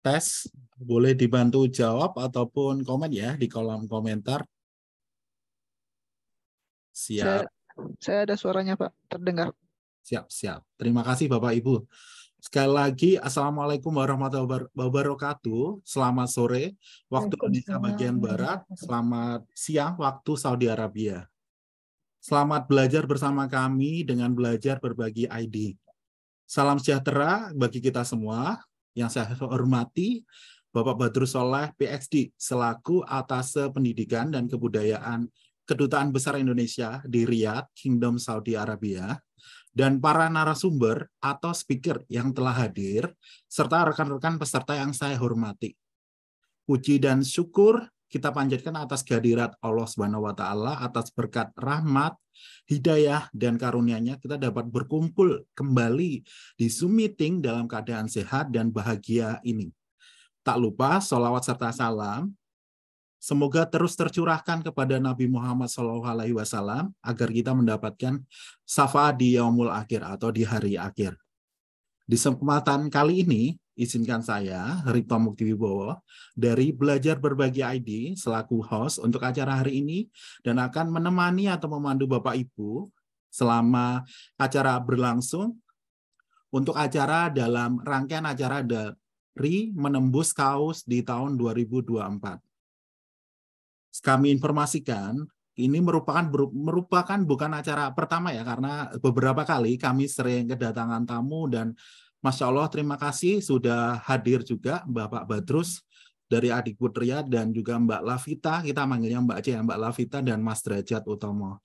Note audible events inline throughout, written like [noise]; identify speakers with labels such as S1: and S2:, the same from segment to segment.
S1: tes boleh dibantu jawab ataupun komen ya di kolom komentar. Siap. Saya, saya ada suaranya Pak, terdengar. Siap, siap. Terima kasih Bapak Ibu. Sekali lagi, Assalamualaikum warahmatullahi wabarakatuh. Selamat sore waktu Indonesia bagian Barat. Selamat siang waktu Saudi Arabia. Selamat belajar bersama kami dengan belajar berbagi ID. Salam sejahtera bagi kita semua yang saya hormati Bapak Badrus Soleh, PhD, selaku atase pendidikan dan kebudayaan Kedutaan Besar Indonesia di Riyadh, Kingdom Saudi Arabia, dan para narasumber atau speaker yang telah hadir, serta rekan-rekan peserta yang saya hormati. Puji dan syukur kita panjatkan atas gadirat Allah Subhanahu wa taala, atas berkat rahmat, hidayah dan karunia-Nya kita dapat berkumpul kembali di Zoom meeting dalam keadaan sehat dan bahagia ini. Tak lupa sholawat serta salam Semoga terus tercurahkan kepada Nabi Muhammad SAW agar kita mendapatkan syafaat di yaumul akhir atau di hari akhir. Di kesempatan kali ini, izinkan saya, Rito Wibowo dari Belajar Berbagi ID selaku host untuk acara hari ini dan akan menemani atau memandu Bapak Ibu selama acara berlangsung untuk acara dalam rangkaian acara dari Menembus Kaos di tahun 2024. Kami informasikan ini merupakan merupakan bukan acara pertama ya karena beberapa kali kami sering kedatangan tamu dan Masya Allah, terima kasih sudah hadir juga Bapak Badrus dari Adik Putria dan juga Mbak Lavita, kita manggilnya Mbak C, ya, Mbak Lavita dan Mas Derajat Utomo.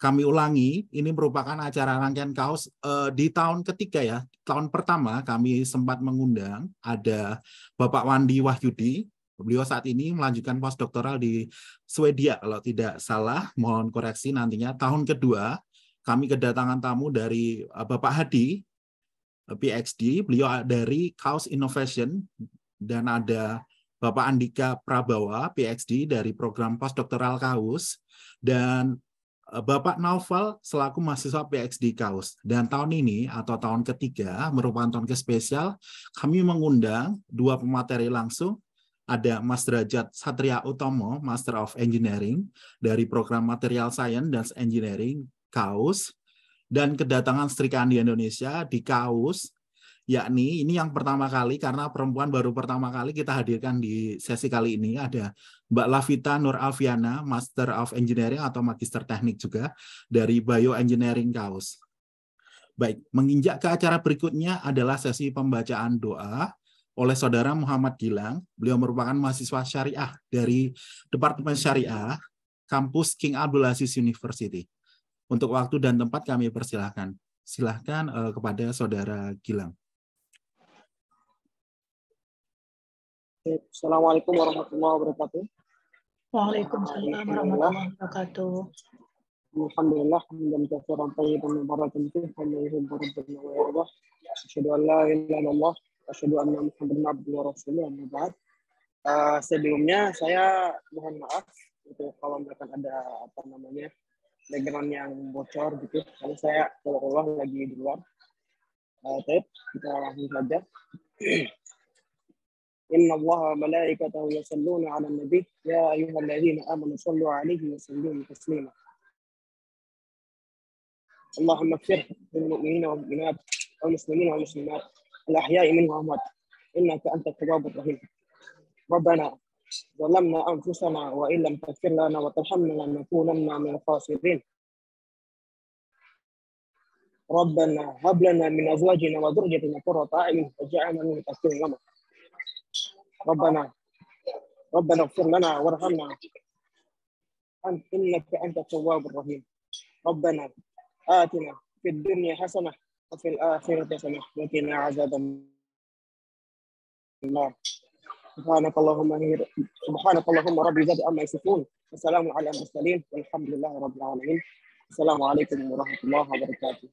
S1: Kami ulangi, ini merupakan acara rangkaian kaos eh, di tahun ketiga ya. Tahun pertama kami sempat mengundang ada Bapak Wandi Wahyudi, beliau saat ini melanjutkan doktoral di Swedia kalau tidak salah mohon koreksi nantinya tahun kedua kami kedatangan tamu dari eh, Bapak Hadi PhD, beliau dari Kaos Innovation dan ada Bapak Andika Prabawa, PhD dari program postdoctoral Kaos dan e, Bapak Naufal selaku mahasiswa PhD Kaos. Dan tahun ini atau tahun ketiga merupakan tahun ke spesial kami mengundang dua pemateri langsung ada Mas Derajat Satria Utomo, Master of Engineering dari program Material Science dan Engineering KAUS, dan kedatangan Sri di Indonesia di Kaus yakni ini yang pertama kali karena perempuan baru pertama kali kita hadirkan di sesi kali ini ada Mbak Lavita Nur Alfiana, Master of Engineering atau Magister Teknik juga dari Bioengineering Kaus. Baik, menginjak ke acara berikutnya adalah sesi pembacaan doa oleh Saudara Muhammad Gilang. Beliau merupakan mahasiswa syariah dari Departemen Syariah, kampus King Abdul Aziz University. Untuk waktu dan tempat kami persilahkan. Silahkan uh, kepada Saudara Gilang.
S2: Assalamualaikum warahmatullahi wabarakatuh.
S3: Waalaikumsalam warahmatullahi wabarakatuh.
S2: Alhamdulillah hamdan katsiran tayyiban mubarakan fihi kama yuhibbu rabbuna wa yarda. Asyhadu an la ilaha illallah wa asyhadu anna Muhammadan abduhu wa rasuluh amma ba'd. sebelumnya saya mohon maaf untuk kalau misalkan ada apa namanya Instagram yang bocor gitu karena saya kalau Allah lagi di luar uh, taib kita langsung saja Inna Allah wa malaikatahu yusalluna 'alan nabi ya ayyuhalladzina amanu sallu 'alaihi wa sallimu taslima اللهم اغفر للمؤمنين والمؤمنات والمسلمين والمسلمات الأحياء منهم والأموات إنك أنت التواب الرحيم ربنا ظلمنا أنفسنا وإن لم تغفر لنا وترحمنا لنكونن من الخاسرين ربنا هب لنا من أزواجنا وذريتنا قرة أعين واجعلنا من المتقين لنا ربنا ربنا اغفر لنا وارحمنا أنت إنك أنت التواب الرحيم ربنا آتنا في الدنيا حسنة وفي الآخرة حسنة وقنا عذاب النار سبحانك اللهم سبحانك اللهم رب العزة عما يصفون والسلام على المرسلين والحمد لله رب العالمين السلام عليكم ورحمة الله وبركاته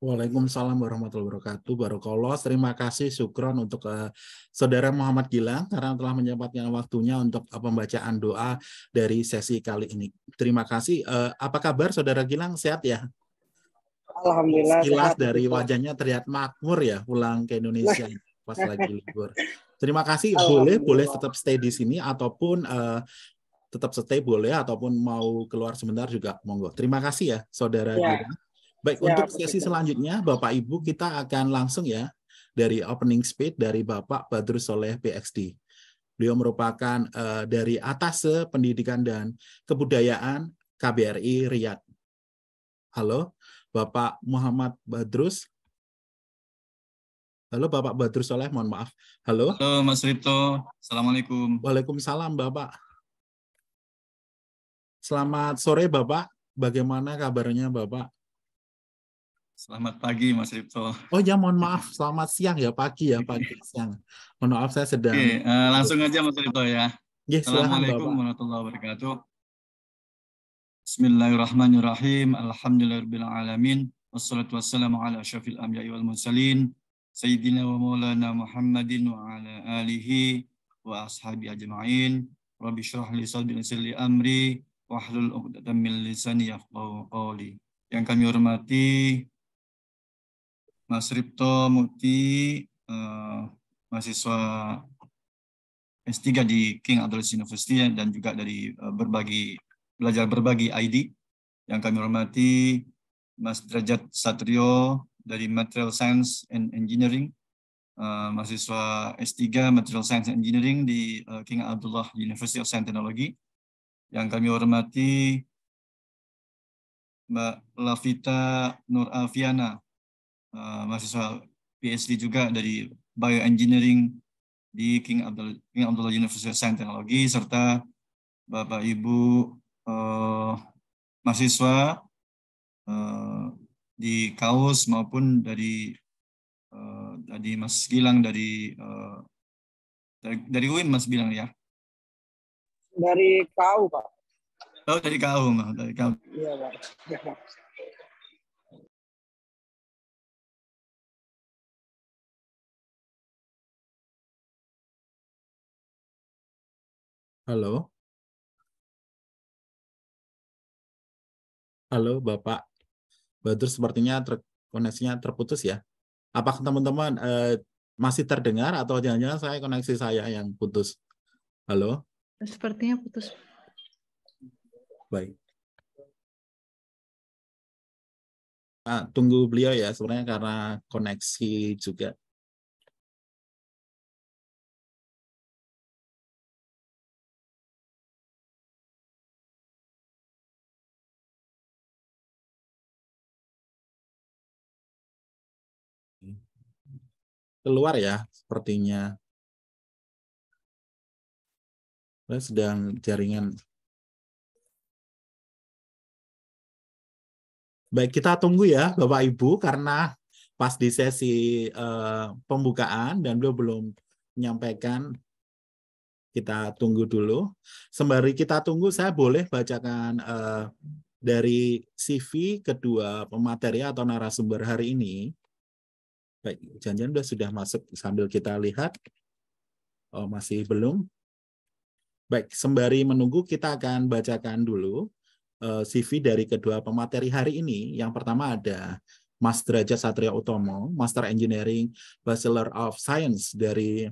S1: Waalaikumsalam warahmatullahi wabarakatuh. Barokallah. Terima kasih Sukron untuk uh, Saudara Muhammad Gilang karena telah menyempatkan waktunya untuk uh, pembacaan doa dari sesi kali ini. Terima kasih. Uh, apa kabar Saudara Gilang? Sehat ya?
S2: Alhamdulillah. Sekilas sehat. dari wajahnya
S1: terlihat makmur ya pulang ke Indonesia pas lagi libur. [laughs] Terima kasih. Boleh, boleh tetap stay di sini ataupun uh, tetap stay boleh ataupun mau keluar sebentar juga monggo. Terima kasih ya, saudara. Ya. Baik, ya, untuk sesi betul. selanjutnya Bapak Ibu kita akan langsung ya dari opening speed dari Bapak Badrus Soleh PXD. Beliau merupakan uh, dari atas Pendidikan dan Kebudayaan KBRI Riyadh. Halo, Bapak Muhammad Badrus, Halo Bapak Badrus Soleh, mohon maaf. Halo. Halo Mas Ripto, Assalamualaikum. Waalaikumsalam Bapak. Selamat sore Bapak, bagaimana kabarnya Bapak?
S4: Selamat pagi Mas Ripto.
S1: Oh ya mohon maaf, selamat siang ya, pagi
S4: ya, pagi [laughs] siang. Mohon maaf saya sedang... Oke, uh, langsung aja Mas Ripto ya. ya Assalamualaikum warahmatullahi wabarakatuh. Bismillahirrahmanirrahim. Alhamdulillahirrahmanirrahim. Wassalatu wassalamu ala Sayyidina wa maulana Muhammadin wa ala alihi wa ashabi ajma'in. Rabbi syurah li sadri sirli amri wa ahlul uqdatan min lisani yafqahu qawli. Yang kami hormati Mas Ripto Muti, uh, eh, mahasiswa S3 di King Adolescent University dan juga dari uh, eh, berbagi belajar berbagi ID. Yang kami hormati Mas Derajat Satrio, dari Material Science and Engineering, uh, mahasiswa S3 Material Science and Engineering di uh, King Abdullah University of Science and Technology. Yang kami hormati Mbak Lavita Nur Alfiana, uh, mahasiswa PhD juga dari Bioengineering di King Abdullah, King Abdullah University of Science and Technology, serta Bapak Ibu uh, mahasiswa uh, di Kaos maupun dari uh, eh, dari Mas Gilang dari uh, dari, dari UIN Mas bilang ya.
S2: Dari kau Pak.
S4: Oh, dari kau mah Dari kau
S2: iya, iya, Pak.
S5: Halo. Halo, Bapak.
S1: Badur sepertinya ter koneksinya terputus ya. Apakah teman-teman eh, masih terdengar atau jangan-jangan saya koneksi saya yang putus? Halo?
S3: Sepertinya putus.
S1: Baik.
S5: Ah, tunggu beliau ya sebenarnya karena koneksi juga keluar ya sepertinya. sedang
S1: jaringan. Baik, kita tunggu ya Bapak Ibu karena pas di sesi uh, pembukaan dan beliau belum menyampaikan kita tunggu dulu. Sembari kita tunggu saya boleh bacakan uh, dari CV kedua pemateri atau narasumber hari ini. Baik, janjian sudah sudah masuk sambil kita lihat. Oh, masih belum. Baik, sembari menunggu kita akan bacakan dulu eh, CV dari kedua pemateri hari ini. Yang pertama ada Mas Derajat Satria Utomo, Master Engineering, Bachelor of Science dari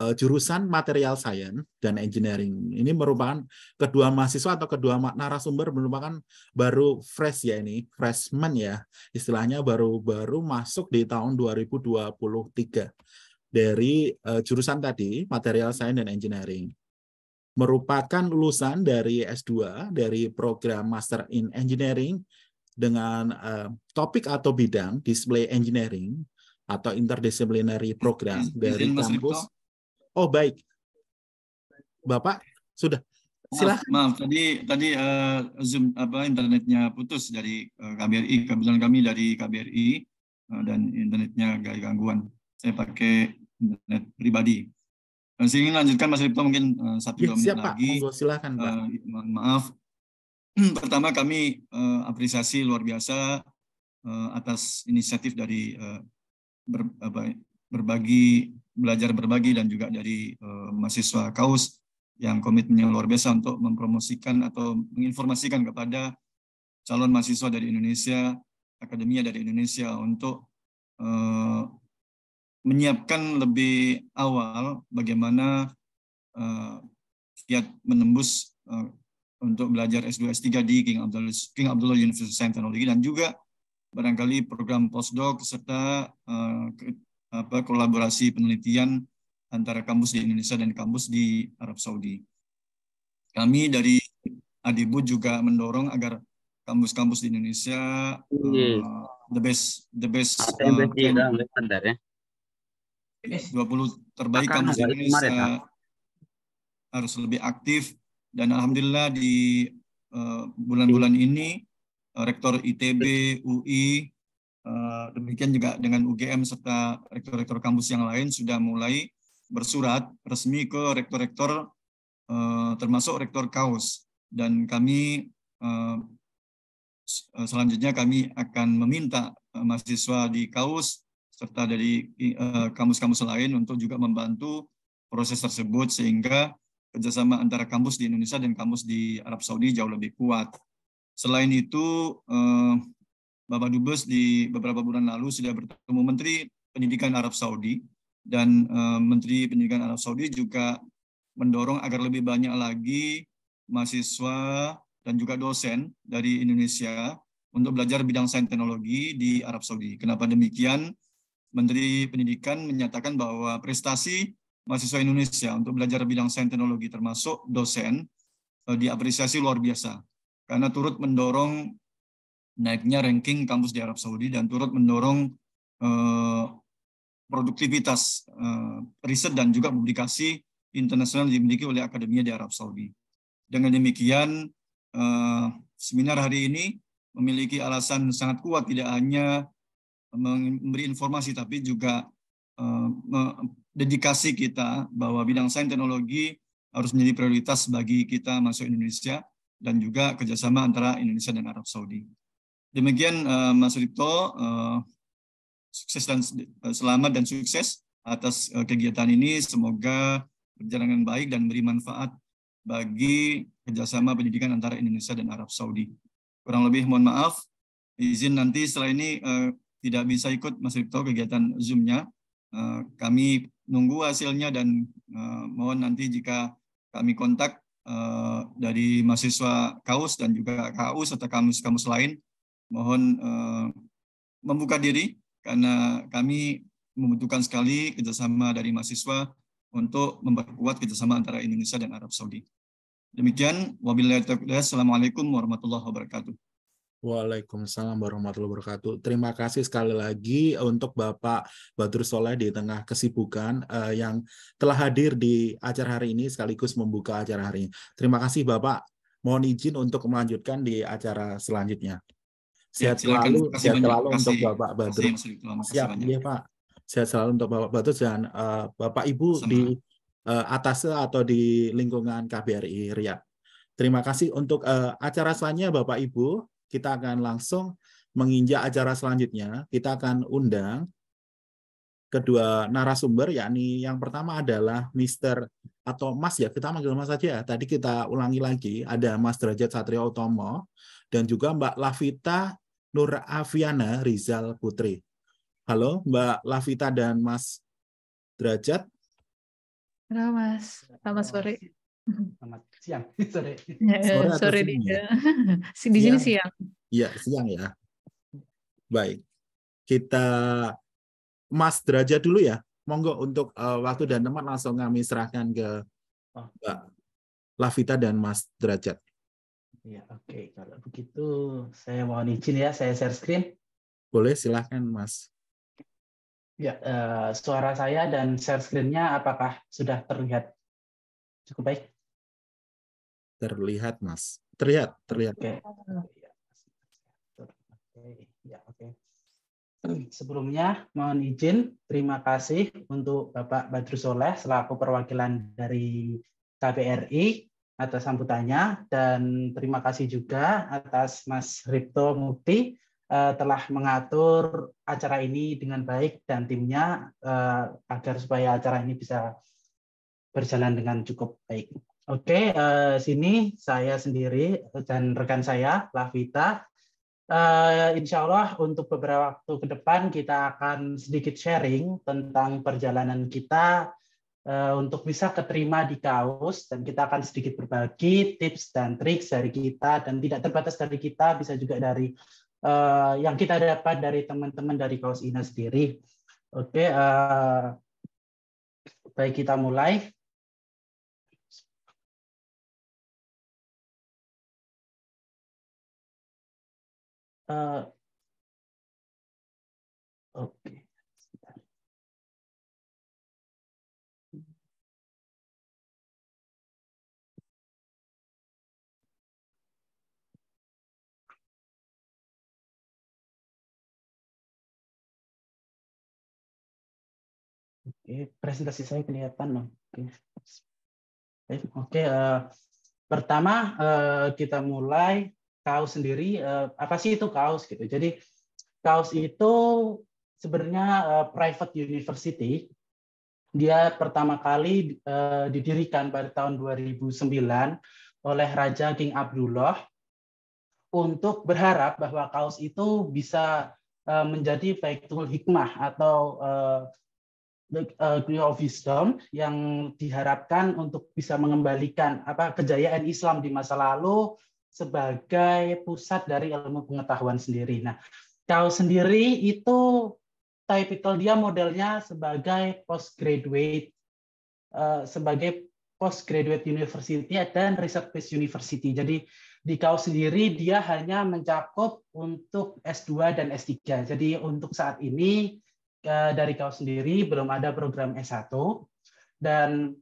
S1: Eh, jurusan material science dan engineering ini merupakan kedua mahasiswa atau kedua narasumber merupakan baru fresh ya ini freshman ya istilahnya baru-baru masuk di tahun 2023 dari uh, jurusan tadi material science dan engineering merupakan lulusan dari S2 dari program Master in Engineering dengan uh, topik atau bidang display engineering atau interdisciplinary program hmm, dari kampus Oh baik, Bapak sudah. Silahkan.
S4: Maaf, maaf tadi tadi uh, zoom apa internetnya putus dari uh, eh, KBRI kebetulan kami dari KBRI uh, eh, dan internetnya gaya gangguan. Saya pakai internet pribadi. Uh, Sini lanjutkan Mas Ripto mungkin uh, satu ya, menit lagi.
S1: Pak. Silakan Pak. Uh,
S4: mohon maaf. [clears throat] Pertama kami uh, apresiasi luar biasa uh, atas inisiatif dari uh, ber, apa, berbagi belajar berbagi dan juga dari uh, mahasiswa Kaus yang komitmennya luar biasa untuk mempromosikan atau menginformasikan kepada calon mahasiswa dari Indonesia, akademia dari Indonesia untuk uh, menyiapkan lebih awal bagaimana uh, kiat menembus uh, untuk belajar S2 S3 di King Abdullah King Abdullah University Science Technology dan juga barangkali program postdoc serta uh, apa kolaborasi penelitian antara kampus di Indonesia dan kampus di Arab Saudi. Kami dari Adibu juga mendorong agar kampus-kampus di Indonesia hmm. uh, the best the best uh, ya. 20 terbaik Akan kampus di Indonesia kemarin, harus lebih aktif dan alhamdulillah di eh, bulan-bulan uh, ini uh, rektor ITB, UI Eh, demikian juga dengan UGM serta rektor-rektor kampus yang lain sudah mulai bersurat resmi ke rektor-rektor eh, termasuk rektor Kaos dan kami eh, selanjutnya kami akan meminta mahasiswa di Kaus serta dari kampus-kampus lain untuk juga membantu proses tersebut sehingga kerjasama antara kampus di Indonesia dan kampus di Arab Saudi jauh lebih kuat. Selain itu, Bapak Dubes di beberapa bulan lalu sudah bertemu Menteri Pendidikan Arab Saudi dan eh, Menteri Pendidikan Arab Saudi juga mendorong agar lebih banyak lagi mahasiswa dan juga dosen dari Indonesia untuk belajar bidang sains teknologi di Arab Saudi. Kenapa demikian? Menteri Pendidikan menyatakan bahwa prestasi mahasiswa Indonesia untuk belajar bidang sains teknologi termasuk dosen eh, diapresiasi luar biasa karena turut mendorong naiknya ranking kampus di Arab Saudi dan turut mendorong uh, produktivitas uh, riset dan juga publikasi internasional yang dimiliki oleh akademia di Arab Saudi. Dengan demikian, uh, seminar hari ini memiliki alasan sangat kuat tidak hanya memberi informasi tapi juga uh, dedikasi kita bahwa bidang sains teknologi harus menjadi prioritas bagi kita masuk Indonesia dan juga kerjasama antara Indonesia dan Arab Saudi. Demikian uh, Mas Ripto, uh, sukses dan uh, selamat dan sukses atas uh, kegiatan ini. Semoga berjalan dengan baik dan beri manfaat bagi kerjasama pendidikan antara Indonesia dan Arab Saudi. Kurang lebih mohon maaf, izin nanti setelah ini uh, tidak bisa ikut Mas Ripto kegiatan Zoom-nya. kami nunggu hasilnya dan mohon nanti jika kami kontak dari mahasiswa KAUS dan juga KAU serta kamus-kamus lain mohon eh, membuka diri karena kami membutuhkan sekali kerjasama dari mahasiswa untuk memperkuat kerjasama antara Indonesia dan Arab Saudi. Demikian, wabillahi taufiq. Assalamualaikum warahmatullahi wabarakatuh.
S1: Waalaikumsalam warahmatullahi wabarakatuh. Terima kasih sekali lagi untuk Bapak Badrus Soleh di tengah kesibukan uh, yang telah hadir di acara hari ini sekaligus membuka acara hari ini. Terima kasih Bapak. Mohon izin untuk melanjutkan di acara selanjutnya.
S5: Sehat ya, selalu, kasih sehat selalu kasih, untuk Bapak Badrut. Siap,
S1: iya Pak. Sehat selalu untuk Bapak Badrut dan uh, Bapak Ibu Sama. di uh, atas atau di lingkungan KBRI Riyadh. Terima kasih untuk uh, acara selanjutnya Bapak Ibu. Kita akan langsung menginjak acara selanjutnya. Kita akan undang kedua narasumber yakni yang pertama adalah Mister atau Mas ya kita manggil Mas saja ya. tadi kita ulangi lagi ada Mas Derajat Satrio Utomo dan juga Mbak Lavita Nur Aviana Rizal Putri. Halo Mbak Lavita dan Mas Derajat.
S3: Halo Mas, selamat sore. Selamat
S6: siang, [laughs] sore. Ya, sore, sore di, ya?
S3: [laughs] di sini siang.
S1: Iya, siang ya. Baik. Kita Mas Derajat dulu ya. Monggo untuk uh, waktu dan tempat langsung kami serahkan ke oh. Mbak Lavita dan Mas Derajat. Ya, oke. Okay. Kalau begitu saya mohon
S7: izin ya, saya share screen.
S1: Boleh, silahkan Mas.
S6: Ya, uh, suara saya dan share screen-nya apakah sudah terlihat cukup baik?
S1: Terlihat, Mas. Terlihat, terlihat. Oke.
S6: Okay. Ya, oke. Okay. Sebelumnya mohon izin terima kasih untuk Bapak Badru Soleh selaku perwakilan dari KBRI atas sambutannya dan terima kasih juga atas Mas Ripto Mukti uh, telah mengatur acara ini dengan baik dan timnya uh, agar supaya acara ini bisa berjalan dengan cukup baik. Oke, okay, uh, eh, sini saya sendiri dan rekan saya, Lavita. Uh, insya Allah untuk beberapa waktu ke depan kita akan sedikit sharing tentang perjalanan kita Eh, untuk bisa keterima di kaos dan kita akan sedikit berbagi tips dan trik dari kita dan tidak terbatas dari kita bisa juga dari uh, yang kita dapat dari teman-teman dari kaos ina sendiri oke okay, uh, eh, baik kita mulai uh, Oke, iya, presentasi saya kelihatan. Oke, oke. Uh, pertama uh, kita mulai kaos sendiri. Uh, apa sih itu kaos gitu? Jadi kaos itu sebenarnya uh, private university. Dia pertama kali uh, didirikan pada tahun 2009 oleh Raja King Abdullah untuk berharap bahwa kaos itu bisa menjadi Baitul Hikmah atau Eh, of Wisdom yang diharapkan untuk bisa mengembalikan apa kejayaan Islam di masa lalu sebagai pusat dari ilmu pengetahuan sendiri. Nah, kau sendiri itu typical dia modelnya sebagai postgraduate eh, sebagai postgraduate university dan research based university. Jadi di kau sendiri dia hanya mencakup untuk S2 dan S3. Jadi untuk saat ini Eh, dari kaos sendiri belum ada program S1 dan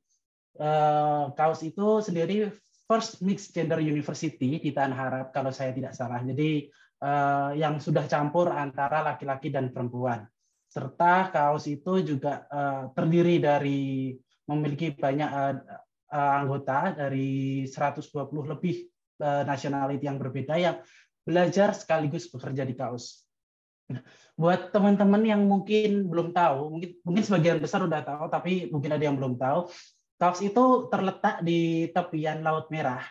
S6: eh, kaos itu sendiri first mixed gender university di Tanah Harap kalau saya tidak salah. Jadi eh, yang sudah campur antara laki-laki dan perempuan. Serta kaos itu juga terdiri dari memiliki banyak anggota dari 120 lebih nationality yang berbeda yang belajar sekaligus bekerja di kaos. Buat teman-teman yang mungkin belum tahu, mungkin mungkin sebagian besar udah tahu, tapi mungkin ada yang belum tahu. Taos itu terletak di tepian Laut Merah.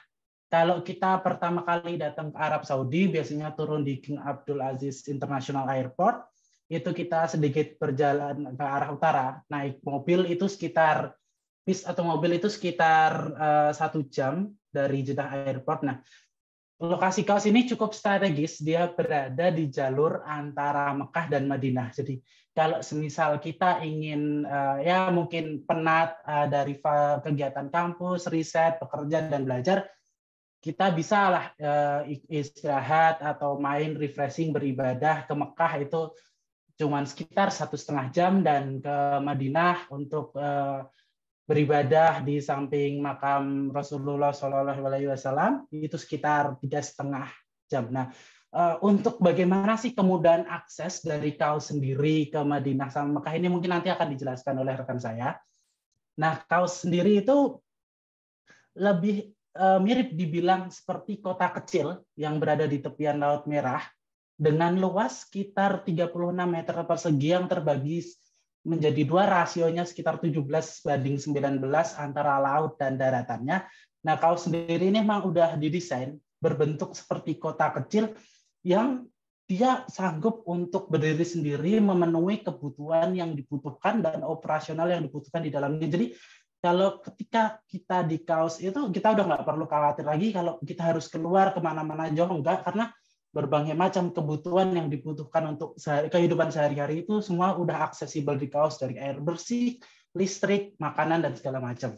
S6: Kalau kita pertama kali datang ke Arab Saudi, biasanya turun di King Abdul Aziz International Airport, itu kita sedikit berjalan ke arah utara, naik mobil itu sekitar bis atau mobil itu sekitar uh, satu jam dari Jeddah Airport. Nah, lokasi kaos ini cukup strategis, dia berada di jalur antara Mekah dan Madinah. Jadi kalau semisal kita ingin uh, ya mungkin penat uh, dari kegiatan kampus, riset, bekerja dan belajar, kita bisa lah uh, istirahat atau main refreshing beribadah ke Mekah itu cuma sekitar satu setengah jam dan ke Madinah untuk uh, beribadah di samping makam Rasulullah Shallallahu Alaihi Wasallam itu sekitar tiga setengah jam. Nah, eh, untuk bagaimana sih kemudahan akses dari kau sendiri ke Madinah sama Mekah ini mungkin nanti akan dijelaskan oleh rekan saya. Nah, kau sendiri itu lebih eh, mirip dibilang seperti kota kecil yang berada di tepian Laut Merah dengan luas sekitar 36 meter persegi yang terbagi menjadi dua rasionya sekitar 17 banding 19 antara laut dan daratannya. Nah, kau sendiri ini memang udah didesain berbentuk seperti kota kecil yang dia sanggup untuk berdiri sendiri memenuhi kebutuhan yang dibutuhkan dan operasional yang dibutuhkan di dalamnya. Jadi kalau ketika kita di kaos itu kita udah nggak perlu khawatir lagi kalau kita harus keluar kemana-mana jauh enggak karena berbagai macam kebutuhan yang dibutuhkan untuk kehidupan sehari-hari itu semua udah aksesibel di kaos dari air bersih, listrik, makanan dan segala macam.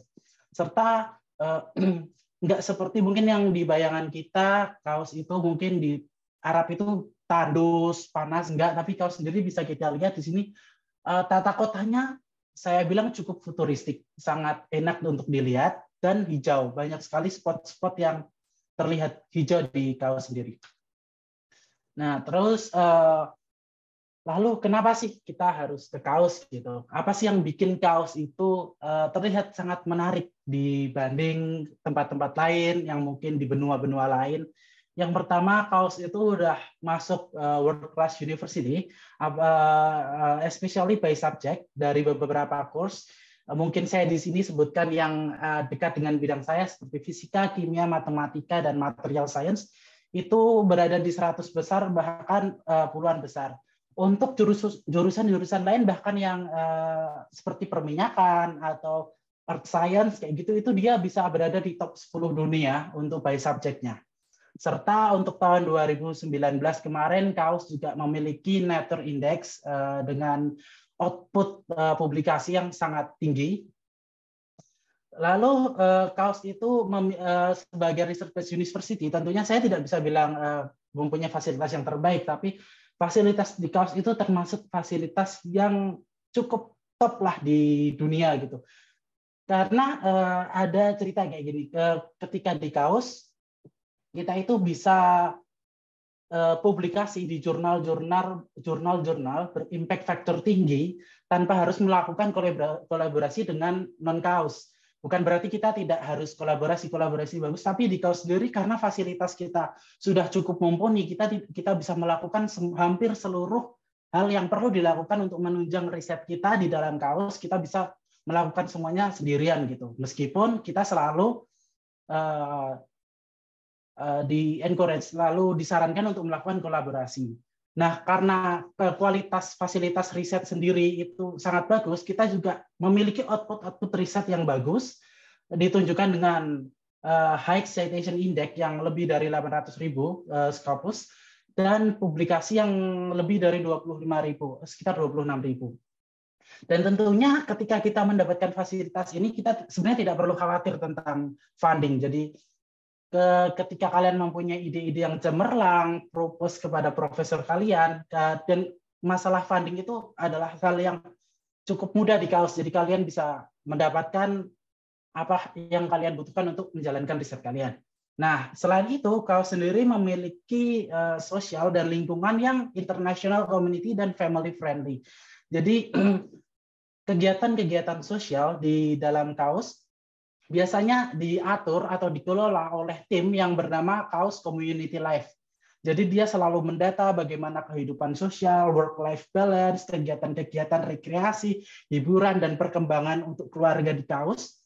S6: Serta eh, [clears throat] nggak seperti mungkin yang di bayangan kita kaos itu mungkin di Arab itu tandus, panas enggak, tapi kaos sendiri bisa kita lihat di sini eh, tata kotanya saya bilang cukup futuristik, sangat enak untuk dilihat dan hijau. Banyak sekali spot-spot yang terlihat hijau di kaos sendiri. Nah, terus uh, lalu kenapa sih kita harus ke kaos gitu? Apa sih yang bikin kaos itu uh, terlihat sangat menarik dibanding tempat-tempat lain yang mungkin di benua-benua lain? Yang pertama, kaos itu udah masuk uh, world class university, uh, uh, especially by subject dari beberapa course. Uh, mungkin saya di sini sebutkan yang uh, dekat dengan bidang saya seperti fisika, kimia, matematika, dan material science itu berada di 100 besar bahkan uh, puluhan besar. Untuk jurusan-jurusan lain bahkan yang uh, seperti perminyakan atau art science kayak gitu itu dia bisa berada di top 10 dunia untuk by subjeknya. Serta untuk tahun 2019 kemarin Kaos juga memiliki Nature Index uh, dengan output uh, publikasi yang sangat tinggi Lalu uh, kaos itu mem, uh, sebagai research-based university, tentunya saya tidak bisa bilang uh, mempunyai fasilitas yang terbaik, tapi fasilitas di kaos itu termasuk fasilitas yang cukup top lah di dunia gitu. Karena uh, ada cerita kayak gini, uh, ketika di kaos kita itu bisa uh, publikasi di jurnal-jurnal jurnal-jurnal berimpact factor tinggi tanpa harus melakukan kolaborasi dengan non kaos. Bukan berarti kita tidak harus kolaborasi-kolaborasi bagus, tapi di kau sendiri karena fasilitas kita sudah cukup mumpuni, kita kita bisa melakukan hampir seluruh hal yang perlu dilakukan untuk menunjang riset kita di dalam kaos, kita bisa melakukan semuanya sendirian gitu. Meskipun kita selalu uh, eh, uh, eh, di encourage, selalu disarankan untuk melakukan kolaborasi. Nah, karena kualitas fasilitas riset sendiri itu sangat bagus, kita juga memiliki output-output riset yang bagus, ditunjukkan dengan uh, eh, High Citation Index yang lebih dari 800 ribu uh, Scopus, dan publikasi yang lebih dari 25 ribu, sekitar 26 ribu. Dan tentunya ketika kita mendapatkan fasilitas ini, kita sebenarnya tidak perlu khawatir tentang funding. Jadi ketika kalian mempunyai ide-ide yang cemerlang, propose kepada profesor kalian, eh, dan masalah funding itu adalah hal yang cukup mudah di kaos. Jadi kalian bisa mendapatkan apa yang kalian butuhkan untuk menjalankan riset kalian. Nah, selain itu, kaos sendiri memiliki eh, sosial dan lingkungan yang international community dan family friendly. Jadi [clears throat] kegiatan-kegiatan sosial di dalam kaos biasanya diatur atau dikelola oleh tim yang bernama Kaos Community Life. Jadi dia selalu mendata bagaimana kehidupan sosial, work-life balance, kegiatan-kegiatan rekreasi, hiburan, dan perkembangan untuk keluarga di Kaos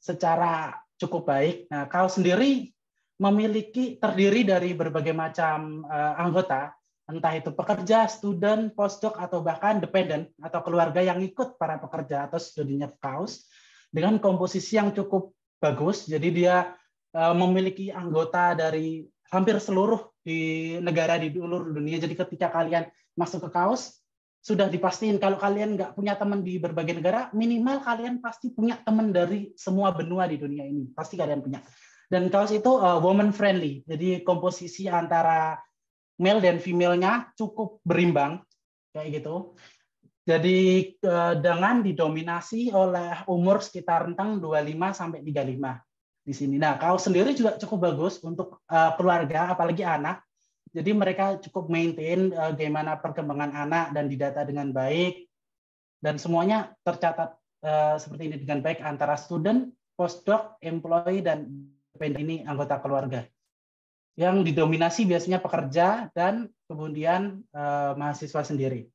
S6: secara cukup baik. Nah, Kaos sendiri memiliki terdiri dari berbagai macam uh, anggota, entah itu pekerja, student, postdoc, atau bahkan dependent atau keluarga yang ikut para pekerja atau studinya Kaos dengan komposisi yang cukup bagus. Jadi dia eh, memiliki anggota dari hampir seluruh di negara di seluruh dunia. Jadi ketika kalian masuk ke kaos, sudah dipastikan kalau kalian nggak punya teman di berbagai negara, minimal kalian pasti punya teman dari semua benua di dunia ini. Pasti kalian punya. Dan kaos itu uh, woman friendly. Jadi komposisi antara male dan female-nya cukup berimbang kayak gitu. Jadi eh, dengan didominasi oleh umur sekitar rentang 25 sampai 35 di sini. Nah, kau sendiri juga cukup bagus untuk eh, keluarga apalagi anak. Jadi mereka cukup maintain eh, bagaimana perkembangan anak dan didata dengan baik dan semuanya tercatat seperti ini dengan baik antara student, postdoc, employee dan ini anggota keluarga. Yang didominasi biasanya pekerja dan kemudian mahasiswa sendiri.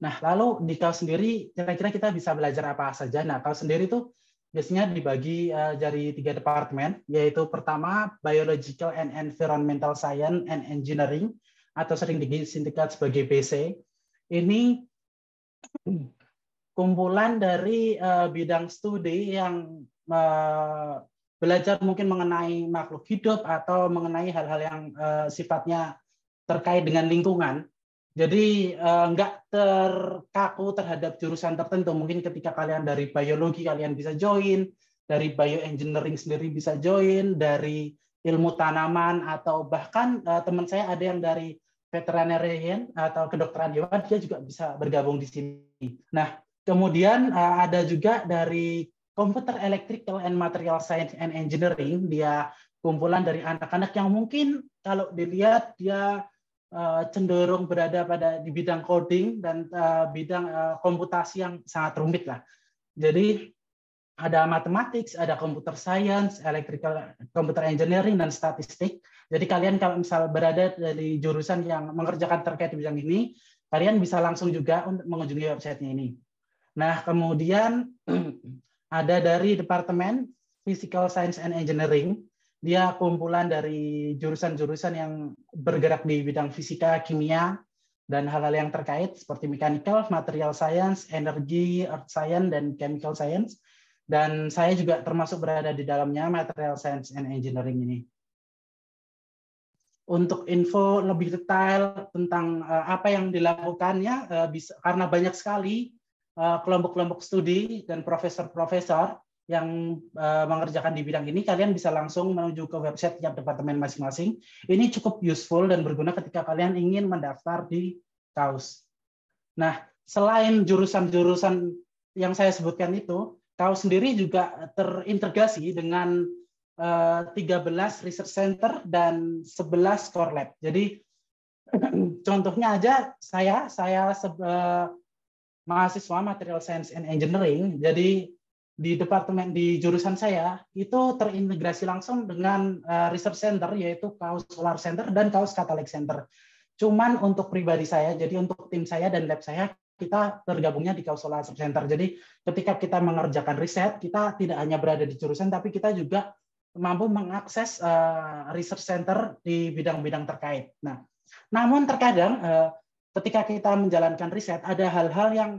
S6: Nah, lalu di kau sendiri, kira-kira kita bisa belajar apa saja? Nah, kau sendiri tuh biasanya dibagi uh, dari tiga departemen, yaitu pertama Biological and Environmental Science and Engineering, atau sering disingkat sebagai BC. Ini kumpulan dari uh, bidang studi yang uh, belajar mungkin mengenai makhluk hidup atau mengenai hal-hal yang uh, sifatnya terkait dengan lingkungan jadi eh, nggak terkaku terhadap jurusan tertentu. Mungkin ketika kalian dari biologi kalian bisa join, dari bioengineering sendiri bisa join, dari ilmu tanaman atau bahkan eh, teman saya ada yang dari veterinarian atau kedokteran hewan dia juga bisa bergabung di sini. Nah, kemudian eh, ada juga dari Computer Electrical and Material Science and Engineering dia kumpulan dari anak-anak yang mungkin kalau dilihat dia Eh, cenderung berada pada di bidang coding dan eh, bidang eh, komputasi yang sangat rumit lah. Jadi ada matematik, ada computer science, electrical computer engineering dan statistik. Jadi kalian kalau misal berada dari jurusan yang mengerjakan terkait bidang ini, kalian bisa langsung juga untuk mengunjungi websitenya ini. Nah, kemudian [clears throat] ada dari Departemen Physical Science and Engineering dia kumpulan dari jurusan-jurusan yang bergerak di bidang fisika, kimia, dan hal-hal yang terkait seperti mechanical, material science, energy, earth science, dan chemical science. Dan saya juga termasuk berada di dalamnya material science and engineering ini. Untuk info lebih detail tentang eh, apa yang dilakukannya, eh, bisa, karena banyak sekali eh, kelompok-kelompok studi dan profesor-profesor, yang uh, mengerjakan di bidang ini, kalian bisa langsung menuju ke website tiap departemen masing-masing. Ini cukup useful dan berguna ketika kalian ingin mendaftar di KAUS. Nah, selain jurusan-jurusan yang saya sebutkan itu, KAUS sendiri juga terintegrasi dengan uh, eh, 13 research center dan 11 core lab. Jadi [clears throat] contohnya aja saya saya uh, mahasiswa material science and engineering. Jadi di departemen di jurusan saya itu terintegrasi langsung dengan uh, research center yaitu Kaos Solar Center dan Kaos Catalytic Center. Cuman untuk pribadi saya, jadi untuk tim saya dan lab saya kita tergabungnya di Kaos Solar Center. Jadi ketika kita mengerjakan riset, kita tidak hanya berada di jurusan tapi kita juga mampu mengakses uh, research center di bidang-bidang terkait. Nah, namun terkadang uh, ketika kita menjalankan riset ada hal-hal yang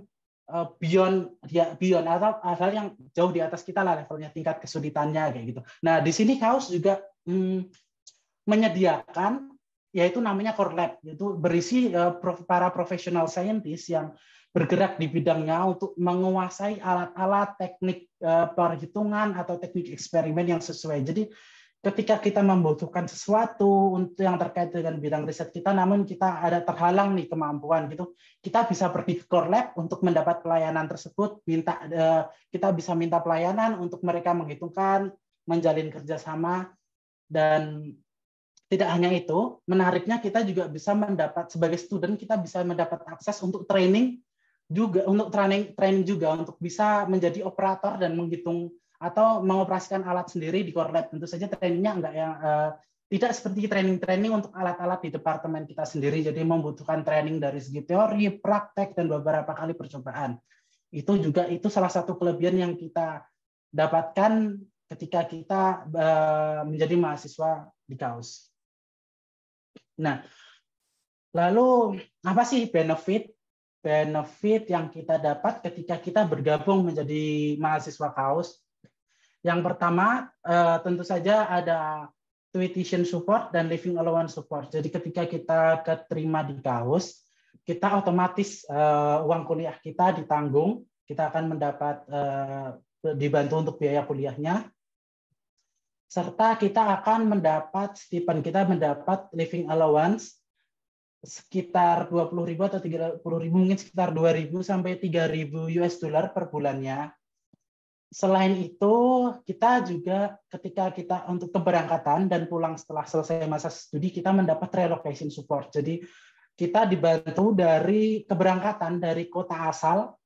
S6: Eh, beyond dia beyond atau asal yang jauh di atas kita lah levelnya tingkat kesulitannya kayak gitu. Nah di sini kaos juga hmm, menyediakan yaitu namanya core lab yaitu berisi uh, para profesional scientist yang bergerak di bidangnya untuk menguasai alat-alat teknik uh, perhitungan atau teknik eksperimen yang sesuai. Jadi ketika kita membutuhkan sesuatu untuk yang terkait dengan bidang riset kita, namun kita ada terhalang nih kemampuan gitu, kita bisa pergi ke core lab untuk mendapat pelayanan tersebut, minta eh, kita bisa minta pelayanan untuk mereka menghitungkan, menjalin kerjasama, dan tidak hanya itu, menariknya kita juga bisa mendapat sebagai student kita bisa mendapat akses untuk training juga untuk training training juga untuk bisa menjadi operator dan menghitung atau mengoperasikan alat sendiri di core lab. Tentu saja trainingnya enggak yang uh, tidak seperti training-training untuk alat-alat di departemen kita sendiri. Jadi membutuhkan training dari segi teori, praktek, dan beberapa kali percobaan. Itu juga itu salah satu kelebihan yang kita dapatkan ketika kita uh, menjadi mahasiswa di kaos Nah, lalu apa sih benefit benefit yang kita dapat ketika kita bergabung menjadi mahasiswa kaos yang pertama uh, tentu saja ada tuition support dan living allowance support. Jadi ketika kita keterima di kaos, kita otomatis uh, uang kuliah kita ditanggung, kita akan mendapat eh, dibantu untuk biaya kuliahnya, serta kita akan mendapat stipend, kita mendapat living allowance sekitar 20.000 atau 30.000 mungkin sekitar 2.000 sampai 3.000 US dollar per bulannya selain itu kita juga ketika kita untuk keberangkatan dan pulang setelah selesai masa studi kita mendapat relocation support. Jadi kita dibantu dari keberangkatan dari kota asal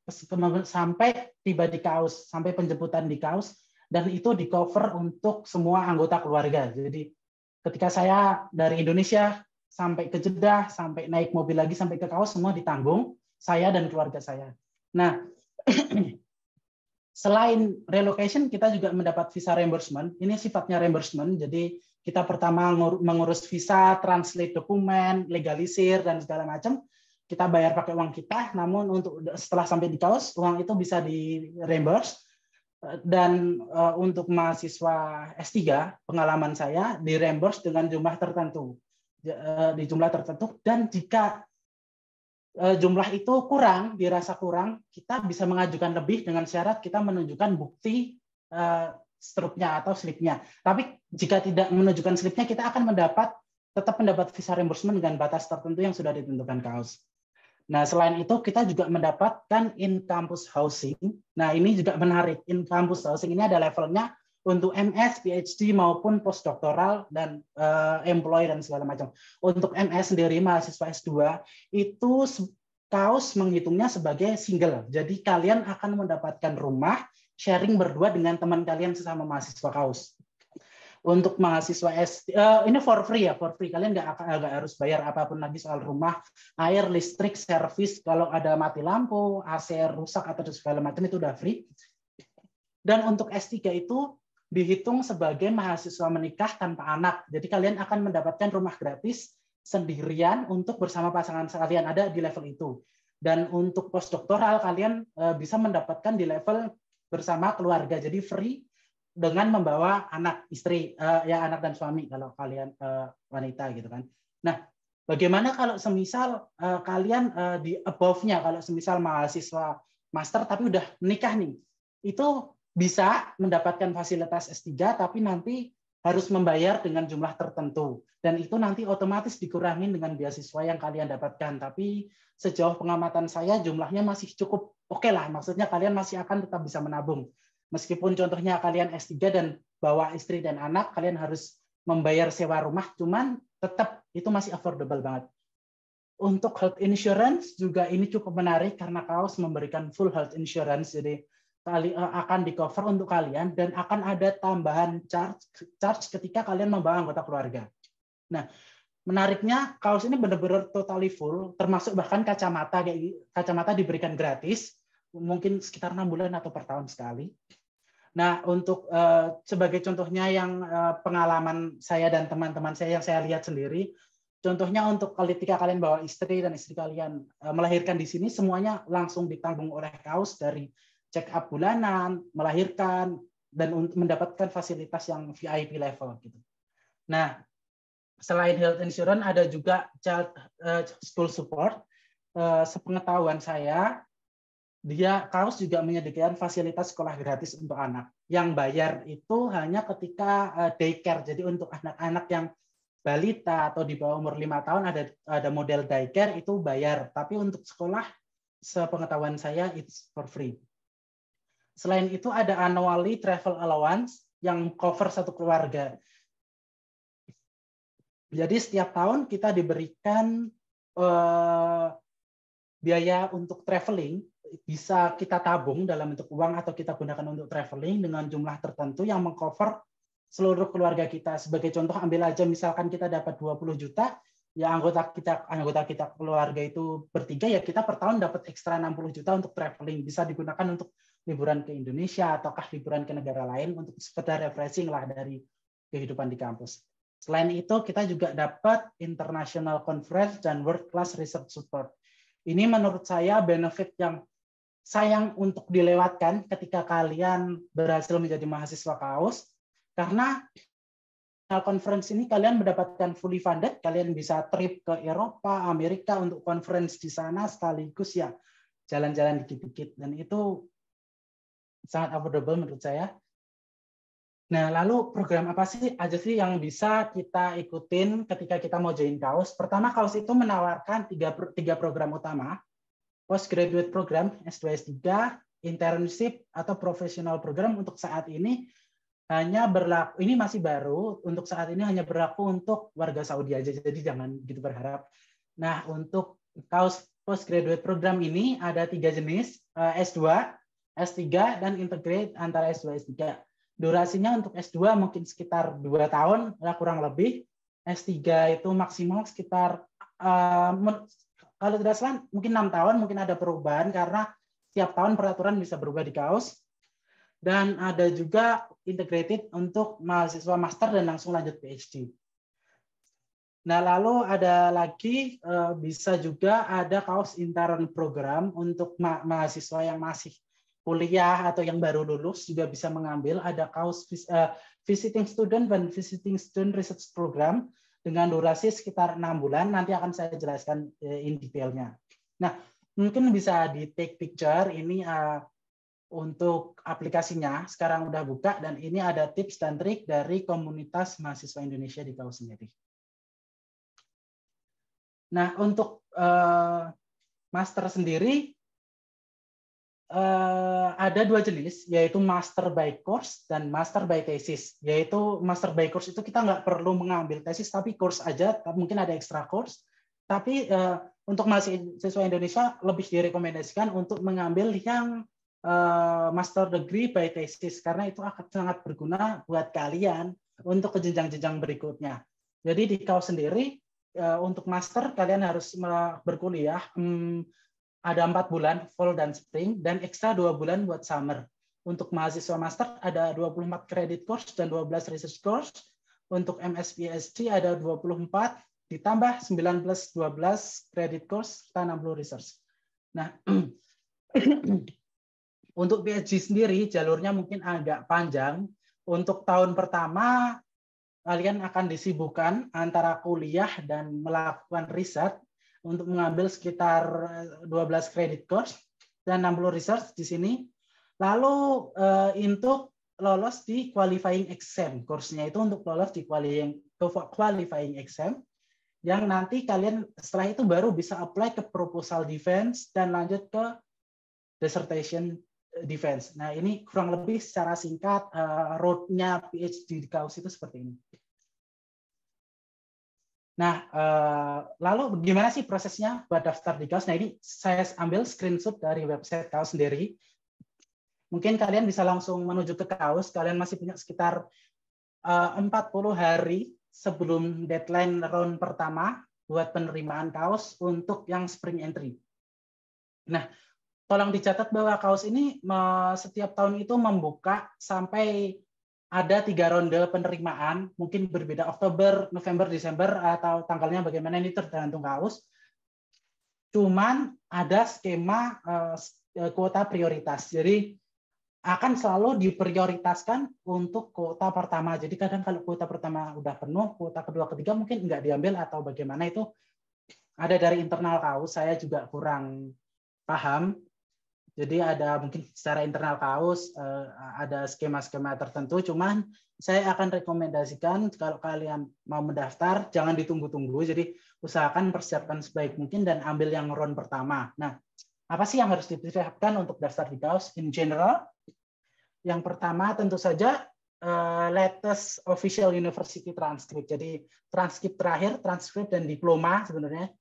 S6: sampai tiba di Kaos, sampai penjemputan di Kaos dan itu di cover untuk semua anggota keluarga. Jadi ketika saya dari Indonesia sampai ke Jeddah, sampai naik mobil lagi sampai ke Kaos semua ditanggung saya dan keluarga saya. Nah, [clears throat] selain relocation kita juga mendapat visa reimbursement. Ini sifatnya reimbursement, jadi kita pertama mengurus visa, translate dokumen, legalisir dan segala macam. Kita bayar pakai uang kita, namun untuk setelah sampai di kaos uang itu bisa di reimburse. Eh, dan eh, untuk mahasiswa S3, pengalaman saya di reimburse dengan jumlah tertentu eh, di jumlah tertentu dan jika Eh, jumlah itu kurang, dirasa kurang, kita bisa mengajukan lebih dengan syarat kita menunjukkan bukti eh, struknya atau slipnya. Tapi jika tidak menunjukkan slipnya, kita akan mendapat tetap mendapat visa reimbursement dengan batas tertentu yang sudah ditentukan KAUS. Nah, selain itu kita juga mendapatkan in campus housing. Nah, ini juga menarik. In campus housing ini ada levelnya untuk MS, PhD maupun postdoktoral dan uh, employee dan segala macam. Untuk MS sendiri mahasiswa S2 itu Kaos menghitungnya sebagai single. Jadi kalian akan mendapatkan rumah sharing berdua dengan teman kalian sesama mahasiswa Kaos. Untuk mahasiswa S, uh, ini for free ya, for free. Kalian nggak nggak harus bayar apapun lagi soal rumah, air, listrik, servis. Kalau ada mati lampu, AC rusak atau segala macam itu udah free. Dan untuk S3 itu dihitung sebagai mahasiswa menikah tanpa anak. Jadi kalian akan mendapatkan rumah gratis sendirian untuk bersama pasangan kalian ada di level itu. Dan untuk postdoktoral kalian eh, bisa mendapatkan di level bersama keluarga. Jadi free dengan membawa anak, istri, eh, ya anak dan suami kalau kalian eh, wanita gitu kan. Nah, bagaimana kalau semisal kalian di above-nya kalau semisal mahasiswa master tapi udah menikah nih. Itu bisa mendapatkan fasilitas S3 tapi nanti harus membayar dengan jumlah tertentu dan itu nanti otomatis dikurangin dengan beasiswa yang kalian dapatkan tapi sejauh pengamatan saya jumlahnya masih cukup oke okay lah maksudnya kalian masih akan tetap bisa menabung meskipun contohnya kalian S3 dan bawa istri dan anak kalian harus membayar sewa rumah cuman tetap itu masih affordable banget untuk health insurance juga ini cukup menarik karena Kaos memberikan full health insurance jadi kali eh, akan di cover untuk kalian dan akan ada tambahan charge charge ketika kalian membawa anggota keluarga. Nah, menariknya kaos ini benar-benar totally full, termasuk bahkan kacamata kayak kacamata diberikan gratis, mungkin sekitar enam bulan atau per tahun sekali. Nah, untuk eh, sebagai contohnya yang eh, pengalaman saya dan teman-teman saya yang saya lihat sendiri, contohnya untuk ketika kalian bawa istri dan istri kalian melahirkan di sini, semuanya langsung ditanggung oleh kaos dari check up bulanan, melahirkan, dan untuk mendapatkan fasilitas yang VIP level gitu. Nah, selain health insurance ada juga child uh, school support. Uh, sepengetahuan saya, dia kaos juga menyediakan fasilitas sekolah gratis untuk anak. Yang bayar itu hanya ketika uh, daycare. Jadi untuk anak-anak yang balita atau di bawah umur lima tahun ada ada model daycare itu bayar. Tapi untuk sekolah sepengetahuan saya it's for free. Selain itu ada annually travel allowance yang cover satu keluarga. Jadi setiap tahun kita diberikan eh, biaya untuk traveling bisa kita tabung dalam bentuk uang atau kita gunakan untuk traveling dengan jumlah tertentu yang mengcover seluruh keluarga kita. Sebagai contoh ambil aja misalkan kita dapat 20 juta, ya anggota kita anggota kita keluarga itu bertiga ya kita per tahun dapat ekstra 60 juta untuk traveling bisa digunakan untuk liburan ke Indonesia ataukah liburan ke negara lain untuk sekedar refreshing lah dari kehidupan di kampus. Selain itu, kita juga dapat international conference dan world class research support. Ini menurut saya benefit yang sayang untuk dilewatkan ketika kalian berhasil menjadi mahasiswa kaos karena conference ini kalian mendapatkan fully funded, kalian bisa trip ke Eropa, Amerika untuk conference di sana sekaligus ya jalan-jalan dikit-dikit dan itu sangat affordable menurut saya. Nah, lalu program apa sih aja sih yang bisa kita ikutin ketika kita mau join KAUS? Pertama, KAUS itu menawarkan tiga, tiga program utama, postgraduate program S2, S3, internship atau professional program untuk saat ini hanya berlaku ini masih baru untuk saat ini hanya berlaku untuk warga Saudi aja jadi jangan gitu berharap nah untuk kaos postgraduate program ini ada tiga jenis eh, S2 S3 dan integrate antara S2 S3. Durasinya untuk S2 mungkin sekitar 2 tahun, ya kurang lebih. S3 itu maksimal sekitar eh, kalau tidak salah mungkin enam tahun, mungkin ada perubahan karena setiap tahun peraturan bisa berubah di kaos. Dan ada juga integrated untuk mahasiswa master dan langsung lanjut PhD. Nah, lalu ada lagi eh, bisa juga ada kaos intern program untuk mahasiswa yang masih kuliah atau yang baru lulus juga bisa mengambil ada kaos eh, visiting student dan visiting student research program dengan durasi sekitar enam bulan nanti akan saya jelaskan eh, in detailnya. Nah mungkin bisa di take picture ini eh, untuk aplikasinya sekarang udah buka dan ini ada tips dan trik dari komunitas mahasiswa Indonesia di kaos sendiri. Nah untuk master sendiri Eh, ada dua jenis, yaitu master by course dan master by thesis. Yaitu master by course itu kita nggak perlu mengambil tesis, tapi course aja, mungkin ada ekstra course. Tapi uh, untuk mahasiswa Indonesia lebih direkomendasikan untuk mengambil yang uh, master degree by thesis, karena itu akan sangat berguna buat kalian untuk ke jenjang-jenjang berikutnya. Jadi di kau sendiri, untuk master kalian harus berkuliah hmm, ada empat bulan fall dan spring dan ekstra dua bulan buat summer. Untuk mahasiswa master ada 24 credit course dan 12 research course. Untuk MS PhD ada 24 ditambah 9 plus 12 credit course serta 60 research. Nah, [clears throat] untuk PhD sendiri jalurnya mungkin agak panjang. Untuk tahun pertama kalian akan disibukkan antara kuliah dan melakukan riset untuk mengambil sekitar 12 eh, credit course dan 60 research di sini. Lalu uh, untuk lolos di qualifying exam, kursnya itu untuk lolos di qualifying qualifying exam yang nanti kalian setelah itu baru bisa apply ke proposal defense dan lanjut ke dissertation defense. Nah, ini kurang lebih secara singkat uh, roadnya PhD di Kaus itu seperti ini. Nah, eh, lalu bagaimana sih prosesnya buat daftar di Kaos? Nah, ini saya ambil screenshot dari website Kaos sendiri. Mungkin kalian bisa langsung menuju ke Kaos. Kalian masih punya sekitar 40 eh, hari sebelum deadline round pertama buat penerimaan kaos untuk yang spring entry. Nah, tolong dicatat bahwa kaos ini eh, setiap tahun itu membuka sampai ada tiga ronde penerimaan, mungkin berbeda Oktober, November, Desember, atau tanggalnya bagaimana ini tergantung kaos. Cuman ada skema eh, eh, kuota prioritas. Jadi akan selalu diprioritaskan untuk kuota pertama. Jadi kadang kalau kuota pertama udah penuh, kuota kedua, ketiga mungkin nggak diambil atau bagaimana itu ada dari internal kaos. Saya juga kurang paham. Jadi ada mungkin secara internal kaos uh, ada skema-skema tertentu. Cuman saya akan rekomendasikan kalau kalian mau mendaftar jangan ditunggu-tunggu. Jadi usahakan persiapkan sebaik mungkin dan ambil yang round pertama. Nah, apa sih yang harus dipersiapkan untuk daftar di kaos in general? Yang pertama tentu saja uh, latest official university transcript. Jadi transkrip terakhir, transkrip dan diploma sebenarnya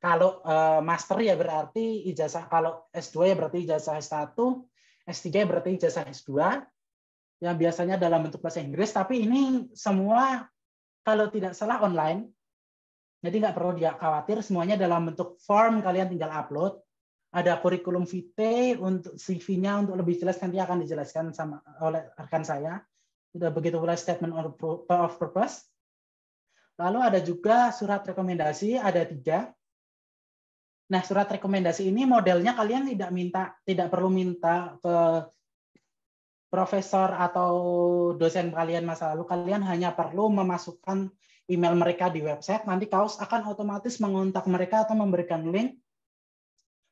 S6: kalau uh, master ya berarti ijazah, kalau S2 ya berarti ijazah S1, S3 ya berarti ijazah S2, yang biasanya dalam bentuk bahasa Inggris, tapi ini semua kalau tidak salah online, jadi nggak perlu dia khawatir, semuanya dalam bentuk form kalian tinggal upload. Ada kurikulum vitae untuk CV-nya untuk lebih jelas nanti akan dijelaskan sama oleh rekan saya. Sudah begitu pula statement of purpose. Lalu ada juga surat rekomendasi, ada tiga. Nah, surat rekomendasi ini modelnya kalian tidak minta tidak perlu minta ke profesor atau dosen kalian masa lalu, kalian hanya perlu memasukkan email mereka di website, nanti Kaos akan otomatis mengontak mereka atau memberikan link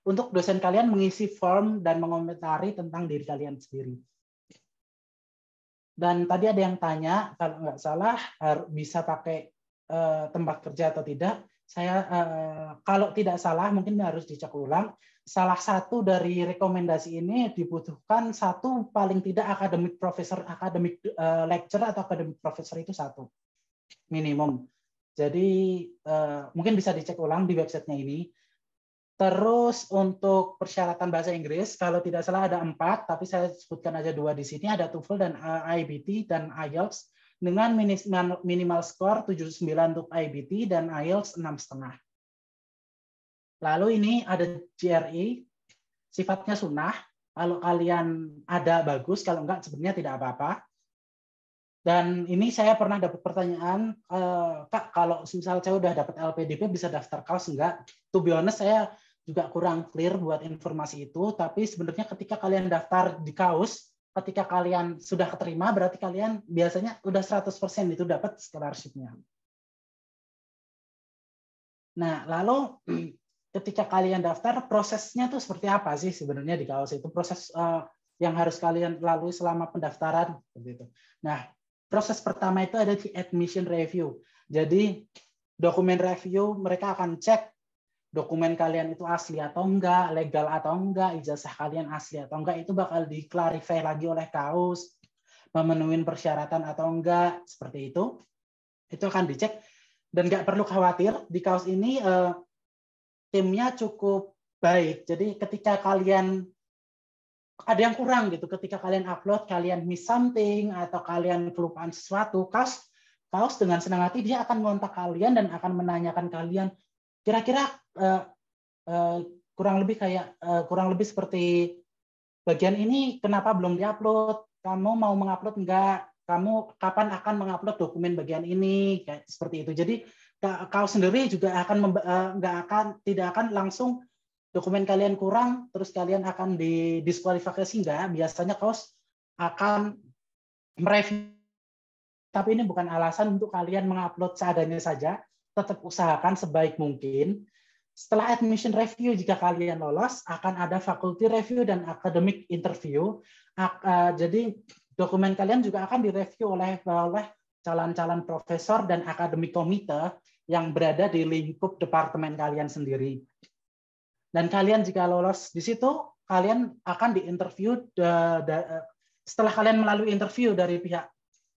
S6: untuk dosen kalian mengisi form dan mengomentari tentang diri kalian sendiri. Dan tadi ada yang tanya, kalau nggak salah bisa pakai eh, tempat kerja atau tidak saya uh, kalau tidak salah mungkin harus dicek ulang salah satu dari rekomendasi ini dibutuhkan satu paling tidak akademik profesor akademik uh, lecture atau akademik profesor itu satu minimum jadi uh, mungkin bisa dicek ulang di websitenya ini Terus untuk persyaratan bahasa Inggris, kalau tidak salah ada empat, tapi saya sebutkan aja dua di sini, ada TOEFL dan IBT dan IELTS dengan minimal skor 79 untuk IBT dan IELTS 6,5. Lalu ini ada GRE, sifatnya sunnah. Kalau kalian ada bagus, kalau enggak sebenarnya tidak apa-apa. Dan ini saya pernah dapat pertanyaan, eh, Kak, kalau misalnya saya udah dapat LPDP bisa daftar kaos enggak? To be honest, saya juga kurang clear buat informasi itu, tapi sebenarnya ketika kalian daftar di kaos, ketika kalian sudah keterima berarti kalian biasanya udah 100% itu dapat scholarship-nya. Nah, lalu [clears throat] ketika kalian daftar prosesnya tuh seperti apa sih sebenarnya di Kaos itu proses uh, yang harus kalian lalui selama pendaftaran seperti itu. Nah, proses pertama itu ada di admission review. Jadi dokumen review mereka akan cek dokumen kalian itu asli atau enggak, legal atau enggak, ijazah kalian asli atau enggak, itu bakal diklarifikasi lagi oleh kaos, memenuhi persyaratan atau enggak, seperti itu. Itu akan dicek. Dan nggak perlu khawatir, di kaos ini eh, timnya cukup baik. Jadi ketika kalian ada yang kurang gitu ketika kalian upload kalian miss something atau kalian kelupaan sesuatu kaos kaos dengan senang hati dia akan ngontak kalian dan akan menanyakan kalian Kira-kira uh, uh, kurang lebih kayak uh, kurang lebih seperti bagian ini kenapa belum diupload? Kamu mau mengupload enggak? Kamu kapan akan mengupload dokumen bagian ini? Kayak seperti itu. Jadi kau sendiri juga akan nggak akan tidak akan langsung dokumen kalian kurang terus kalian akan didiskualifikasi enggak biasanya kau akan mereview tapi ini bukan alasan untuk kalian mengupload seadanya saja tetap usahakan sebaik mungkin. Setelah admission review, jika kalian lolos, akan ada faculty review dan academic interview. Eh, jadi dokumen kalian juga akan direview oleh oleh calon-calon profesor dan akademik komite yang berada di lingkup departemen kalian sendiri. Dan kalian jika lolos di situ, kalian akan diinterview eh, eh, setelah kalian melalui interview dari pihak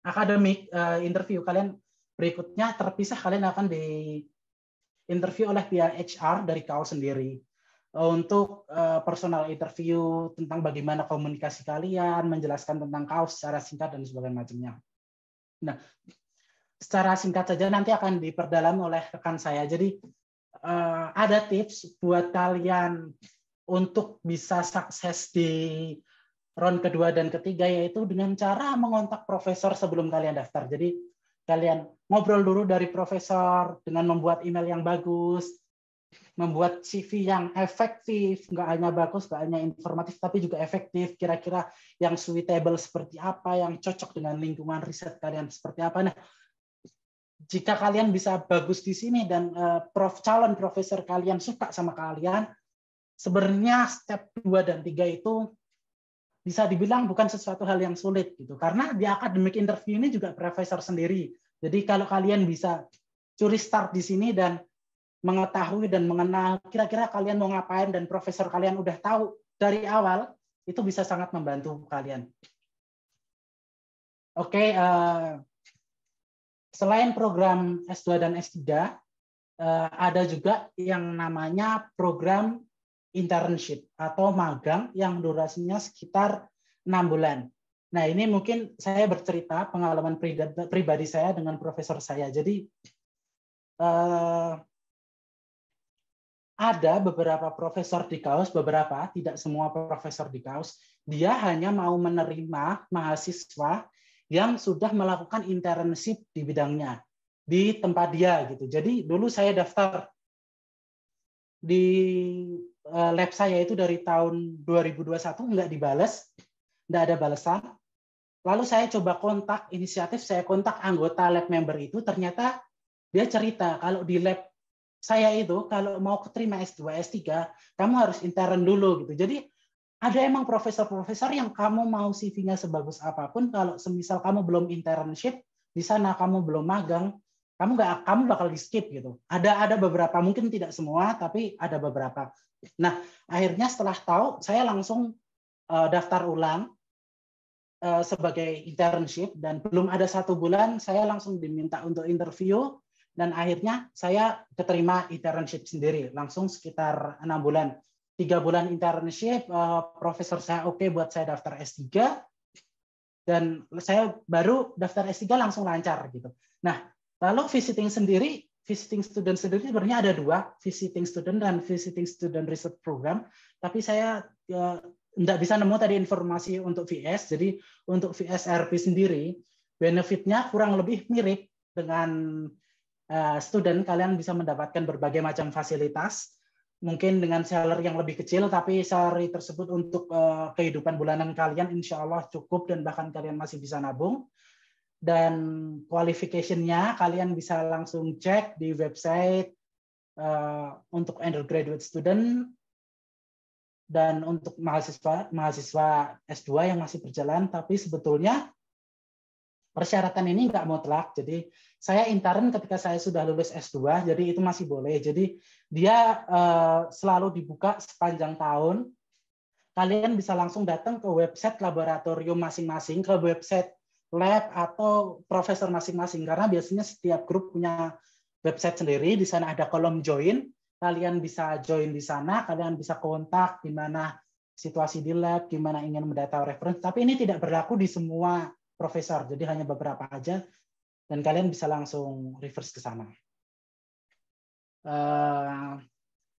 S6: akademik interview kalian berikutnya terpisah kalian akan di interview oleh pihak HR dari kau sendiri eh, untuk eh, personal interview tentang bagaimana komunikasi kalian, menjelaskan tentang kau secara singkat dan sebagainya macamnya. Nah, secara singkat saja nanti akan diperdalam oleh rekan saya. Jadi eh, ada tips buat kalian untuk bisa sukses di round kedua dan ketiga yaitu dengan cara mengontak profesor sebelum kalian daftar. Jadi kalian ngobrol dulu dari profesor dengan membuat email yang bagus, membuat CV yang efektif, nggak hanya bagus, nggak hanya informatif, tapi juga efektif. Kira-kira yang suitable seperti apa, yang cocok dengan lingkungan riset kalian seperti apa. Nah, jika kalian bisa bagus di sini dan eh, prof calon profesor kalian suka sama kalian, sebenarnya step 2 dan 3 itu bisa dibilang bukan sesuatu hal yang sulit gitu karena di academic interview ini juga profesor sendiri. Jadi kalau kalian bisa curi start di sini dan mengetahui dan mengenal kira-kira kalian mau ngapain dan profesor kalian udah tahu dari awal itu bisa sangat membantu kalian. Oke, okay, uh, eh, selain program S2 dan S3 uh, eh, ada juga yang namanya program internship atau magang yang durasinya sekitar enam bulan. Nah ini mungkin saya bercerita pengalaman pribadi saya dengan profesor saya. Jadi eh, ada beberapa profesor di kaos, beberapa tidak semua profesor di kaos, dia hanya mau menerima mahasiswa yang sudah melakukan internship di bidangnya di tempat dia gitu. Jadi dulu saya daftar di Eh, lab saya itu dari tahun 2021 nggak dibales, nggak ada balasan. Lalu saya coba kontak inisiatif, saya kontak anggota lab member itu, ternyata dia cerita kalau di lab saya itu kalau mau keterima S2, S3, kamu harus intern dulu gitu. Jadi ada emang profesor-profesor yang kamu mau CV-nya sebagus apapun, kalau semisal kamu belum internship di sana, kamu belum magang, kamu nggak kamu bakal di skip gitu. Ada ada beberapa mungkin tidak semua, tapi ada beberapa. Nah, akhirnya setelah tahu, saya langsung uh, daftar ulang uh, sebagai internship dan belum ada satu bulan saya langsung diminta untuk interview dan akhirnya saya keterima internship sendiri langsung sekitar enam bulan tiga bulan internship uh, profesor saya oke okay buat saya daftar S3 dan saya baru daftar S3 langsung lancar gitu. Nah, lalu visiting sendiri visiting student sendiri sebenarnya ada dua, visiting student dan visiting student research program. Tapi saya tidak ya, bisa nemu tadi informasi untuk VS. Jadi untuk VSRP sendiri benefitnya kurang lebih mirip dengan eh, student. Kalian bisa mendapatkan berbagai macam fasilitas, mungkin dengan salary yang lebih kecil, tapi salary tersebut untuk eh, kehidupan bulanan kalian insya Allah cukup dan bahkan kalian masih bisa nabung dan qualification-nya kalian bisa langsung cek di website uh, untuk undergraduate student dan untuk mahasiswa mahasiswa S2 yang masih berjalan tapi sebetulnya persyaratan ini nggak mutlak jadi saya intern ketika saya sudah lulus S2 jadi itu masih boleh jadi dia uh, selalu dibuka sepanjang tahun kalian bisa langsung datang ke website laboratorium masing-masing ke website lab atau profesor masing-masing karena biasanya setiap grup punya website sendiri di sana ada kolom join kalian bisa join di sana kalian bisa kontak di mana situasi di lab di mana ingin mendata referensi tapi ini tidak berlaku di semua profesor jadi hanya beberapa aja dan kalian bisa langsung reverse ke sana uh,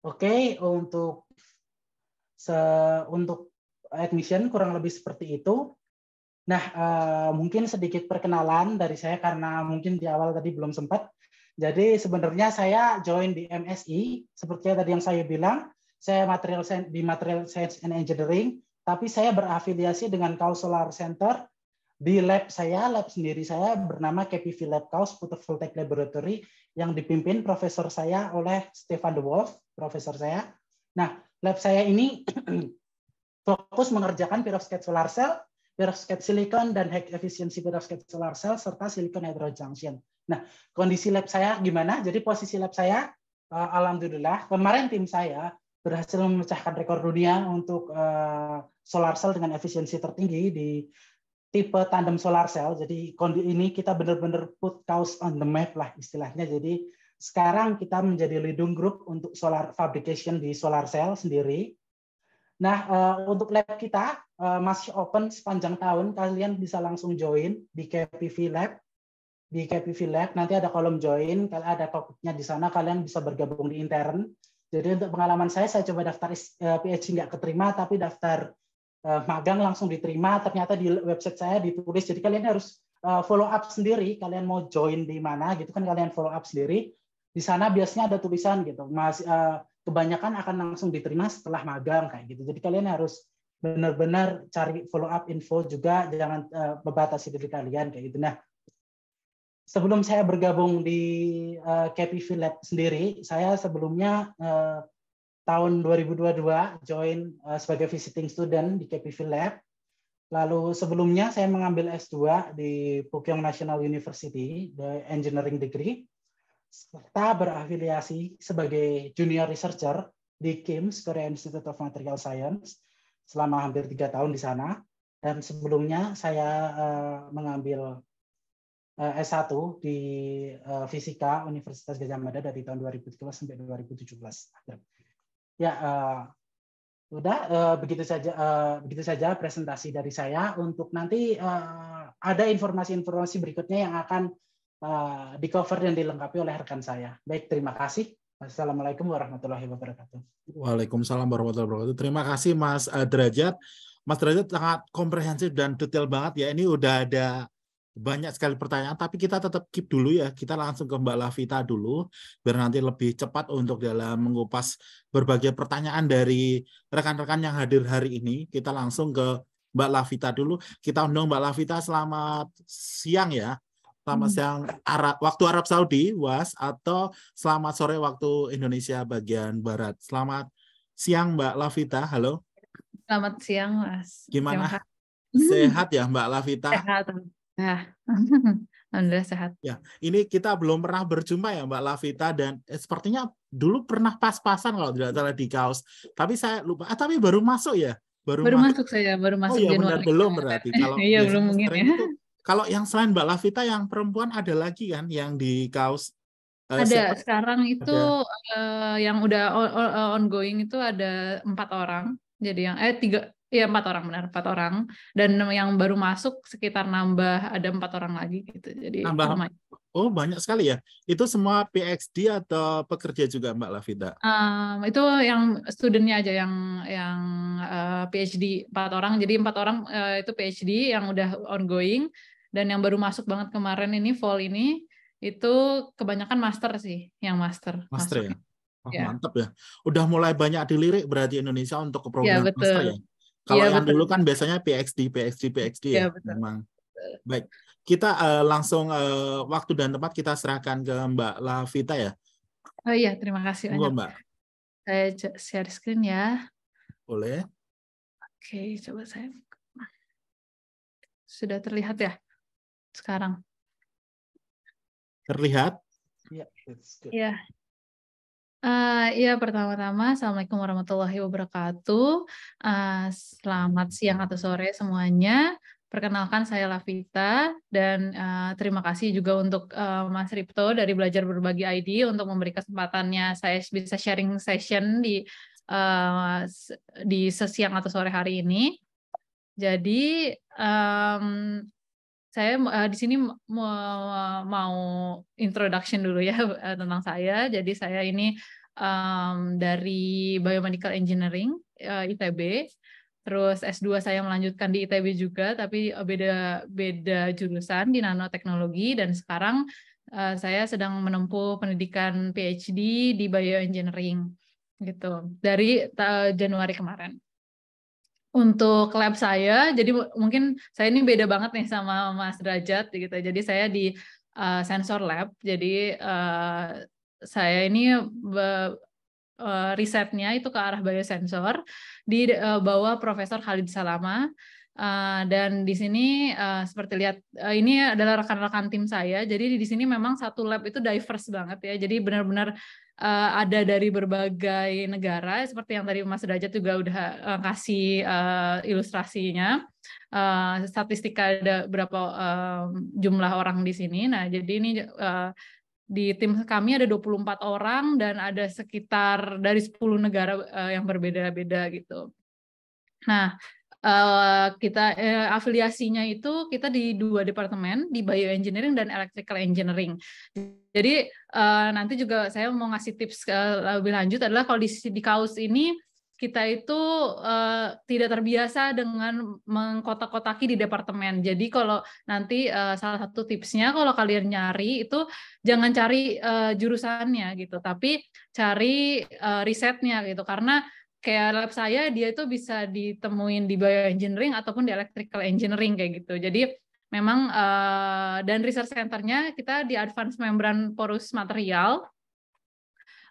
S6: oke okay, untuk se untuk admission kurang lebih seperti itu Nah, eh, mungkin sedikit perkenalan dari saya karena mungkin di awal tadi belum sempat. Jadi sebenarnya saya join di MSI, seperti yang tadi yang saya bilang, saya material di Material Science and Engineering, tapi saya berafiliasi dengan Kaus Solar Center di lab saya, lab sendiri saya bernama KPV Lab Kaus Photovoltaic Laboratory yang dipimpin profesor saya oleh Stefan De Wolf, profesor saya. Nah, lab saya ini [clears throat] fokus mengerjakan perovskite solar cell perovskite silikon dan high efficiency perovskite solar cell serta silikon junction. Nah, kondisi lab saya gimana? Jadi posisi lab saya uh, alhamdulillah kemarin tim saya berhasil memecahkan rekor dunia untuk uh, solar cell dengan efisiensi tertinggi di tipe tandem solar cell. Jadi kondisi ini kita benar-benar put cause on the map lah istilahnya. Jadi sekarang kita menjadi leading group untuk solar fabrication di solar cell sendiri Nah, uh, untuk lab kita uh, masih open sepanjang tahun. Kalian bisa langsung join di KPV Lab. Di KPV Lab nanti ada kolom join, kalau ada topiknya di sana. Kalian bisa bergabung di intern. Jadi untuk pengalaman saya, saya coba daftar uh, eh, PhD nggak keterima, tapi daftar uh, magang langsung diterima. Ternyata di website saya ditulis. Jadi kalian harus uh, follow up sendiri. Kalian mau join di mana gitu kan kalian follow up sendiri. Di sana biasanya ada tulisan gitu, mas. Uh, kebanyakan akan langsung diterima setelah magang kayak gitu. Jadi kalian harus benar-benar cari follow up info juga jangan uh, membatasi diri kalian kayak gitu. Nah, sebelum saya bergabung di uh, eh, KPV Lab sendiri, saya sebelumnya uh, tahun 2022 join uh, sebagai visiting student di KPV Lab. Lalu sebelumnya saya mengambil S2 di Pukyong National University, the engineering degree serta berafiliasi sebagai junior researcher di KIMS, Korea Institute of Material Science, selama hampir tiga tahun di sana. Dan sebelumnya saya uh, mengambil uh, eh, S1 di uh, Fisika Universitas Gajah Mada dari tahun 2013 sampai 2017. Ya, uh, udah uh, begitu saja uh, begitu saja presentasi dari saya untuk nanti uh, ada informasi-informasi berikutnya yang akan Ah, di cover dan dilengkapi oleh rekan saya. Baik, terima kasih. Assalamualaikum warahmatullahi wabarakatuh.
S1: Waalaikumsalam warahmatullahi wabarakatuh. Terima kasih Mas eh, Derajat. Mas Derajat sangat komprehensif dan detail banget ya. Ini udah ada banyak sekali pertanyaan, tapi kita tetap keep dulu ya. Kita langsung ke Mbak Lavita dulu, biar nanti lebih cepat untuk dalam mengupas berbagai pertanyaan dari rekan-rekan yang hadir hari ini. Kita langsung ke Mbak Lavita dulu. Kita undang Mbak Lavita selamat siang ya selamat hmm. siang Arab waktu Arab Saudi was atau selamat sore waktu Indonesia bagian barat. Selamat siang Mbak Lavita. Halo.
S3: Selamat siang Was. Gimana?
S1: Sehat ya Mbak Lavita?
S3: Sehat. Ya.
S1: [laughs] Alhamdulillah sehat. Ya, ini kita belum pernah berjumpa ya Mbak Lavita dan eh, sepertinya dulu pernah pas-pasan kalau tidak salah di kaos. Tapi saya lupa. Ah, tapi baru masuk ya? Baru, baru masuk.
S8: saya, baru oh masuk oh, iya, Januari. Benar,
S1: belum berarti [laughs] kalau iya, belum mungkin ya. Itu kalau yang selain Mbak Lavita yang perempuan ada lagi kan yang di kaos uh, ada siapa?
S8: sekarang itu ada. Uh, yang udah eh, ongoing itu ada empat orang jadi yang eh tiga ya empat orang benar empat orang dan yang baru masuk sekitar nambah ada empat orang lagi gitu jadi nambah
S1: oh banyak sekali ya itu semua PXD atau pekerja juga Mbak Lavita
S8: um, itu yang studentnya aja yang yang uh, PhD empat orang jadi empat orang uh, itu PhD yang udah ongoing dan yang baru masuk banget kemarin ini fall ini itu kebanyakan master sih, yang master. Master, master. ya. Oh, ya.
S1: Mantap ya. Udah mulai banyak dilirik berarti Indonesia untuk ke iya, program ya, betul. master ya. Iya, Kalau ya, yang betul. dulu kan biasanya PXD PXD PXD ya, ya betul. memang. Baik, kita uh, langsung uh, waktu dan tempat kita serahkan ke Mbak Lavita ya.
S3: Oh iya, terima kasih banyak. Mbak. Saya share screen ya. Boleh. Oke, coba saya. Sudah terlihat ya? sekarang.
S1: Terlihat? Iya.
S3: Yeah,
S8: Uh, ya pertama-tama Assalamualaikum warahmatullahi wabarakatuh. Uh, selamat siang atau sore semuanya. Perkenalkan saya Lavita dan uh, terima kasih juga untuk uh, Mas Ripto dari Belajar Berbagi ID untuk memberi kesempatannya saya bisa sharing session di uh, di sesiang atau sore hari ini. Jadi um, saya uh, di sini mau introduction dulu ya [laughs] eh, tentang saya. Jadi saya ini um, dari Biomedical Engineering uh, eh, ITB. Terus S2 saya melanjutkan di ITB juga, tapi beda beda jurusan di nanoteknologi dan sekarang uh, saya sedang menempuh pendidikan PhD di bioengineering gitu dari Januari kemarin untuk lab saya, jadi mungkin saya ini beda banget nih sama Mas Derajat gitu. Jadi saya di uh, sensor lab, jadi uh, saya ini be, uh, risetnya itu ke arah biosensor di uh, bawah Profesor Khalid Salama. Uh, dan di sini uh, seperti lihat uh, ini adalah rekan-rekan tim saya. Jadi di sini memang satu lab itu diverse banget ya. Jadi benar-benar uh, ada dari berbagai negara seperti yang tadi Mas Derajat juga udah uh, eh, kasih uh, eh, ilustrasinya uh, statistika ada berapa uh, jumlah orang di sini nah jadi ini uh, di tim kami ada 24 orang dan ada sekitar dari 10 negara uh, yang berbeda-beda gitu. Nah, Eh, kita uh, afiliasinya itu kita di dua departemen di bioengineering dan electrical engineering. Jadi uh, nanti juga saya mau ngasih tips uh, lebih lanjut adalah kalau di di kaos ini kita itu uh, tidak terbiasa dengan mengkotak-kotaki di departemen. Jadi kalau nanti uh, salah satu tipsnya kalau kalian nyari itu jangan cari uh, jurusannya gitu, tapi cari uh, risetnya gitu. Karena kayak lab saya dia itu bisa ditemuin di bioengineering ataupun di electrical engineering kayak gitu. Jadi memang uh, dan research centernya kita di advanced membrane porous material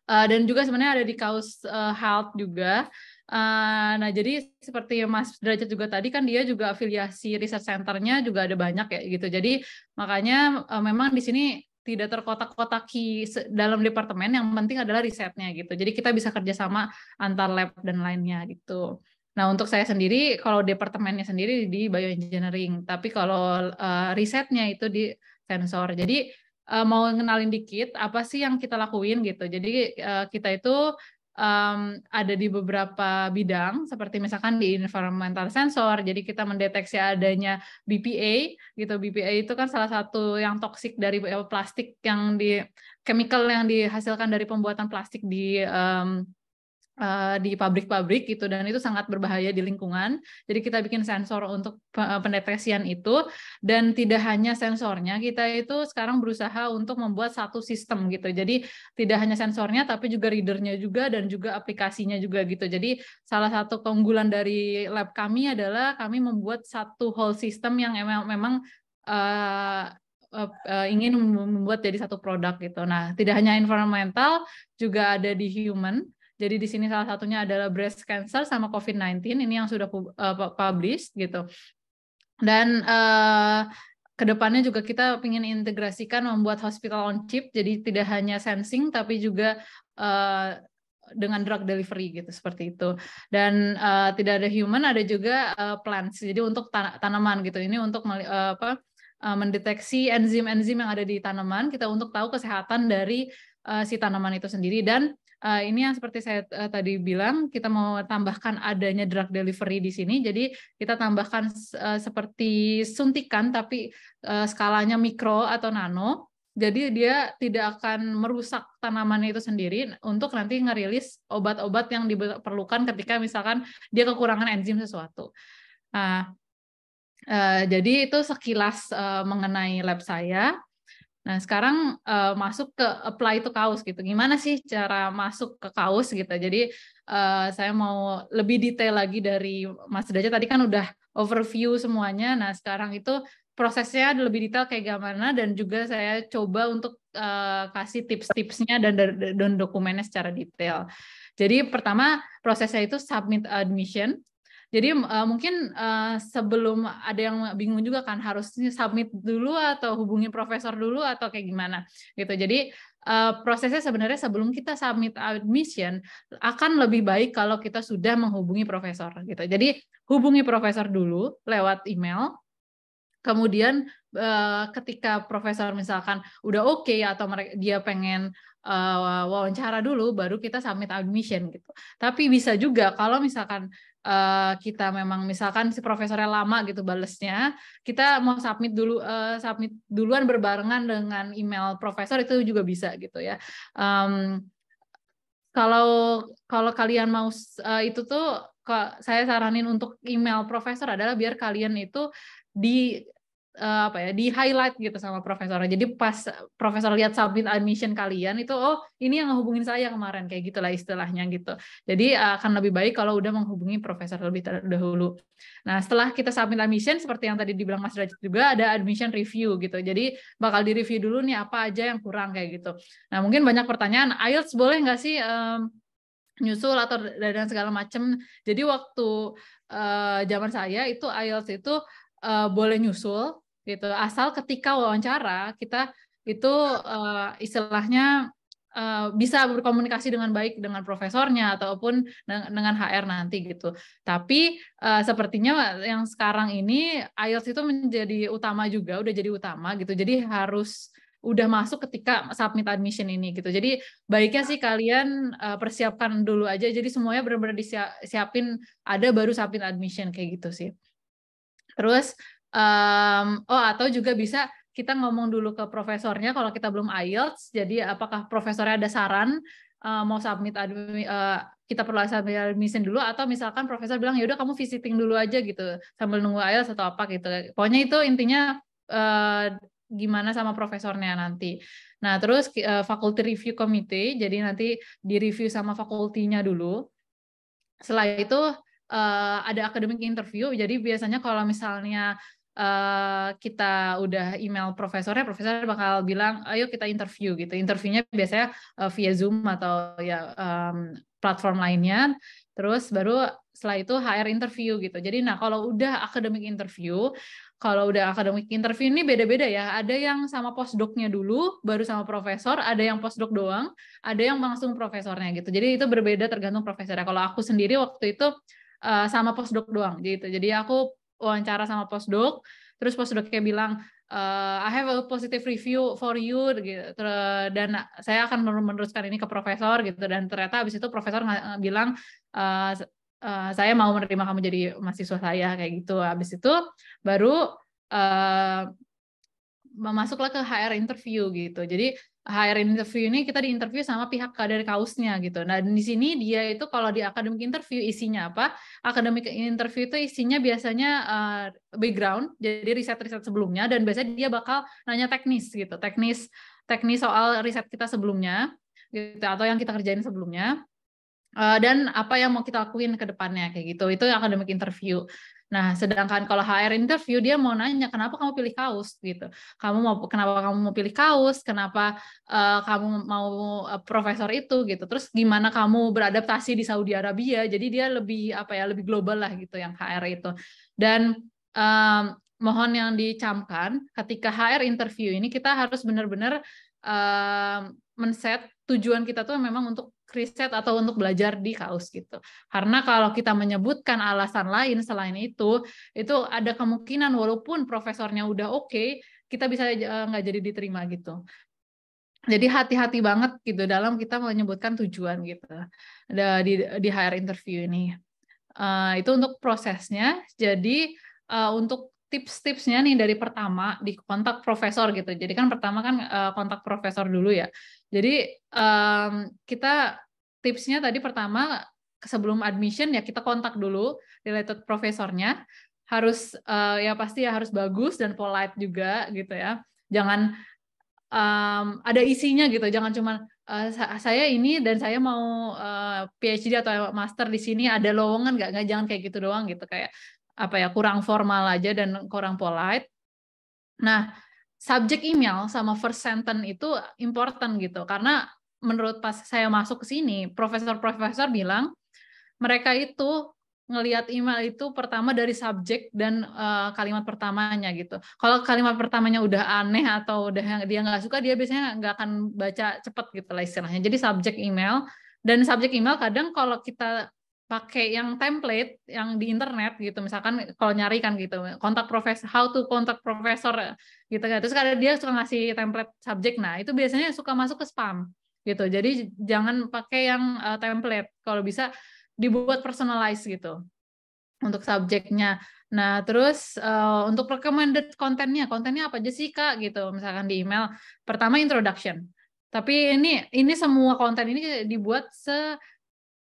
S8: uh, dan juga sebenarnya ada di kaus uh, eh, health juga. Uh, nah jadi seperti Mas Derajat juga tadi kan dia juga afiliasi research centernya juga ada banyak ya gitu. Jadi makanya uh, memang di sini tidak terkotak-kotaki dalam departemen yang penting adalah risetnya gitu jadi kita bisa kerjasama antar lab dan lainnya gitu nah untuk saya sendiri kalau departemennya sendiri di bioengineering tapi kalau uh, risetnya itu di sensor jadi uh, mau ngenalin dikit apa sih yang kita lakuin gitu jadi uh, kita itu um, ada di beberapa bidang seperti misalkan di environmental sensor jadi kita mendeteksi adanya BPA gitu BPA itu kan salah satu yang toksik dari eh, plastik yang di chemical yang dihasilkan dari pembuatan plastik di um, Eh, di pabrik-pabrik gitu dan itu sangat berbahaya di lingkungan. Jadi kita bikin sensor untuk eh, pendeteksian itu dan tidak hanya sensornya, kita itu sekarang berusaha untuk membuat satu sistem gitu. Jadi tidak hanya sensornya tapi juga readernya juga dan juga aplikasinya juga gitu. Jadi salah satu keunggulan dari lab kami adalah kami membuat satu whole system yang memang, memang uh, eh, ingin membuat jadi satu produk gitu. Nah, tidak hanya environmental, juga ada di human jadi di sini salah satunya adalah breast cancer sama COVID-19 ini yang sudah eh, publish gitu. Dan uh, kedepannya juga kita ingin integrasikan membuat hospital on chip, jadi tidak hanya sensing tapi juga uh, dengan drug delivery gitu seperti itu dan uh, tidak ada human ada juga uh, plants jadi untuk tan tanaman gitu ini untuk uh, apa uh, mendeteksi enzim-enzim yang ada di tanaman kita untuk tahu kesehatan dari uh, si tanaman itu sendiri dan uh, ini yang seperti saya uh, tadi bilang kita mau tambahkan adanya drug delivery di sini jadi kita tambahkan uh, seperti suntikan tapi uh, skalanya mikro atau nano jadi dia tidak akan merusak tanamannya itu sendiri untuk nanti ngerilis obat-obat yang diperlukan ketika misalkan dia kekurangan enzim sesuatu. Nah, uh, jadi itu sekilas uh, mengenai lab saya. Nah, sekarang uh, masuk ke apply to kaos gitu. Gimana sih cara masuk ke kaos gitu? Jadi uh, saya mau lebih detail lagi dari Mas Daja tadi kan udah overview semuanya. Nah, sekarang itu prosesnya lebih detail kayak gimana dan juga saya coba untuk uh, kasih tips-tipsnya dan, dan dokumennya secara detail. Jadi pertama prosesnya itu submit admission. Jadi uh, mungkin uh, sebelum ada yang bingung juga kan harusnya submit dulu atau hubungi profesor dulu atau kayak gimana gitu. Jadi uh, prosesnya sebenarnya sebelum kita submit admission akan lebih baik kalau kita sudah menghubungi profesor gitu. Jadi hubungi profesor dulu lewat email. Kemudian uh, ketika profesor misalkan udah oke okay, atau mereka, dia pengen uh, wawancara dulu baru kita submit admission gitu. Tapi bisa juga kalau misalkan Eh, kita memang misalkan si profesornya lama gitu balesnya, kita mau submit dulu uh, submit duluan berbarengan dengan email profesor itu juga bisa gitu ya. Um, kalau kalau kalian mau uh, itu tuh saya saranin untuk email profesor adalah biar kalian itu di uh, apa ya di highlight gitu sama profesornya. Jadi pas profesor lihat submit admission kalian itu oh ini yang hubungin saya kemarin kayak gitulah istilahnya gitu. Jadi uh, akan lebih baik kalau udah menghubungi profesor lebih dahulu. Nah setelah kita submit admission seperti yang tadi dibilang Mas Rajit juga ada admission review gitu. Jadi bakal di review dulu nih apa aja yang kurang kayak gitu. Nah mungkin banyak pertanyaan IELTS boleh nggak sih um, nyusul atau dan segala macam. Jadi waktu uh, zaman saya itu IELTS itu uh, boleh nyusul gitu asal ketika wawancara kita itu uh, istilahnya uh, bisa berkomunikasi dengan baik dengan profesornya ataupun dengan HR nanti gitu. Tapi uh, sepertinya yang sekarang ini IELTS itu menjadi utama juga, udah jadi utama gitu. Jadi harus udah masuk ketika submit admission ini gitu. Jadi baiknya sih kalian uh, persiapkan dulu aja. Jadi semuanya benar-benar disiapin ada baru submit admission kayak gitu sih. Terus um, oh atau juga bisa kita ngomong dulu ke profesornya kalau kita belum IELTS. Jadi apakah profesornya ada saran uh, mau submit admi, uh, kita perlu submit admission dulu atau misalkan profesor bilang ya udah kamu visiting dulu aja gitu sambil nunggu IELTS atau apa gitu. Pokoknya itu intinya uh, gimana sama profesornya nanti. Nah, terus uh, faculty review committee jadi nanti direview sama fakultinya dulu. Setelah itu uh, ada academic interview. Jadi biasanya kalau misalnya uh, kita udah email profesornya, profesor bakal bilang, ayo kita interview gitu. Interviewnya biasanya uh, via Zoom atau ya um, platform lainnya. Terus baru setelah itu HR interview gitu. Jadi nah kalau udah academic interview, kalau udah academic interview ini beda-beda ya. Ada yang sama postdocnya dulu, baru sama profesor, ada yang postdoc doang, ada yang langsung profesornya gitu. Jadi itu berbeda tergantung profesornya. Kalau aku sendiri waktu itu uh, sama postdoc doang gitu. Jadi aku wawancara sama postdoc, terus kayak bilang uh, I have a positive review for you gitu. dan saya akan meneruskan ini ke profesor gitu dan ternyata habis itu profesor bilang uh, uh, saya mau menerima kamu jadi mahasiswa saya kayak gitu. Habis itu baru uh, masuklah ke HR interview gitu. Jadi HR interview ini kita diinterview sama pihak dari kausnya gitu. Nah, di sini dia itu kalau di akademik interview isinya apa? Akademik interview itu isinya biasanya uh, background, jadi riset-riset sebelumnya dan biasanya dia bakal nanya teknis gitu, teknis teknis soal riset kita sebelumnya gitu atau yang kita kerjain sebelumnya. Uh, dan apa yang mau kita lakuin ke depannya kayak gitu. Itu akademik interview. Nah, sedangkan kalau HR interview dia mau nanya kenapa kamu pilih kaos gitu. Kamu mau kenapa kamu mau pilih kaos? Kenapa uh, kamu mau uh, profesor itu gitu. Terus gimana kamu beradaptasi di Saudi Arabia? Jadi dia lebih apa ya, lebih global lah gitu yang HR itu. Dan um, mohon yang dicamkan ketika HR interview ini kita harus benar-benar um, men-set tujuan kita tuh memang untuk riset atau untuk belajar di kaos gitu. Karena kalau kita menyebutkan alasan lain selain itu, itu ada kemungkinan walaupun profesornya udah oke, okay, kita bisa eh, nggak jadi diterima gitu. Jadi hati-hati banget gitu dalam kita menyebutkan tujuan gitu di di HR interview ini. Uh, itu untuk prosesnya. Jadi uh, untuk tips-tipsnya nih dari pertama di kontak profesor gitu. Jadi kan pertama kan eh, kontak profesor dulu ya. Jadi kita tipsnya tadi pertama sebelum admission ya kita kontak dulu related profesornya. Harus eh, ya pasti ya harus bagus dan polite juga gitu ya. Jangan um, ada isinya gitu. Jangan cuma uh, eh, saya ini dan saya mau uh, PhD atau master di sini ada lowongan nggak jangan kayak gitu doang gitu kayak apa ya kurang formal aja dan kurang polite. Nah, subjek email sama first sentence itu important gitu karena menurut pas saya masuk ke sini profesor-profesor bilang mereka itu ngelihat email itu pertama dari subjek dan uh, kalimat pertamanya gitu. Kalau kalimat pertamanya udah aneh atau udah dia nggak suka, dia biasanya nggak akan baca cepet gitu lah istilahnya. Jadi subjek email dan subjek email kadang kalau kita pakai yang template yang di internet gitu misalkan kalau nyari kan gitu kontak profesor how to kontak profesor gitu kan terus kadang kan dia suka ngasih template subjek nah itu biasanya suka masuk ke spam gitu jadi jangan pakai yang uh, template kalau bisa dibuat personalize gitu untuk subjeknya nah terus uh, untuk recommended kontennya kontennya apa aja sih kak gitu misalkan di email pertama introduction tapi ini ini semua konten ini dibuat se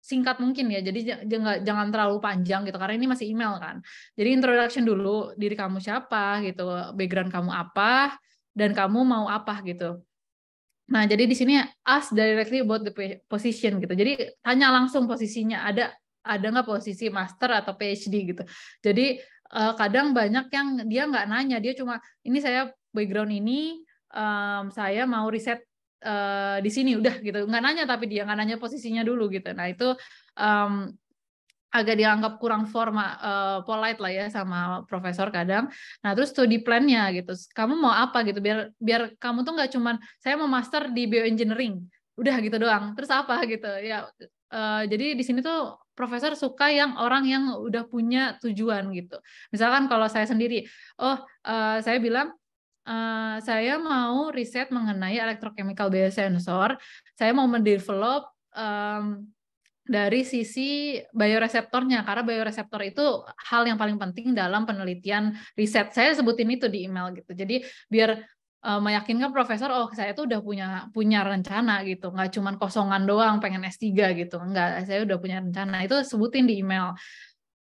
S8: singkat mungkin ya. Jadi jangan jangan terlalu panjang gitu karena ini masih email kan. Jadi introduction dulu diri kamu siapa gitu, background kamu apa dan kamu mau apa gitu. Nah, jadi di sini ask directly about the position gitu. Jadi tanya langsung posisinya ada ada nggak posisi master atau PhD gitu. Jadi eh, kadang banyak yang dia nggak nanya, dia cuma ini saya background ini um, saya mau riset uh, di sini udah gitu nggak nanya tapi dia nggak nanya posisinya dulu gitu nah itu um, agak dianggap kurang formal uh, eh, polite lah ya sama profesor kadang. Nah terus studi plannya gitu, kamu mau apa gitu biar biar kamu tuh nggak cuman saya mau master di bioengineering, udah gitu doang. Terus apa gitu ya? Uh, jadi di sini tuh profesor suka yang orang yang udah punya tujuan gitu. Misalkan kalau saya sendiri, oh uh, saya bilang uh, saya mau riset mengenai electrochemical biosensor. Saya mau mendevelop um, dari sisi bioreseptornya karena bioreseptor itu hal yang paling penting dalam penelitian riset. Saya sebutin itu di email gitu. Jadi biar uh, meyakinkan profesor oh saya itu udah punya punya rencana gitu. nggak cuma kosongan doang pengen S3 gitu. nggak saya udah punya rencana. Itu sebutin di email.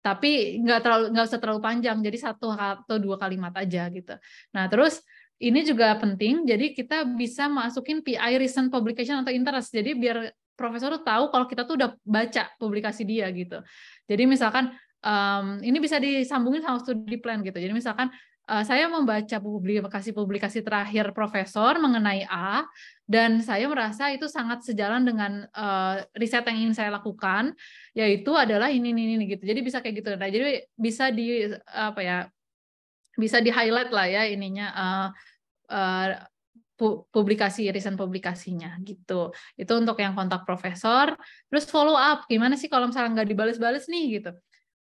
S8: Tapi nggak terlalu nggak usah terlalu panjang. Jadi satu atau dua kalimat aja gitu. Nah, terus ini juga penting. Jadi kita bisa masukin PI recent publication atau interest. Jadi biar profesor tuh tahu kalau kita tuh udah baca publikasi dia gitu. Jadi misalkan um, ini bisa disambungin sama studi plan gitu. Jadi misalkan uh, saya membaca publikasi-publikasi terakhir profesor mengenai A dan saya merasa itu sangat sejalan dengan uh, riset yang ingin saya lakukan yaitu adalah ini ini ini gitu. Jadi bisa kayak gitu. Nah, jadi bisa di apa ya bisa di highlight lah ya ininya uh, uh, publikasi recent publikasinya gitu itu untuk yang kontak profesor terus follow up gimana sih kalau misalnya nggak dibales-bales nih gitu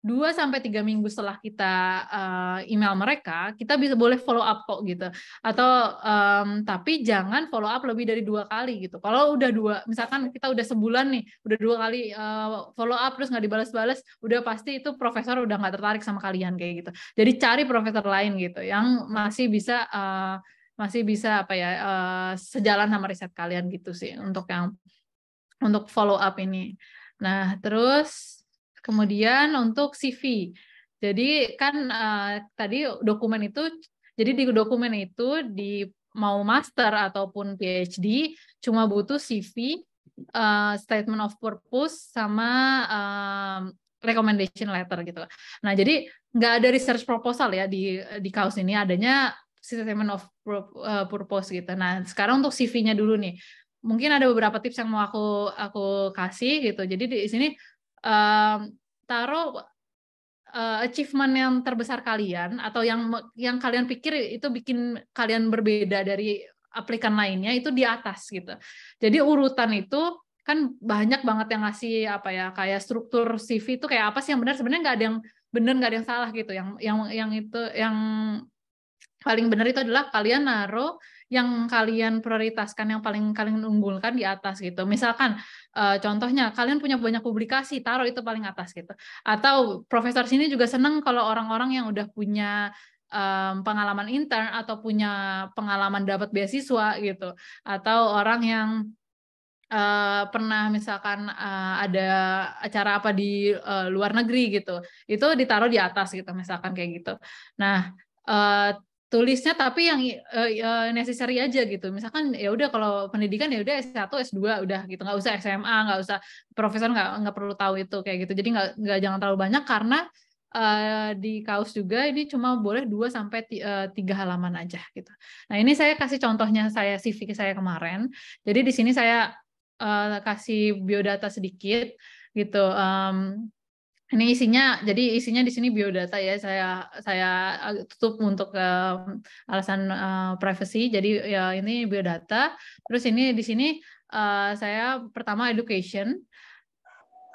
S8: Dua sampai tiga minggu setelah kita uh, email mereka, kita bisa boleh follow up kok gitu. Atau um, tapi jangan follow up lebih dari dua kali gitu. Kalau udah dua, misalkan kita udah sebulan nih, udah dua kali uh, follow up terus nggak dibalas-balas, udah pasti itu profesor udah nggak tertarik sama kalian kayak gitu. Jadi cari profesor lain gitu yang masih bisa uh, masih bisa apa ya uh, sejalan sama riset kalian gitu sih untuk yang untuk follow up ini. Nah, terus Kemudian untuk CV. Jadi kan uh, tadi dokumen itu jadi di dokumen itu di mau master ataupun PhD cuma butuh CV, uh, eh, statement of purpose sama uh, recommendation letter gitu. Nah, jadi nggak ada research proposal ya di di kaos ini adanya statement of purpose gitu. Nah, sekarang untuk CV-nya dulu nih. Mungkin ada beberapa tips yang mau aku aku kasih gitu. Jadi di sini um, taruh uh, achievement yang terbesar kalian atau yang yang kalian pikir itu bikin kalian berbeda dari aplikan lainnya itu di atas gitu. Jadi urutan itu kan banyak banget yang ngasih apa ya kayak struktur CV itu kayak apa sih yang benar sebenarnya nggak ada yang benar nggak ada yang salah gitu. Yang yang yang itu yang paling benar itu adalah kalian naruh yang kalian prioritaskan, yang paling kalian unggulkan di atas gitu. Misalkan uh, contohnya kalian punya banyak publikasi, taruh itu paling atas gitu. Atau profesor sini juga seneng kalau orang-orang yang udah punya um, pengalaman intern atau punya pengalaman dapat beasiswa gitu atau orang yang uh, pernah misalkan uh, ada acara apa di uh, luar negeri gitu itu ditaruh di atas gitu misalkan kayak gitu nah uh, tulisnya tapi yang uh, necessary aja gitu. Misalkan ya udah kalau pendidikan ya udah S1, S2 udah gitu. nggak usah SMA, nggak usah profesor nggak nggak perlu tahu itu kayak gitu. Jadi nggak nggak jangan terlalu banyak karena Uh, di kaos juga ini cuma boleh 2 sampai tiga halaman aja gitu. Nah, ini saya kasih contohnya saya CV saya kemarin. Jadi di sini saya uh, kasih biodata sedikit gitu. Um, ini isinya jadi isinya di sini biodata ya saya saya eh, tutup untuk uh, alasan uh, privacy jadi ya ini biodata terus ini di sini uh, saya pertama education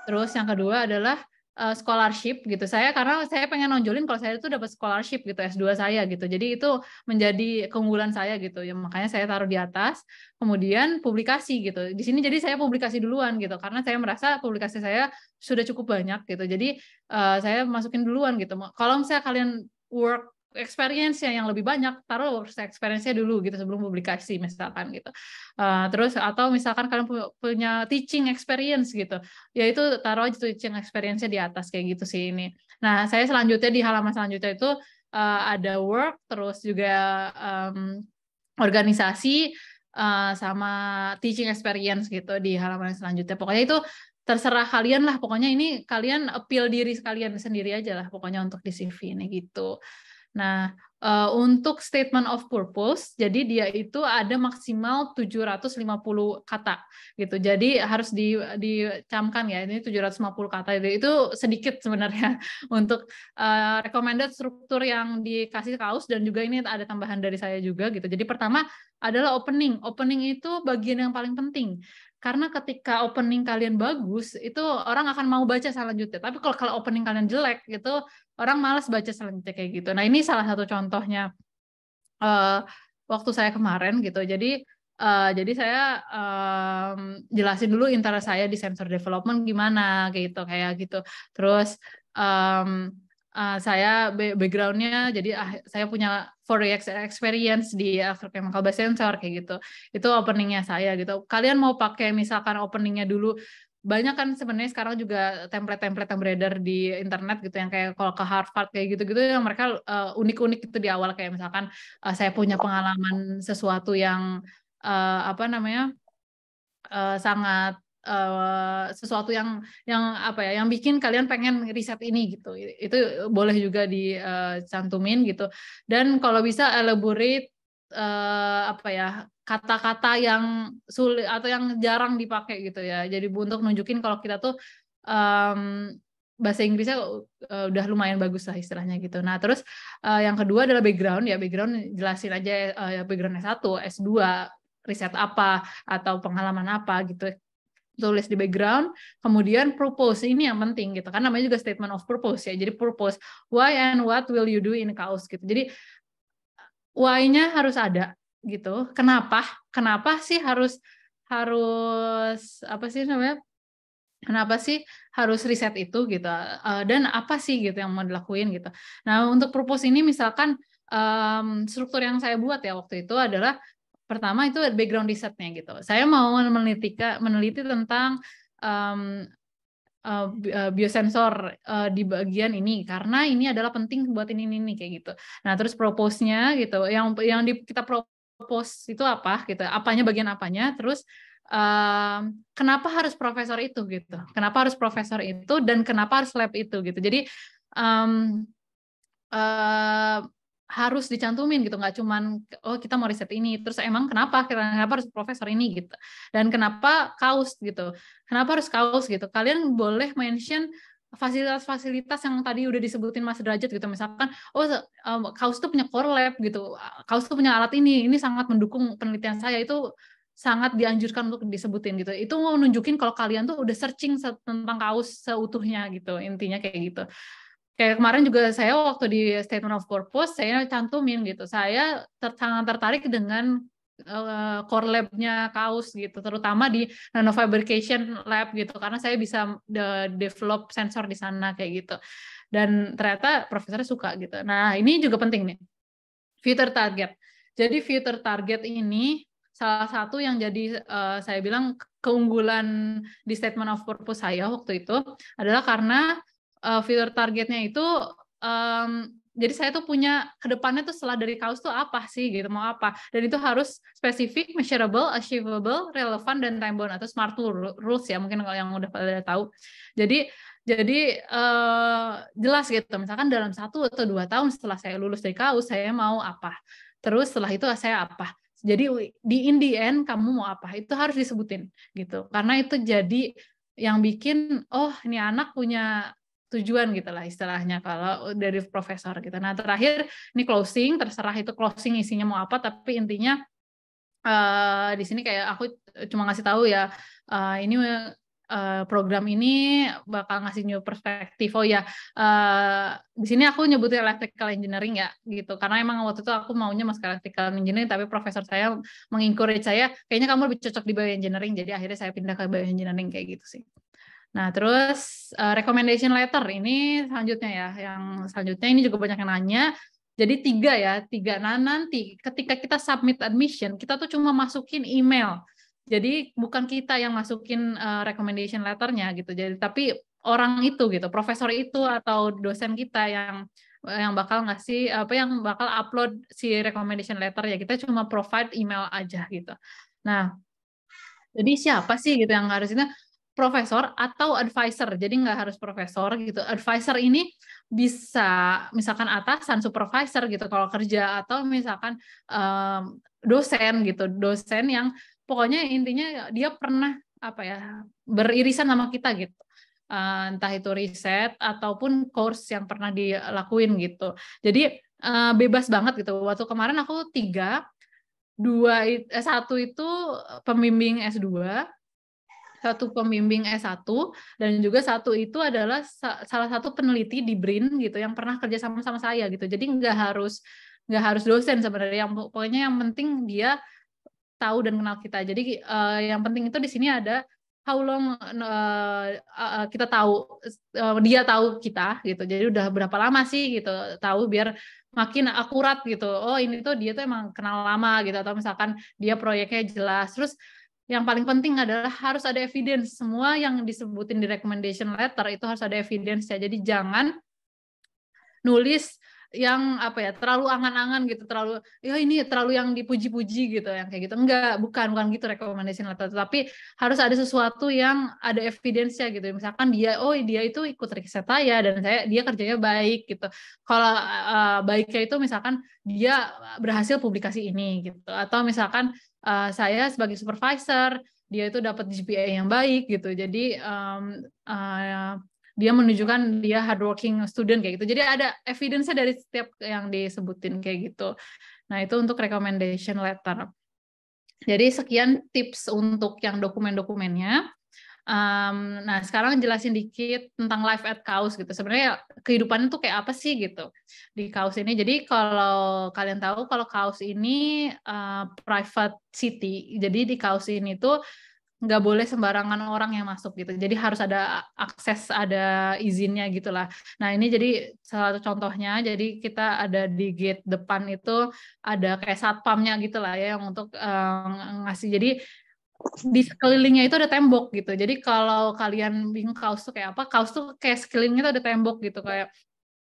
S8: terus yang kedua adalah uh, scholarship gitu. Saya karena saya pengen nonjolin kalau saya itu dapat scholarship gitu S2 saya gitu. Jadi itu menjadi keunggulan saya gitu. Ya makanya saya taruh di atas, kemudian publikasi gitu. Di sini jadi saya publikasi duluan gitu karena saya merasa publikasi saya sudah cukup banyak gitu. Jadi uh, saya masukin duluan gitu. Kalau misalnya kalian work experience yang lebih banyak, taruh experience-nya dulu gitu sebelum publikasi misalkan gitu. Uh, terus atau misalkan kalian punya teaching experience gitu, yaitu taruh aja teaching experience-nya di atas kayak gitu sih ini. Nah, saya selanjutnya di halaman selanjutnya itu uh, ada work, terus juga um, organisasi uh, sama teaching experience gitu di halaman selanjutnya. Pokoknya itu terserah kalian lah pokoknya ini kalian appeal diri kalian sendiri aja lah pokoknya untuk di CV ini gitu Nah, uh, untuk statement of purpose, jadi dia itu ada maksimal 750 kata gitu. Jadi harus di dicamkan ya, ini 750 kata. itu itu sedikit sebenarnya [laughs] untuk uh, recommended struktur yang dikasih kaos dan juga ini ada tambahan dari saya juga gitu. Jadi pertama adalah opening. Opening itu bagian yang paling penting karena ketika opening kalian bagus itu orang akan mau baca selanjutnya tapi kalau kalau opening kalian jelek gitu orang malas baca selanjutnya kayak gitu nah ini salah satu contohnya uh, waktu saya kemarin gitu jadi uh, jadi saya um, jelasin dulu interest saya di sensor development gimana gitu kayak gitu terus um, uh, saya backgroundnya jadi uh, saya punya for experience di agrochemical based sensor kayak gitu itu openingnya saya gitu kalian mau pakai misalkan openingnya dulu banyak kan sebenarnya sekarang juga template-template yang beredar di internet gitu yang kayak kalau ke Harvard kayak gitu-gitu yang mereka eh, unik-unik uh, gitu unik di awal kayak misalkan uh, saya punya pengalaman sesuatu yang uh, apa namanya uh, sangat uh, sesuatu yang yang apa ya yang bikin kalian pengen riset ini gitu itu boleh juga dicantumin eh, gitu dan kalau bisa elaborate uh, apa ya kata-kata yang sulit atau yang jarang dipakai gitu ya jadi untuk nunjukin kalau kita tuh um, bahasa Inggrisnya uh, udah lumayan bagus lah istilahnya gitu. Nah, terus uh, yang kedua adalah background ya, background jelasin aja uh, background S1, S2, riset apa atau pengalaman apa gitu tulis di background, kemudian propose ini yang penting gitu kan namanya juga statement of purpose ya. Jadi purpose why and what will you do in chaos gitu. Jadi why-nya harus ada gitu. Kenapa? Kenapa sih harus harus apa sih namanya? Kenapa sih harus riset itu gitu? Eh, dan apa sih gitu yang mau dilakuin gitu? Nah untuk proposal ini misalkan um, struktur yang saya buat ya waktu itu adalah pertama itu background risetnya gitu. Saya mau meneliti meneliti tentang um, uh, biosensor uh, di bagian ini karena ini adalah penting buat ini ini, ini kayak gitu. Nah, terus proposnya gitu. Yang yang di, kita propose itu apa gitu. Apanya bagian apanya terus Uh, kenapa harus profesor itu gitu? Kenapa harus profesor itu dan kenapa harus lab itu gitu? Jadi um, uh, harus dicantumin gitu nggak cuman oh kita mau riset ini terus emang kenapa kenapa harus profesor ini gitu dan kenapa kaos gitu kenapa harus kaos gitu kalian boleh mention fasilitas-fasilitas yang tadi udah disebutin Mas Derajat gitu misalkan oh kaos tuh punya core lab gitu kaos tuh punya alat ini ini sangat mendukung penelitian saya itu sangat dianjurkan untuk disebutin gitu itu mau nunjukin kalau kalian tuh udah searching tentang kaos seutuhnya gitu intinya kayak gitu kayak kemarin juga saya waktu di statement of purpose saya cantumin gitu saya sangat tertarik dengan uh, core labnya kaos gitu terutama di nanofabrication lab gitu karena saya bisa de develop sensor di sana kayak gitu dan ternyata profesornya suka gitu nah ini juga penting nih future target jadi future target ini salah satu yang jadi uh, saya bilang keunggulan di statement of purpose saya waktu itu adalah karena uh, eh, fitur targetnya itu um, jadi saya tuh punya kedepannya tuh setelah dari kaos tuh apa sih gitu mau apa dan itu harus spesifik, measurable, achievable, relevant dan time bound atau smart rules ya mungkin kalau yang udah pada tahu. Jadi jadi uh, jelas gitu misalkan dalam satu atau dua tahun setelah saya lulus dari kaos saya mau apa terus setelah itu saya apa jadi di in the end kamu mau apa itu harus disebutin gitu karena itu jadi yang bikin oh ini anak punya tujuan gitu lah istilahnya kalau dari profesor gitu. Nah terakhir ini closing, terserah itu closing isinya mau apa, tapi intinya uh, di sini kayak aku cuma ngasih tahu ya uh, ini uh, program ini bakal ngasih new perspektif. Oh ya, uh, di sini aku nyebutnya electrical engineering ya gitu. Karena emang waktu itu aku maunya masuk electrical engineering, tapi profesor saya mengencourage saya, kayaknya kamu lebih cocok di bioengineering. Jadi akhirnya saya pindah ke bioengineering kayak gitu sih. Nah, terus uh, recommendation letter ini selanjutnya ya, yang selanjutnya ini juga banyak yang nanya. Jadi tiga ya, tiga. Nah nanti ketika kita submit admission, kita tuh cuma masukin email. Jadi bukan kita yang masukin uh, recommendation letternya gitu. Jadi tapi orang itu gitu, profesor itu atau dosen kita yang yang bakal ngasih apa yang bakal upload si recommendation letter ya kita cuma provide email aja gitu. Nah, jadi siapa sih gitu yang harusnya profesor atau advisor. Jadi nggak harus profesor gitu. Advisor ini bisa misalkan atasan, supervisor gitu kalau kerja atau misalkan um, dosen gitu, dosen yang pokoknya intinya dia pernah apa ya beririsan sama kita gitu. Uh, entah itu riset ataupun course yang pernah dilakuin gitu. Jadi uh, bebas banget gitu. Waktu kemarin aku tiga, dua, eh, satu itu pembimbing S2, satu pembimbing S1 dan juga satu itu adalah salah satu peneliti di BRIN gitu yang pernah kerja sama sama saya gitu. Jadi nggak harus nggak harus dosen sebenarnya yang pokoknya yang penting dia tahu dan kenal kita. Jadi uh, yang penting itu di sini ada how long uh, uh, kita tahu uh, dia tahu kita gitu. Jadi udah berapa lama sih gitu tahu biar makin akurat gitu. Oh, ini tuh dia tuh emang kenal lama gitu atau misalkan dia proyeknya jelas. Terus yang paling penting adalah harus ada evidence. Semua yang disebutin di recommendation letter itu harus ada evidence ya. Jadi jangan nulis yang apa ya terlalu angan-angan gitu terlalu ya ini terlalu yang dipuji-puji gitu yang kayak gitu enggak bukan bukan gitu recommendation letter tapi harus ada sesuatu yang ada evidence ya gitu misalkan dia oh dia itu ikut riset saya dan saya dia kerjanya baik gitu kalau uh, baiknya itu misalkan dia berhasil publikasi ini gitu atau misalkan uh, saya sebagai supervisor dia itu dapat GPA yang baik gitu jadi um, uh, dia menunjukkan dia hardworking student kayak gitu jadi ada evidence dari setiap yang disebutin kayak gitu nah itu untuk recommendation letter jadi sekian tips untuk yang dokumen-dokumennya Um, nah sekarang jelasin dikit tentang life at kaos gitu. Sebenarnya kehidupannya tuh kayak apa sih gitu di Kaus ini. Jadi kalau kalian tahu kalau kaos ini uh, private city. Jadi di kaos ini tuh nggak boleh sembarangan orang yang masuk gitu. Jadi harus ada akses, ada izinnya gitulah. Nah ini jadi salah satu contohnya. Jadi kita ada di gate depan itu ada kayak satpamnya gitulah ya yang untuk um, ngasih. Jadi di sekelilingnya itu ada tembok gitu. Jadi kalau kalian bingung kaos tuh kayak apa, kaos tuh kayak sekelilingnya itu ada tembok gitu kayak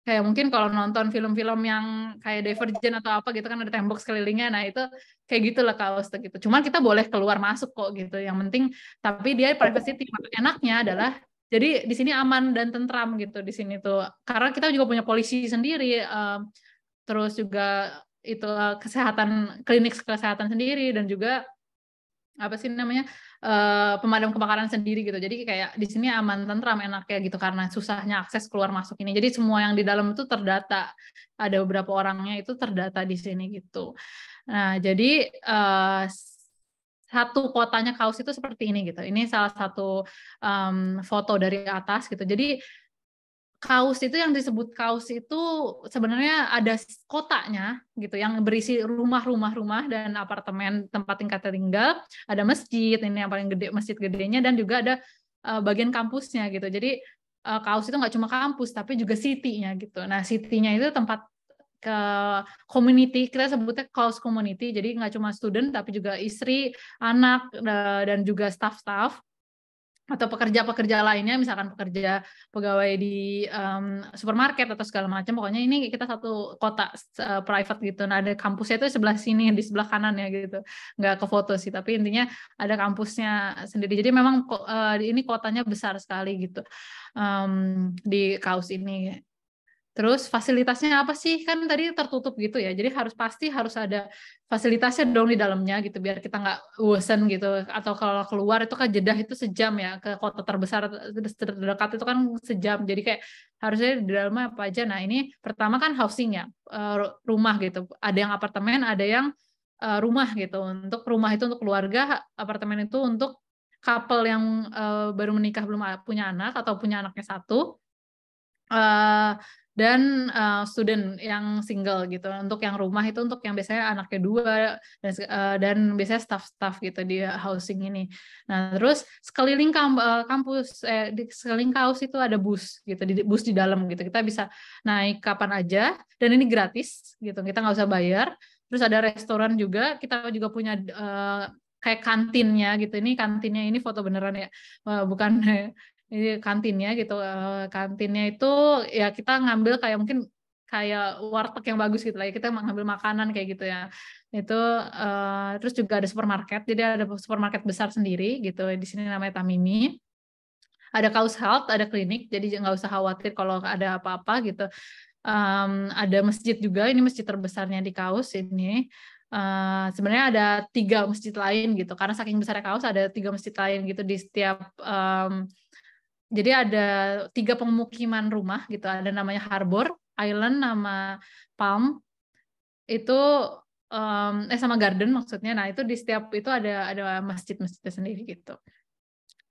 S8: kayak mungkin kalau nonton film-film yang kayak Divergent atau apa gitu kan ada tembok sekelilingnya nah itu kayak gitulah kaos tuh gitu cuman kita boleh keluar masuk kok gitu yang penting tapi dia privacy enaknya adalah jadi di sini aman dan tentram gitu di sini tuh karena kita juga punya polisi sendiri um, terus juga itu uh, kesehatan klinik kesehatan sendiri dan juga apa sih namanya uh, pemadam kebakaran sendiri gitu jadi kayak di sini aman tentram enak ya gitu karena susahnya akses keluar masuk ini jadi semua yang di dalam itu terdata ada beberapa orangnya itu terdata di sini gitu nah jadi uh, satu kotanya kaos itu seperti ini gitu ini salah satu um, foto dari atas gitu jadi kaos itu yang disebut kaos itu sebenarnya ada kotanya gitu yang berisi rumah-rumah-rumah dan apartemen tempat tingkat tinggal ada masjid ini yang paling gede masjid gedenya dan juga ada uh, bagian kampusnya gitu jadi uh, kaos itu nggak cuma kampus tapi juga city-nya gitu nah city-nya itu tempat ke community kita sebutnya kaos community jadi nggak cuma student tapi juga istri anak eh, dan juga staff-staff atau pekerja-pekerja lainnya misalkan pekerja pegawai di um, supermarket atau segala macam pokoknya ini kita satu kota uh, private gitu nah ada kampusnya itu sebelah sini di sebelah kanan ya gitu nggak ke foto sih tapi intinya ada kampusnya sendiri jadi memang uh, ini kotanya besar sekali gitu um, di kaos ini Terus fasilitasnya apa sih? Kan tadi tertutup gitu ya. Jadi harus pasti harus ada fasilitasnya dong di dalamnya gitu biar kita nggak bosen gitu. Atau kalau keluar itu kan jedah itu sejam ya ke kota terbesar terdekat itu kan sejam. Jadi kayak harusnya di dalamnya apa aja. Nah ini pertama kan housing ya eh, rumah gitu. Ada yang apartemen, ada yang eh, rumah gitu. Untuk rumah itu untuk keluarga, apartemen itu untuk couple yang eh, baru menikah belum punya anak atau punya anaknya satu dan uh, student yang single gitu. Untuk yang rumah itu untuk yang biasanya anaknya dua dan uh, dan biasanya staff-staff gitu di housing ini. Nah, terus sekeliling kamp, eh, kampus eh, di sekeliling kampus itu ada bus gitu, di bus di dalam gitu. Kita bisa naik kapan aja dan ini gratis gitu. Kita nggak usah bayar. Terus ada restoran juga, kita juga punya uh, kayak kantinnya gitu. Ini kantinnya ini foto beneran ya, bukan [laughs] jadi kantinnya gitu eh, kantinnya itu ya kita ngambil kayak mungkin kayak warteg yang bagus gitu lah ya kita ngambil makanan kayak gitu ya itu eh, terus juga ada supermarket jadi ada supermarket besar sendiri gitu di sini namanya Tamimi ada Kaus Health ada klinik jadi nggak usah khawatir kalau ada apa-apa gitu um, ada masjid juga ini masjid terbesarnya di Kaus ini Uh, sebenarnya ada tiga masjid lain gitu karena saking besarnya kaos ada tiga masjid lain gitu di setiap um, jadi ada tiga pemukiman rumah gitu ada namanya Harbor Island nama Palm itu um, eh sama Garden maksudnya nah itu di setiap itu ada ada masjid-masjid sendiri gitu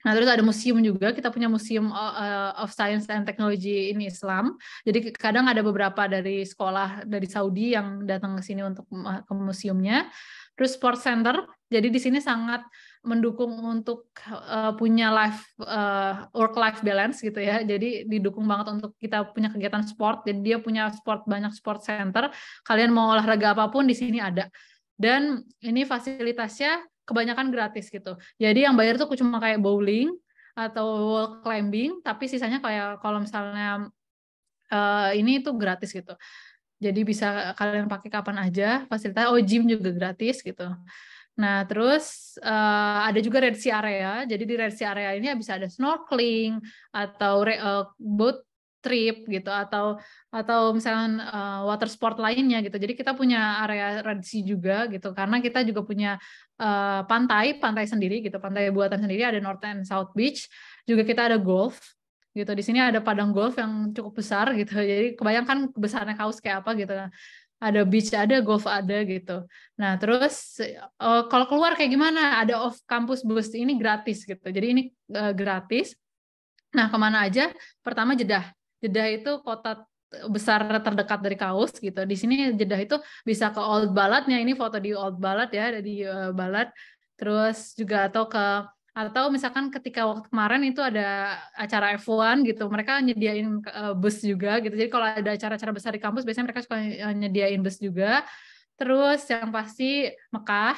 S8: nah terus ada museum juga kita punya museum eh, of science and technology in Islam jadi kadang ada beberapa dari sekolah dari Saudi yang datang ke sini untuk ke museumnya terus sport center jadi di sini sangat mendukung untuk uh, punya life uh, work life balance gitu ya. Jadi didukung banget untuk kita punya kegiatan sport. Jadi dia punya sport banyak sport center. Kalian mau olahraga apapun di sini ada. Dan ini fasilitasnya kebanyakan gratis gitu. Jadi yang bayar tuh cuma kayak bowling atau wall climbing, tapi sisanya kayak kalau misalnya uh, ini itu gratis gitu. Jadi bisa kalian pakai kapan aja fasilitas. Oh gym juga gratis gitu. Nah, terus uh, ada juga Red Sea area. Jadi di Red Sea area ini bisa ada snorkeling atau uh, boat trip gitu atau atau misalnya uh, eh, water sport lainnya gitu. Jadi kita punya area Red Sea juga gitu karena kita juga punya uh, pantai, pantai sendiri gitu, pantai buatan sendiri ada North and South Beach. Juga kita ada golf gitu. Di sini ada padang golf yang cukup besar gitu. Jadi kebayangkan besarnya kaos kayak apa gitu ada beach ada golf ada gitu nah terus uh, kalau keluar kayak gimana ada off campus bus ini gratis gitu jadi ini uh, gratis nah kemana aja pertama Jeddah Jeddah itu kota besar terdekat dari Kaus gitu di sini Jeddah itu bisa ke Old Baladnya ini foto di Old balat ya di uh, eh, Balad terus juga atau ke atau misalkan ketika waktu kemarin itu ada acara F1 gitu mereka nyediain eh, bus juga gitu jadi kalau ada acara-acara besar di kampus biasanya mereka suka eh, nyediain bus juga terus yang pasti Mekah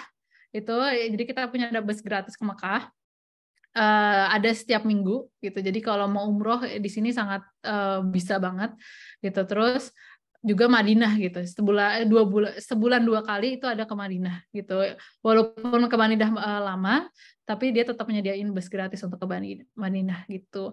S8: itu eh, jadi kita punya ada bus gratis ke Mekah uh, ada setiap minggu gitu jadi kalau mau umroh di sini sangat uh, bisa banget gitu terus juga Madinah gitu sebulan eh, dua bulan sebulan dua kali itu ada ke Madinah gitu walaupun ke Madinah uh, lama tapi dia tetap menyediain bus gratis untuk ke Madinah gitu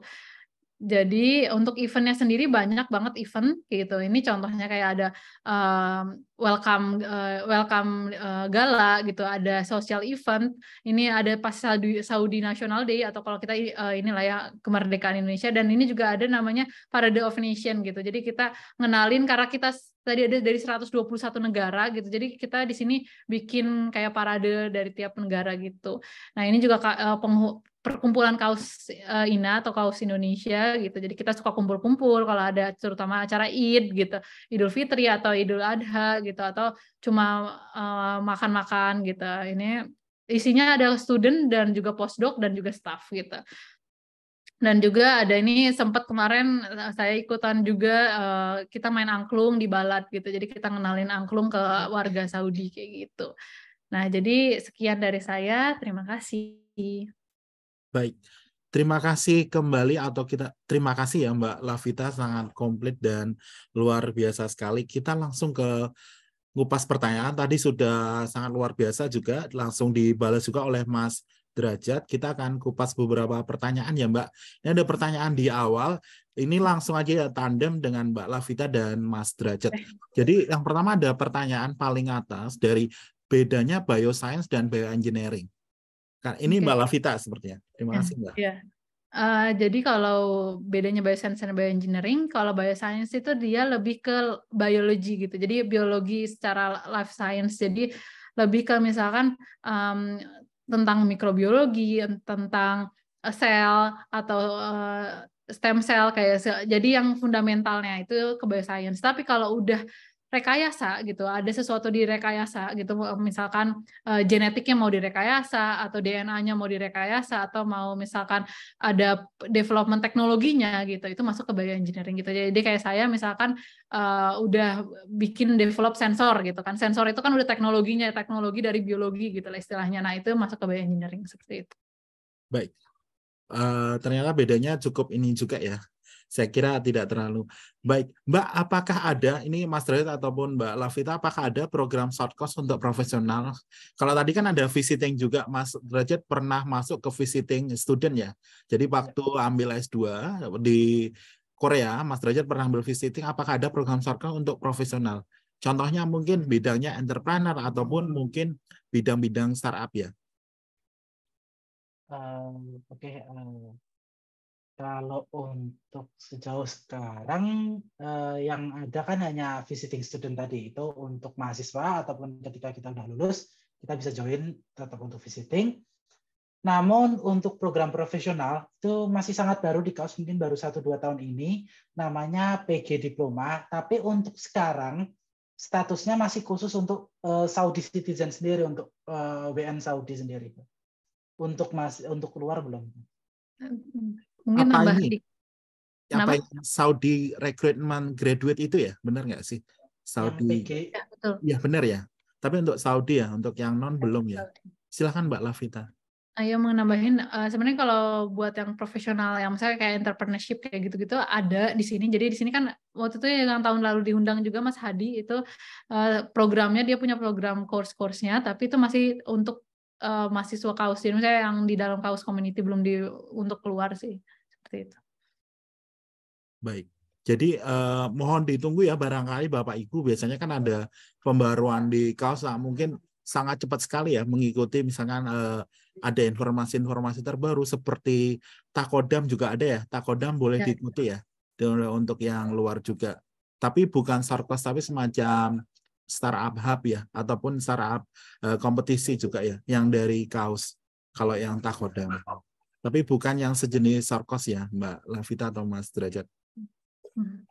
S8: jadi untuk eventnya sendiri banyak banget event gitu. Ini contohnya kayak ada um, welcome uh, welcome uh, gala gitu, ada social event. Ini ada pas Saudi National Day atau kalau kita uh, inilah ya kemerdekaan Indonesia dan ini juga ada namanya Parade of Nation gitu. Jadi kita ngenalin karena kita tadi ada dari 121 negara gitu. Jadi kita di sini bikin kayak parade dari tiap negara gitu. Nah, ini juga uh, perkumpulan kaos uh, INA atau kaos Indonesia gitu. Jadi kita suka kumpul-kumpul kalau ada terutama acara Id gitu, Idul Fitri atau Idul Adha gitu atau cuma makan eh, makan-makan gitu. Ini isinya ada student dan juga postdoc dan juga staff gitu. Dan juga ada ini sempat kemarin eh, saya ikutan juga uh, kita main angklung di Balat gitu. Jadi kita ngenalin angklung ke warga Saudi kayak gitu. Nah, jadi sekian dari saya. Terima kasih.
S1: Baik. Terima kasih kembali atau kita terima kasih ya Mbak Lavita sangat komplit dan luar biasa sekali. Kita langsung ke ngupas pertanyaan tadi sudah sangat luar biasa juga langsung dibalas juga oleh Mas derajat. Kita akan kupas beberapa pertanyaan ya Mbak. Ini ada pertanyaan di awal. Ini langsung aja ya tandem dengan Mbak Lavita dan Mas Derajat. Eh. Jadi yang pertama ada pertanyaan paling atas dari bedanya bioscience dan bioengineering. Nah, ini okay. Mbak Lavita sepertinya. Terima ya, kasih Mbak. Yeah.
S8: Ya. Uh, jadi kalau bedanya bioscience dan bioengineering, kalau bioscience itu dia lebih ke biologi gitu. Jadi biologi secara life science. Jadi lebih ke misalkan um, tentang mikrobiologi, tentang eh, sel atau uh, stem cell kayak jadi yang fundamentalnya itu ke bioscience. Tapi kalau udah rekayasa gitu ada sesuatu di rekayasa gitu eh, misalkan uh, genetiknya mau direkayasa atau DNA-nya mau direkayasa atau mau misalkan ada development teknologinya gitu itu masuk ke bagian engineering gitu jadi kayak saya misalkan uh, udah bikin develop sensor gitu kan sensor itu kan udah teknologinya teknologi dari biologi gitu lah istilahnya nah itu masuk ke bagian engineering seperti itu
S1: baik uh, ternyata bedanya cukup ini juga ya saya kira tidak terlalu baik. Mbak, apakah ada ini Mas Dredit ataupun Mbak Lavita, apakah ada program short course untuk profesional? Kalau tadi kan ada visiting juga, Mas Derajat pernah masuk ke visiting student ya. Jadi iya. waktu ambil S2 di Korea, Mas Derajat pernah ambil visiting, apakah ada program short course untuk profesional? Contohnya mungkin bidangnya entrepreneur ataupun mungkin bidang-bidang startup ya.
S6: Um, Oke, okay. um, kalau untuk sejauh sekarang eh, yang ada kan hanya visiting student tadi itu untuk mahasiswa ataupun ketika kita sudah lulus kita bisa join tetap untuk visiting. Namun untuk program profesional itu masih sangat baru di kaos mungkin baru 1-2 tahun ini namanya PG Diploma. Tapi untuk sekarang statusnya masih khusus untuk eh, Saudi citizen sendiri untuk eh, WN Saudi sendiri. Untuk masih untuk keluar belum?
S3: Hmm, Mungkin apa nambah ini?
S1: Apa yang Saudi recruitment graduate itu ya, benar nggak sih? Saudi. Ya, betul. Ya, benar ya. Tapi untuk Saudi ya, untuk yang non iya, belum ya. Silahkan Mbak Lavita.
S8: Ayo menambahin, uh, eh, sebenarnya kalau buat yang profesional, yang misalnya kayak entrepreneurship kayak gitu-gitu ada di sini. Jadi di sini kan waktu itu yang tahun lalu diundang juga Mas Hadi itu uh, programnya dia punya program course-course-nya, tapi itu masih untuk uh, mahasiswa kaos. Jadi misalnya yang di dalam kaos community belum di untuk keluar sih. Seperti itu.
S1: Baik. Jadi eh, mohon ditunggu ya barangkali Bapak Ibu biasanya kan ada pembaruan di kaos lah. mungkin sangat cepat sekali ya mengikuti misalnya eh, ada informasi-informasi terbaru seperti Takodam juga ada ya. Takodam boleh ya. diikuti ya untuk yang luar juga. Tapi bukan sarkas tapi semacam startup hub ya ataupun startup eh, kompetisi juga ya yang dari kaos kalau yang Takodam. Tapi bukan yang sejenis sarkos ya, Mbak Lavita atau Mas Derajat. Hmm,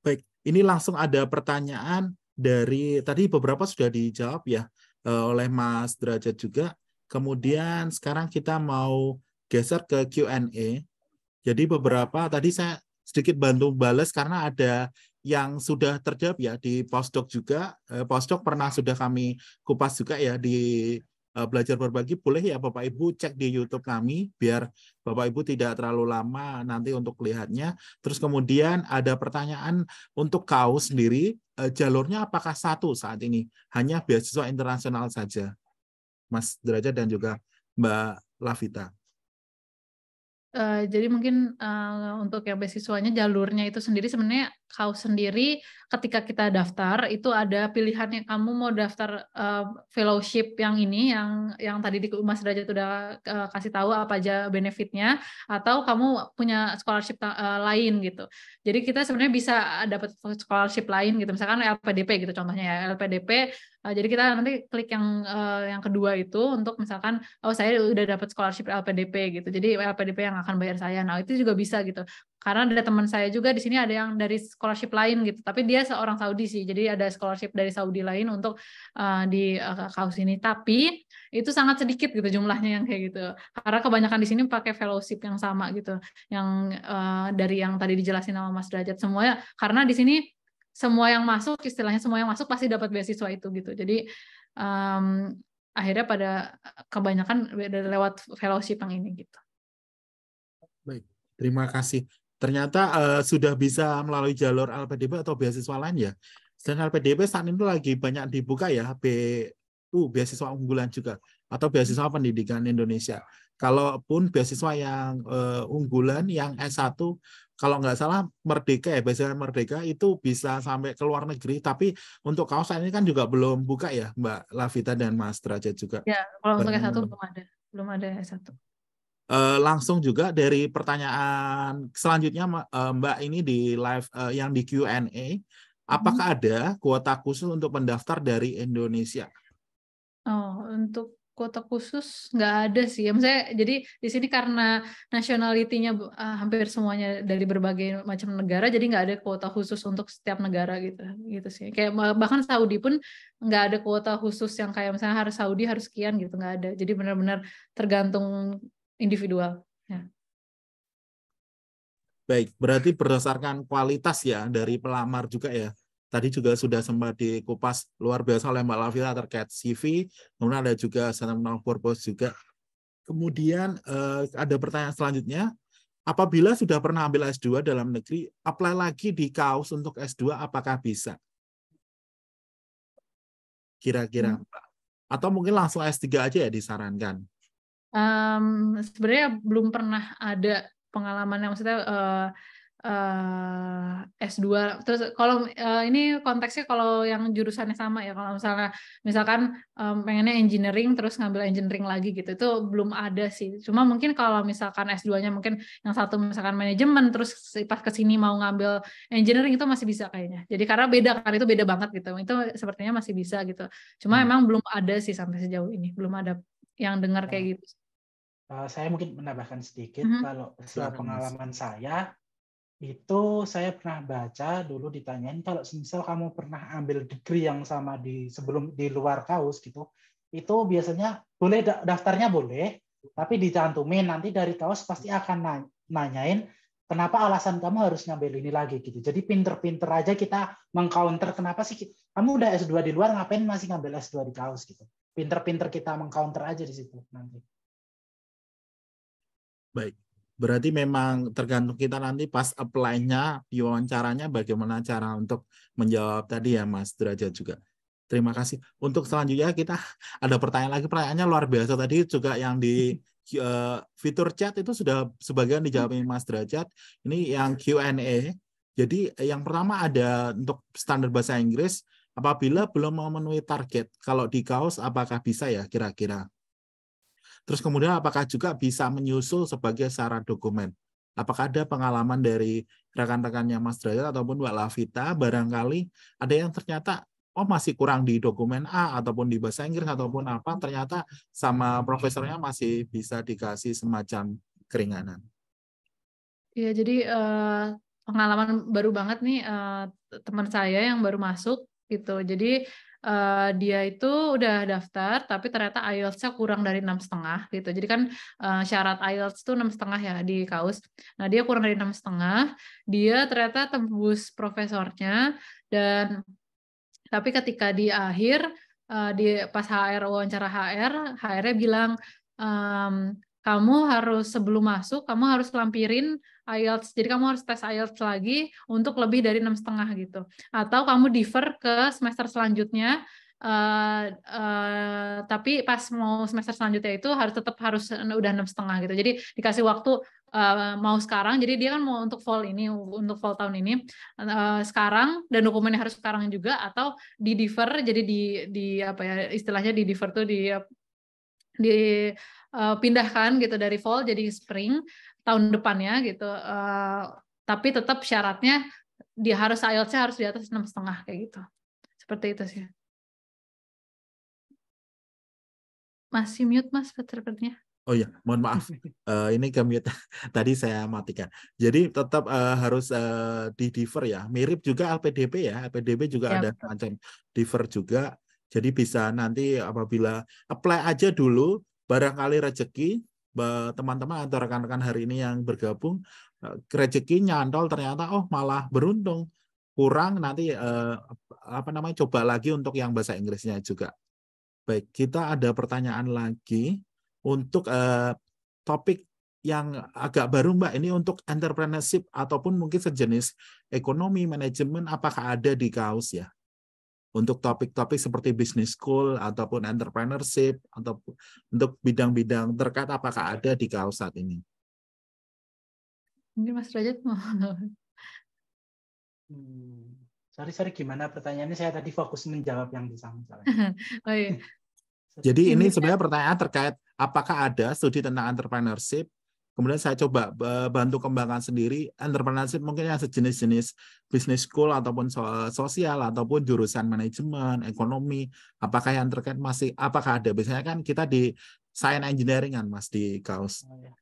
S1: Baik, ini langsung ada pertanyaan dari tadi beberapa sudah dijawab ya eh, oleh Mas Derajat juga. Kemudian sekarang kita mau geser ke Q&A. Jadi beberapa tadi saya sedikit bantu balas karena ada yang sudah terjawab ya di postdoc juga. Eh, postdoc pernah sudah kami kupas juga ya di Eh, belajar berbagi boleh ya Bapak Ibu cek di YouTube kami biar Bapak Ibu tidak terlalu lama nanti untuk lihatnya. Terus kemudian ada pertanyaan untuk kau sendiri eh, jalurnya apakah satu saat ini hanya beasiswa internasional saja, Mas Derajat dan juga Mbak Lavita.
S8: Uh, jadi mungkin uh, untuk yang beasiswanya jalurnya itu sendiri sebenarnya kau sendiri ketika kita daftar itu ada pilihannya kamu mau daftar uh, fellowship yang ini yang yang tadi di Mas Derajat udah uh, eh, kasih tahu apa aja benefitnya atau kamu punya scholarship uh, lain gitu. Jadi kita sebenarnya bisa dapat scholarship lain gitu. Misalkan LPDP gitu contohnya ya. LPDP uh, jadi kita nanti klik yang uh, yang kedua itu untuk misalkan oh saya udah dapat scholarship LPDP gitu. Jadi LPDP yang akan bayar saya. Nah, itu juga bisa gitu karena ada teman saya juga di sini ada yang dari scholarship lain gitu tapi dia seorang Saudi sih jadi ada scholarship dari Saudi lain untuk uh, di uh, kaos ini tapi itu sangat sedikit gitu jumlahnya yang kayak gitu karena kebanyakan di sini pakai fellowship yang sama gitu yang uh, dari yang tadi dijelasin sama Mas Derajat semuanya karena di sini semua yang masuk istilahnya semua yang masuk pasti dapat beasiswa itu gitu jadi um, akhirnya pada kebanyakan lewat fellowship yang ini gitu
S1: baik terima kasih ternyata uh, sudah bisa melalui jalur LPDB atau beasiswa lain ya. Dan LPDB saat ini lagi banyak dibuka ya, BU, beasiswa unggulan juga, atau beasiswa pendidikan Indonesia. Kalaupun beasiswa yang uh, unggulan, yang S1, kalau nggak salah Merdeka ya, beasiswa Merdeka itu bisa sampai ke luar negeri, tapi untuk kawasan ini kan juga belum buka ya, Mbak Lavita dan Mas Derajat juga.
S3: Ya, kalau untuk S1 belum ada, belum ada S1.
S1: Uh, langsung juga dari pertanyaan selanjutnya uh, Mbak ini di live uh, yang di Q&A, mm-hmm. apakah hmm. ada kuota khusus untuk pendaftar dari Indonesia?
S8: Oh, untuk kuota khusus nggak ada sih. Ya, maksudnya jadi di sini karena nasionalitinya uh, hampir semuanya dari berbagai macam negara, jadi nggak ada kuota khusus untuk setiap negara gitu, gitu sih. Kayak bahkan Saudi pun nggak ada kuota khusus yang kayak misalnya harus Saudi harus sekian gitu nggak ada. Jadi benar-benar tergantung individual. Ya.
S1: Baik, berarti berdasarkan kualitas ya dari pelamar juga ya. Tadi juga sudah sempat dikupas luar biasa oleh Mbak Lavila terkait CV, kemudian ada juga sentimental purpose juga. Kemudian eh, ada pertanyaan selanjutnya, apabila sudah pernah ambil S2 dalam negeri, apply lagi di kaos untuk S2 apakah bisa? Kira-kira, hmm. Atau mungkin langsung S3 aja ya disarankan?
S8: um, sebenarnya belum pernah ada pengalaman yang maksudnya uh, uh, S2 terus kalau uh, ini konteksnya kalau yang jurusannya sama ya kalau misalnya misalkan um, pengennya engineering terus ngambil engineering lagi gitu itu belum ada sih cuma mungkin kalau misalkan S2-nya mungkin yang satu misalkan manajemen terus pas kesini mau ngambil engineering itu masih bisa kayaknya jadi karena beda kan itu beda banget gitu itu sepertinya masih bisa gitu cuma hmm. emang belum ada sih sampai sejauh ini belum ada yang dengar kayak hmm. gitu
S6: Uh, saya mungkin menambahkan sedikit mm -hmm. kalau setelah pengalaman mas. saya itu saya pernah baca dulu ditanyain kalau misal kamu pernah ambil degree yang sama di sebelum di luar kaos gitu itu biasanya boleh daftarnya boleh tapi dicantumin nanti dari kaos pasti akan nanyain kenapa alasan kamu harus ngambil ini lagi gitu jadi pinter-pinter aja kita mengcounter kenapa sih kamu udah S2 di luar ngapain masih ngambil S2 di kaos gitu pinter-pinter kita mengcounter aja di situ nanti
S1: Baik. Berarti memang tergantung kita nanti pas apply-nya, wawancaranya bagaimana cara untuk menjawab tadi ya Mas Derajat juga. Terima kasih. Untuk selanjutnya kita [laughs] ada pertanyaan lagi, pertanyaannya luar biasa tadi juga yang di uh, fitur chat itu sudah sebagian dijawabin Mas Derajat. Ini yang Q&A. Jadi eh, yang pertama ada untuk standar bahasa Inggris, apabila belum memenuhi target, kalau di kaos apakah bisa ya kira-kira? Terus kemudian apakah juga bisa menyusul sebagai syarat dokumen? Apakah ada pengalaman dari rekan-rekannya Mas Drayat ataupun Mbak Lavita barangkali ada yang ternyata oh masih kurang di dokumen A ataupun di bahasa Inggris ataupun apa ternyata sama profesornya masih bisa dikasih semacam keringanan.
S8: Iya, jadi eh, pengalaman baru banget nih eh, teman saya yang baru masuk gitu. Jadi uh, dia itu udah daftar tapi ternyata IELTS-nya kurang dari enam setengah gitu. Jadi kan uh, syarat IELTS itu enam setengah ya di kaus. Nah dia kurang dari enam setengah. Dia ternyata tembus profesornya dan tapi ketika di akhir uh, di pas HR wawancara HR, HR-nya bilang um, kamu harus sebelum masuk kamu harus lampirin IELTS. Jadi kamu harus tes IELTS lagi untuk lebih dari enam setengah gitu. Atau kamu defer ke semester selanjutnya. Uh, uh, tapi pas mau semester selanjutnya itu harus tetap harus udah enam setengah gitu. Jadi dikasih waktu uh, mau sekarang. Jadi dia kan mau untuk fall ini, untuk fall tahun ini uh, sekarang dan dokumennya harus sekarang juga atau di defer. Jadi di di apa ya istilahnya di defer tuh di dipindahkan gitu dari fall jadi spring tahun depannya gitu. Uh, tapi tetap syaratnya dia harus IELTS-nya harus di atas enam setengah kayak
S3: gitu. Seperti itu sih. Masih
S8: mute mas sepertinya.
S1: Oh ya, mohon maaf. uh, [laughs] ini kami [laughs] Tadi saya matikan. Jadi tetap uh, harus uh, di diver ya. Mirip juga LPDP ya. LPDP juga ya, ada betul. macam diver juga. Jadi bisa nanti apabila apply aja dulu barangkali rezeki teman-teman atau rekan-rekan hari ini yang bergabung e, rezeki nyantol ternyata oh malah beruntung kurang nanti eh, apa namanya coba lagi untuk yang bahasa Inggrisnya juga baik kita ada pertanyaan lagi untuk eh, topik yang agak baru Mbak ini untuk entrepreneurship ataupun mungkin sejenis ekonomi manajemen apakah ada di kaos ya untuk topik-topik seperti business school ataupun entrepreneurship atau untuk bidang-bidang terkait apakah ada di saat ini?
S3: Ini Mas Rajat mau. [laughs]
S6: Hmm, sorry sorry gimana pertanyaannya saya tadi fokus menjawab yang di [laughs] oh,
S3: iya.
S1: [laughs] Jadi ini sebenarnya pertanyaan terkait apakah ada studi tentang entrepreneurship kemudian saya coba e, bantu kembangkan sendiri entrepreneurship mungkin yang sejenis-jenis business school ataupun sosial ataupun jurusan manajemen ekonomi apakah yang terkait masih apakah ada biasanya kan kita di science engineering kan mas di kaos oh, iya.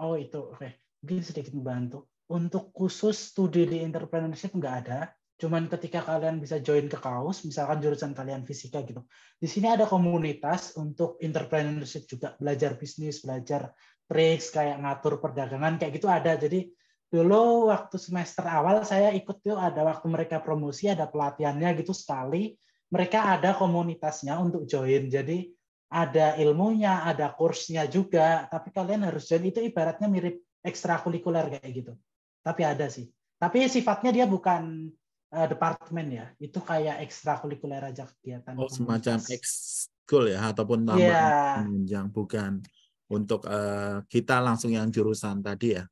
S6: oh itu oke okay. mungkin sedikit membantu untuk khusus studi di entrepreneurship nggak ada cuman ketika kalian bisa join ke kaos misalkan jurusan kalian fisika gitu di sini ada komunitas untuk entrepreneurship juga belajar bisnis belajar tricks kayak ngatur perdagangan kayak gitu ada. Jadi dulu waktu semester awal saya ikut tuh ada waktu mereka promosi ada pelatihannya gitu sekali. Mereka ada komunitasnya untuk join. Jadi ada ilmunya, ada kursnya juga. Tapi kalian harus join itu ibaratnya mirip ekstrakurikuler kayak gitu. Tapi ada sih. Tapi sifatnya dia bukan uh, departemen ya. Itu kayak ekstrakurikuler aja kegiatan. Oh, semacam
S1: ekskul ya ataupun iya. tambahan yeah. bukan untuk uh, kita langsung yang jurusan tadi ya.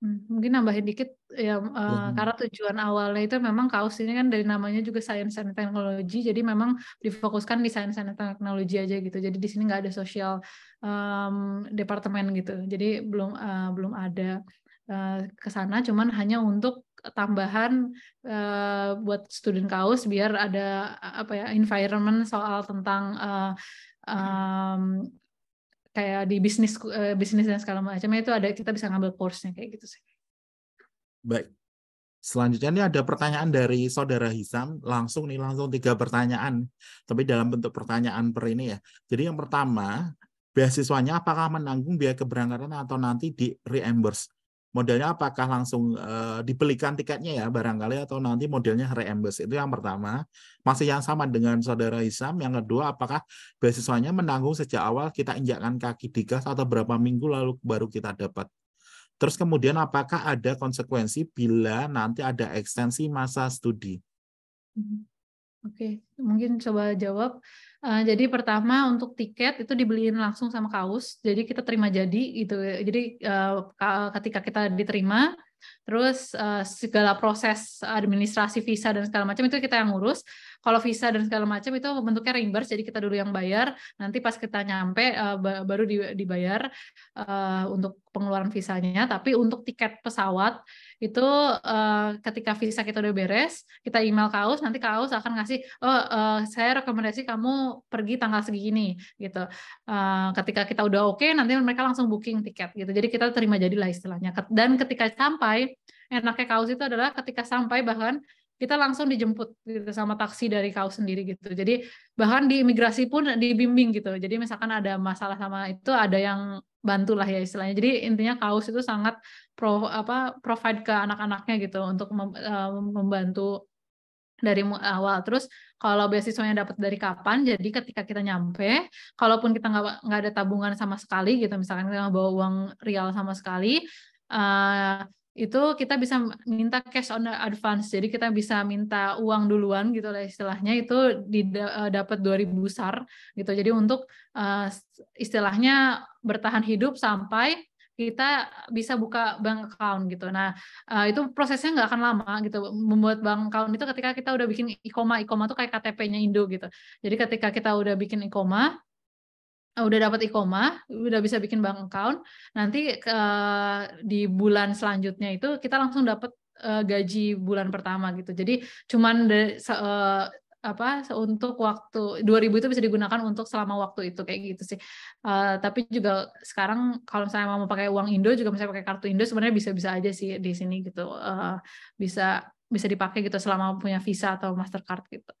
S8: Hmm, mungkin nambahin dikit ya uh, hmm. karena tujuan awalnya itu memang kaos ini kan dari namanya juga science and technology jadi memang difokuskan di science and technology aja gitu. Jadi di sini nggak ada sosial um, departemen gitu. Jadi belum uh, belum ada uh, ke sana cuman hanya untuk tambahan uh, buat student kaos biar ada apa ya environment soal tentang uh, um, kayak di bisnis eh, bisnis dan segala macam itu ada kita bisa ngambil course-nya kayak gitu sih.
S1: Baik. Selanjutnya ini ada pertanyaan dari saudara Hisam, langsung nih langsung tiga pertanyaan, tapi dalam bentuk pertanyaan per ini ya. Jadi yang pertama, beasiswanya apakah menanggung biaya keberangkatan atau nanti di reimburse? modelnya apakah langsung uh, dibelikan tiketnya ya barangkali atau nanti modelnya reimburse itu yang pertama masih yang sama dengan saudara Isam yang kedua apakah beasiswanya menanggung sejak awal kita injakkan kaki di gas atau berapa minggu lalu baru kita dapat terus kemudian apakah ada konsekuensi bila nanti ada ekstensi masa studi
S8: hmm. oke okay. mungkin coba jawab Eh, jadi pertama untuk tiket itu dibeliin langsung sama kaos. Jadi kita terima jadi gitu. Jadi uh, ketika kita diterima, terus uh, segala proses administrasi visa dan segala macam itu kita yang ngurus. Kalau visa dan segala macam itu bentuknya reimburse, jadi kita dulu yang bayar, nanti pas kita nyampe uh, baru dibayar uh, untuk pengeluaran visanya. Tapi untuk tiket pesawat itu uh, ketika visa kita udah beres, kita email kaos, nanti kaos akan ngasih, oh uh, saya rekomendasi kamu pergi tanggal segini gitu. Uh, ketika kita udah oke, okay, nanti mereka langsung booking tiket gitu. Jadi kita terima jadilah istilahnya. Dan ketika sampai enaknya kaos itu adalah ketika sampai bahkan kita langsung dijemput gitu sama taksi dari kau sendiri gitu. Jadi bahkan di imigrasi pun dibimbing gitu. Jadi misalkan ada masalah sama itu ada yang bantulah ya istilahnya. Jadi intinya kaos itu sangat pro apa provide ke anak-anaknya gitu untuk mem, uh, membantu dari awal terus kalau beasiswanya dapat dari kapan jadi ketika kita nyampe kalaupun kita nggak nggak ada tabungan sama sekali gitu misalkan kita nggak bawa uang real sama sekali uh, itu kita bisa minta cash on advance. Jadi kita bisa minta uang duluan gitu lah istilahnya itu eh, dapat 2000 sar gitu. Jadi untuk uh, istilahnya bertahan hidup sampai kita bisa buka bank account gitu. Nah, eh, itu prosesnya nggak akan lama gitu. Membuat bank account itu ketika kita udah bikin ikoma, ikoma itu kayak KTP-nya Indo gitu. Jadi ketika kita udah bikin ikoma, Ah, udah dapat ikoma, udah bisa bikin bank account, nanti uh, di bulan selanjutnya itu kita langsung dapat uh, eh, gaji bulan pertama gitu. Jadi cuman de, uh, apa untuk waktu 2000 itu bisa digunakan untuk selama waktu itu kayak gitu sih. Uh, tapi juga sekarang kalau saya mau pakai uang Indo juga misalnya pakai kartu Indo sebenarnya bisa-bisa aja sih di sini gitu. Uh, bisa bisa dipakai gitu selama punya Visa atau Mastercard gitu.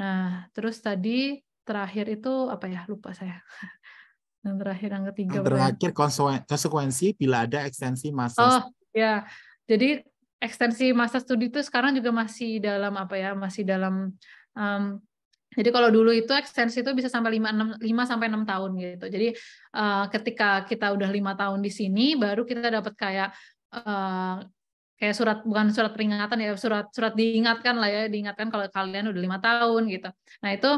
S8: Nah, terus tadi terakhir itu apa ya? Lupa saya. [laughs] Yang terakhir yang ketiga. Yang terakhir
S1: konsekuensi bila ada ekstensi masa. Oh
S8: ya, jadi ekstensi masa studi itu sekarang juga masih dalam apa ya? Masih dalam. Um, jadi kalau dulu itu ekstensi itu bisa sampai 5, 6, 5 sampai 6 tahun gitu. Jadi uh, ketika kita udah lima tahun di sini baru kita dapat kayak uh, kayak surat bukan surat peringatan ya surat surat diingatkan lah ya diingatkan kalau kalian udah lima tahun gitu nah itu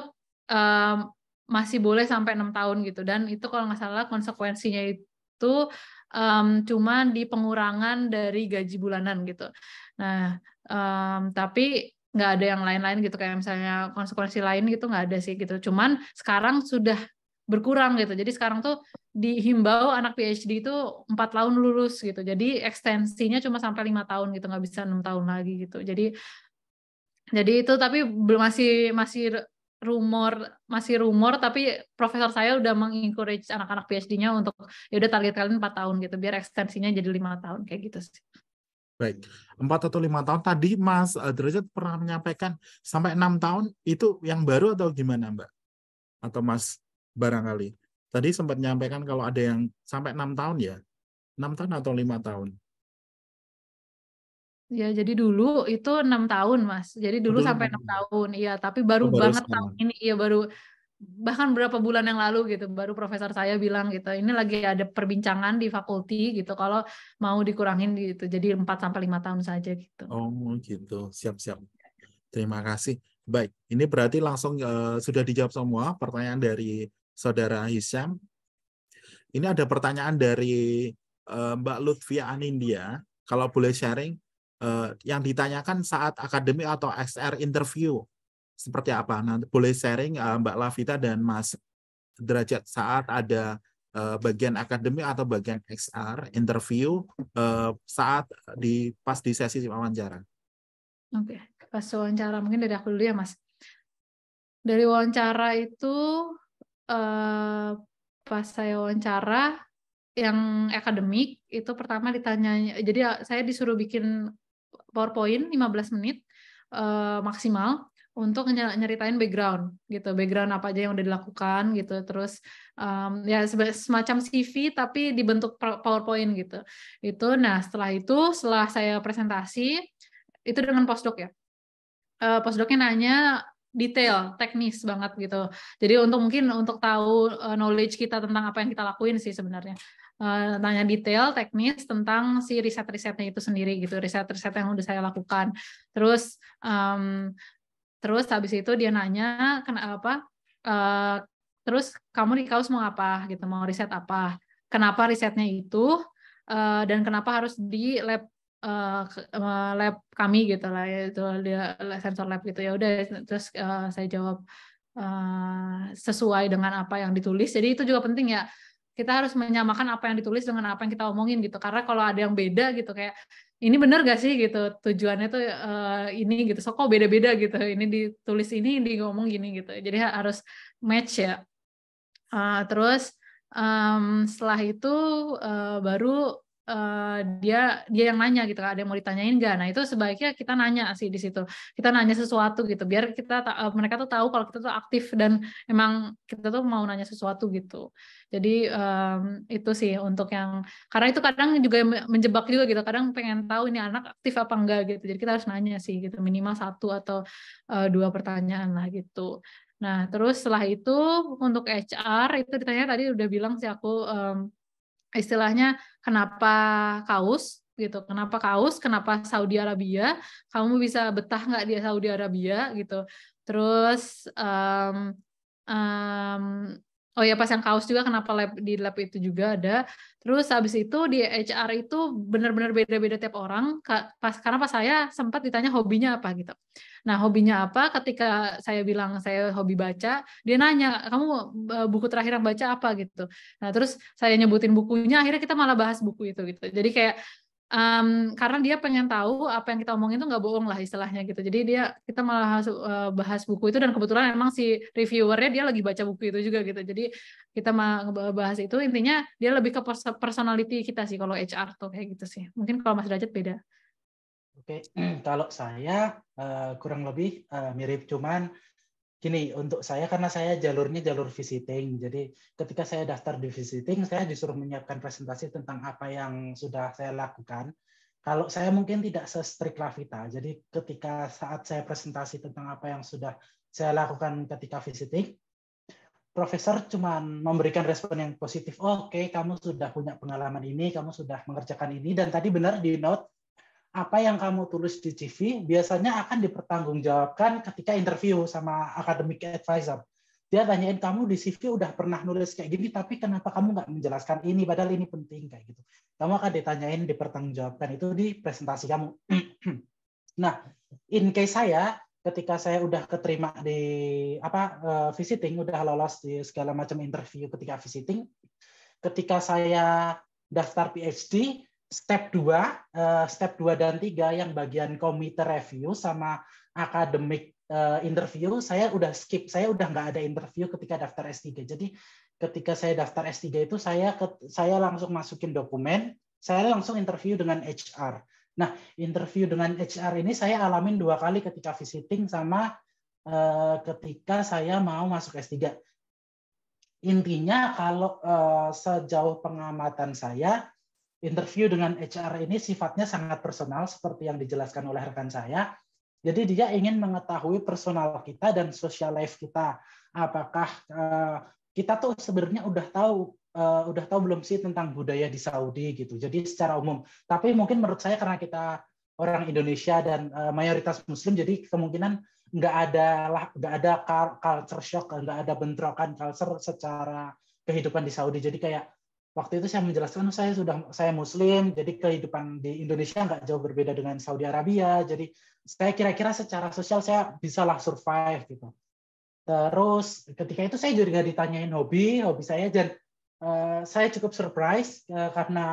S8: um, masih boleh sampai enam tahun gitu dan itu kalau nggak salah konsekuensinya itu um, cuma di pengurangan dari gaji bulanan gitu nah um, tapi nggak ada yang lain-lain gitu kayak misalnya konsekuensi lain gitu nggak ada sih gitu cuman sekarang sudah berkurang gitu jadi sekarang tuh dihimbau anak PhD itu empat tahun lulus gitu jadi ekstensinya cuma sampai lima tahun gitu nggak bisa enam tahun lagi gitu jadi jadi itu tapi belum masih masih rumor masih rumor tapi profesor saya udah mengencourage anak-anak PhD-nya untuk ya udah target kalian 4 tahun gitu biar ekstensinya jadi lima tahun kayak gitu sih.
S1: Baik, empat atau lima tahun tadi Mas eh, Derajat pernah menyampaikan sampai enam tahun itu yang baru atau gimana Mbak? Atau Mas barangkali tadi sempat menyampaikan kalau ada yang sampai enam tahun ya, enam tahun atau lima tahun?
S8: Ya, jadi dulu itu enam tahun, Mas. Jadi dulu Betul. sampai enam tahun. Iya, tapi baru, oh, baru banget sekarang. tahun ini iya baru bahkan berapa bulan yang lalu gitu baru profesor saya bilang gitu ini lagi ada perbincangan di fakulti gitu kalau mau dikurangin gitu jadi 4 sampai lima tahun saja gitu.
S1: Oh, gitu. Siap-siap. Terima kasih. Baik, ini berarti langsung uh, sudah dijawab semua pertanyaan dari Saudara Hisham. Ini ada pertanyaan dari uh, Mbak Lutfia Anindia. Kalau boleh sharing, Eh, yang ditanyakan saat akademi atau XR interview seperti apa? Nanti boleh sharing uh, Mbak Lavita dan Mas Derajat saat ada uh, bagian akademi atau bagian XR interview uh, saat di pas di sesi wawancara.
S8: Oke, okay. pas wawancara mungkin dari aku dulu ya Mas. Dari wawancara itu uh, pas saya wawancara yang akademik itu pertama ditanya jadi saya disuruh bikin PowerPoint 15 menit uh, maksimal untuk nyeritain background gitu background apa aja yang udah dilakukan gitu terus um, ya semacam CV tapi dibentuk PowerPoint gitu itu nah setelah itu setelah saya presentasi itu dengan postdoc ya uh, postdocnya nanya detail teknis banget gitu jadi untuk mungkin untuk tahu uh, knowledge kita tentang apa yang kita lakuin sih sebenarnya uh, tanya detail teknis tentang si riset-risetnya itu sendiri gitu, riset-riset yang udah saya lakukan. Terus um, terus habis itu dia nanya kenapa uh, eh, terus kamu di kaos mau apa gitu, mau riset apa? Kenapa risetnya itu uh, dan kenapa harus di lab Uh, lab kami gitu lah itu dia sensor lab gitu ya udah terus uh, saya jawab uh, sesuai dengan apa yang ditulis jadi itu juga penting ya kita harus menyamakan apa yang ditulis dengan apa yang kita omongin gitu karena kalau ada yang beda gitu kayak ini benar gak sih gitu tujuannya tuh uh, ini gitu so kok beda-beda gitu ini ditulis ini ini ngomong gini gitu jadi harus match ya uh, terus um, setelah itu uh, baru uh, dia dia yang nanya gitu kan, ada yang mau ditanyain nggak nah itu sebaiknya kita nanya sih di situ kita nanya sesuatu gitu biar kita uh, mereka tuh tahu kalau kita tuh aktif dan emang kita tuh mau nanya sesuatu gitu jadi um, itu sih untuk yang karena itu kadang juga menjebak juga gitu kadang pengen tahu ini anak aktif apa enggak gitu jadi kita harus nanya sih gitu minimal satu atau uh, dua pertanyaan lah gitu nah terus setelah itu untuk HR itu ditanya tadi udah bilang sih aku um, istilahnya kenapa kaos gitu kenapa kaos kenapa Saudi Arabia kamu bisa betah nggak di Saudi Arabia gitu terus um, um, Oh ya pas yang kaos juga kenapa lab di lab itu juga ada. Terus habis itu di HR itu benar-benar beda-beda tiap orang. Pas karena pas saya sempat ditanya hobinya apa gitu. Nah hobinya apa? Ketika saya bilang saya hobi baca, dia nanya kamu e, buku terakhir yang baca apa gitu. Nah terus saya nyebutin bukunya. Akhirnya kita malah bahas buku itu gitu. Jadi kayak um, karena dia pengen tahu apa yang kita omongin tuh nggak bohong lah istilahnya gitu jadi dia kita malah eh, bahas buku itu dan kebetulan emang si reviewernya dia lagi baca buku itu juga gitu jadi kita mau bahas itu intinya dia lebih ke personality kita sih kalau HR tuh kayak gitu sih mungkin kalau Mas Derajat beda
S6: Oke, okay. [clears throat] kalau saya uh, kurang lebih uh, mirip, cuman gini untuk saya karena saya jalurnya jalur visiting jadi ketika saya daftar di visiting saya disuruh menyiapkan presentasi tentang apa yang sudah saya lakukan kalau saya mungkin tidak se-strict Lavita jadi ketika saat saya presentasi tentang apa yang sudah saya lakukan ketika visiting profesor cuma memberikan respon yang positif oh, oke okay, kamu sudah punya pengalaman ini kamu sudah mengerjakan ini dan tadi benar di note apa yang kamu tulis di CV biasanya akan dipertanggungjawabkan ketika interview sama academic advisor. Dia tanyain kamu di CV udah pernah nulis kayak gini, tapi kenapa kamu nggak menjelaskan ini? Padahal ini penting kayak gitu. Kamu akan ditanyain dipertanggungjawabkan itu di presentasi kamu. [clears throat] nah, in case saya ketika saya udah keterima di apa eh, visiting, udah lolos di segala macam interview ketika visiting, ketika saya daftar PhD, step 2, eh, step 2 dan 3 yang bagian komite review sama akademik eh, interview, saya udah skip. Saya udah nggak ada interview ketika daftar S3. Jadi ketika saya daftar S3 itu saya saya langsung masukin dokumen, saya langsung interview dengan HR. Nah, interview dengan HR ini saya alamin dua kali ketika visiting sama eh, ketika saya mau masuk S3. Intinya kalau sejauh pengamatan saya interview dengan HR ini sifatnya sangat personal seperti yang dijelaskan oleh rekan saya. Jadi dia ingin mengetahui personal kita dan social life kita. Apakah eh, kita tuh sebenarnya udah tahu eh, udah tahu belum sih tentang budaya di Saudi gitu. Jadi secara umum. Tapi mungkin menurut saya karena kita orang Indonesia dan eh, mayoritas Muslim, jadi kemungkinan nggak ada lah nggak ada culture shock, nggak ada bentrokan culture secara kehidupan di Saudi. Jadi kayak waktu itu saya menjelaskan saya sudah saya muslim jadi kehidupan di Indonesia nggak jauh berbeda dengan Saudi Arabia jadi saya kira-kira secara sosial saya bisalah survive gitu terus ketika itu saya juga ditanyain hobi hobi saya dan uh, saya cukup surprise uh, karena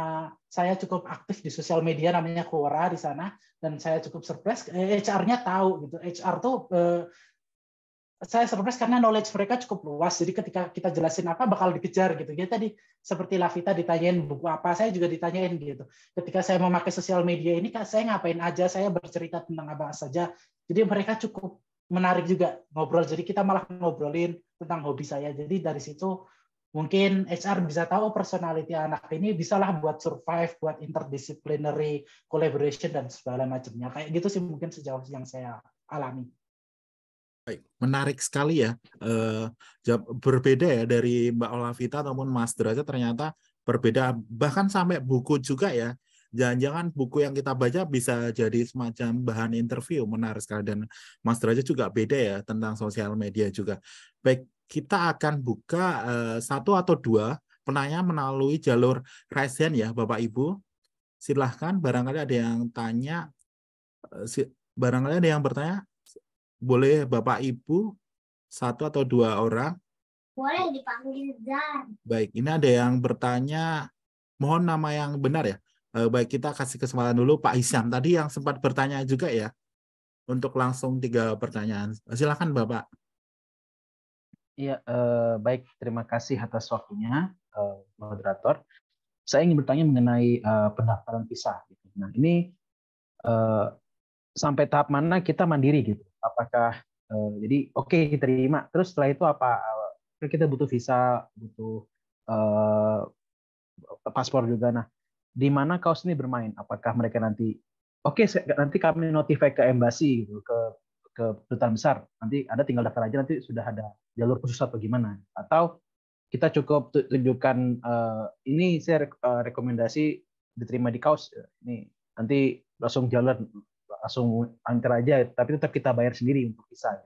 S6: saya cukup aktif di sosial media namanya Quora di sana dan saya cukup surprise HR-nya eh, tahu gitu HR tuh uh, saya surprise karena knowledge mereka cukup luas. Jadi ketika kita jelasin apa bakal dikejar gitu. Jadi tadi seperti Lavita ditanyain buku apa, saya juga ditanyain gitu. Ketika saya memakai sosial media ini, saya ngapain aja, saya bercerita tentang apa saja. Jadi mereka cukup menarik juga ngobrol. Jadi kita malah ngobrolin tentang hobi saya. Jadi dari situ mungkin HR bisa tahu personality anak ini bisalah buat survive, buat interdisciplinary collaboration dan segala macamnya. Kayak gitu sih mungkin sejauh yang saya alami.
S1: Baik, menarik sekali ya. Eh, berbeda ya dari Mbak Olavita ataupun Mas Derajat ternyata berbeda bahkan sampai buku juga ya. Jangan-jangan buku yang kita baca bisa jadi semacam bahan interview menarik sekali dan Mas Derajat juga beda ya tentang sosial media juga. Baik, kita akan buka eh, satu atau dua penanya melalui jalur raise ya Bapak Ibu. Silahkan barangkali ada yang tanya eh, barangkali ada yang bertanya boleh Bapak Ibu satu atau dua orang?
S3: Boleh dipanggil Zan.
S1: Baik, ini ada yang bertanya, mohon nama yang benar ya. Eh, baik, kita kasih kesempatan dulu Pak hisam Tadi yang sempat bertanya juga ya, untuk langsung tiga pertanyaan. Silakan Bapak.
S7: Iya, eh, baik. Terima kasih atas waktunya, eh, moderator. Saya ingin bertanya mengenai eh, pendaftaran visa. Gitu. Nah, ini eh, sampai tahap mana kita mandiri gitu? apakah uh, jadi oke okay, terima terus setelah itu apa kan kita butuh visa butuh uh, paspor juga nah di mana kaos ini bermain apakah mereka nanti oke okay, nanti kami notify ke embassy gitu ke ke duta besar nanti ada tinggal daftar aja nanti sudah ada jalur khusus atau gimana atau kita cukup tunjukkan uh, ini saya rekomendasi diterima di kaos ini nanti langsung jalan langsung angker aja, tapi tetap kita bayar sendiri untuk visa.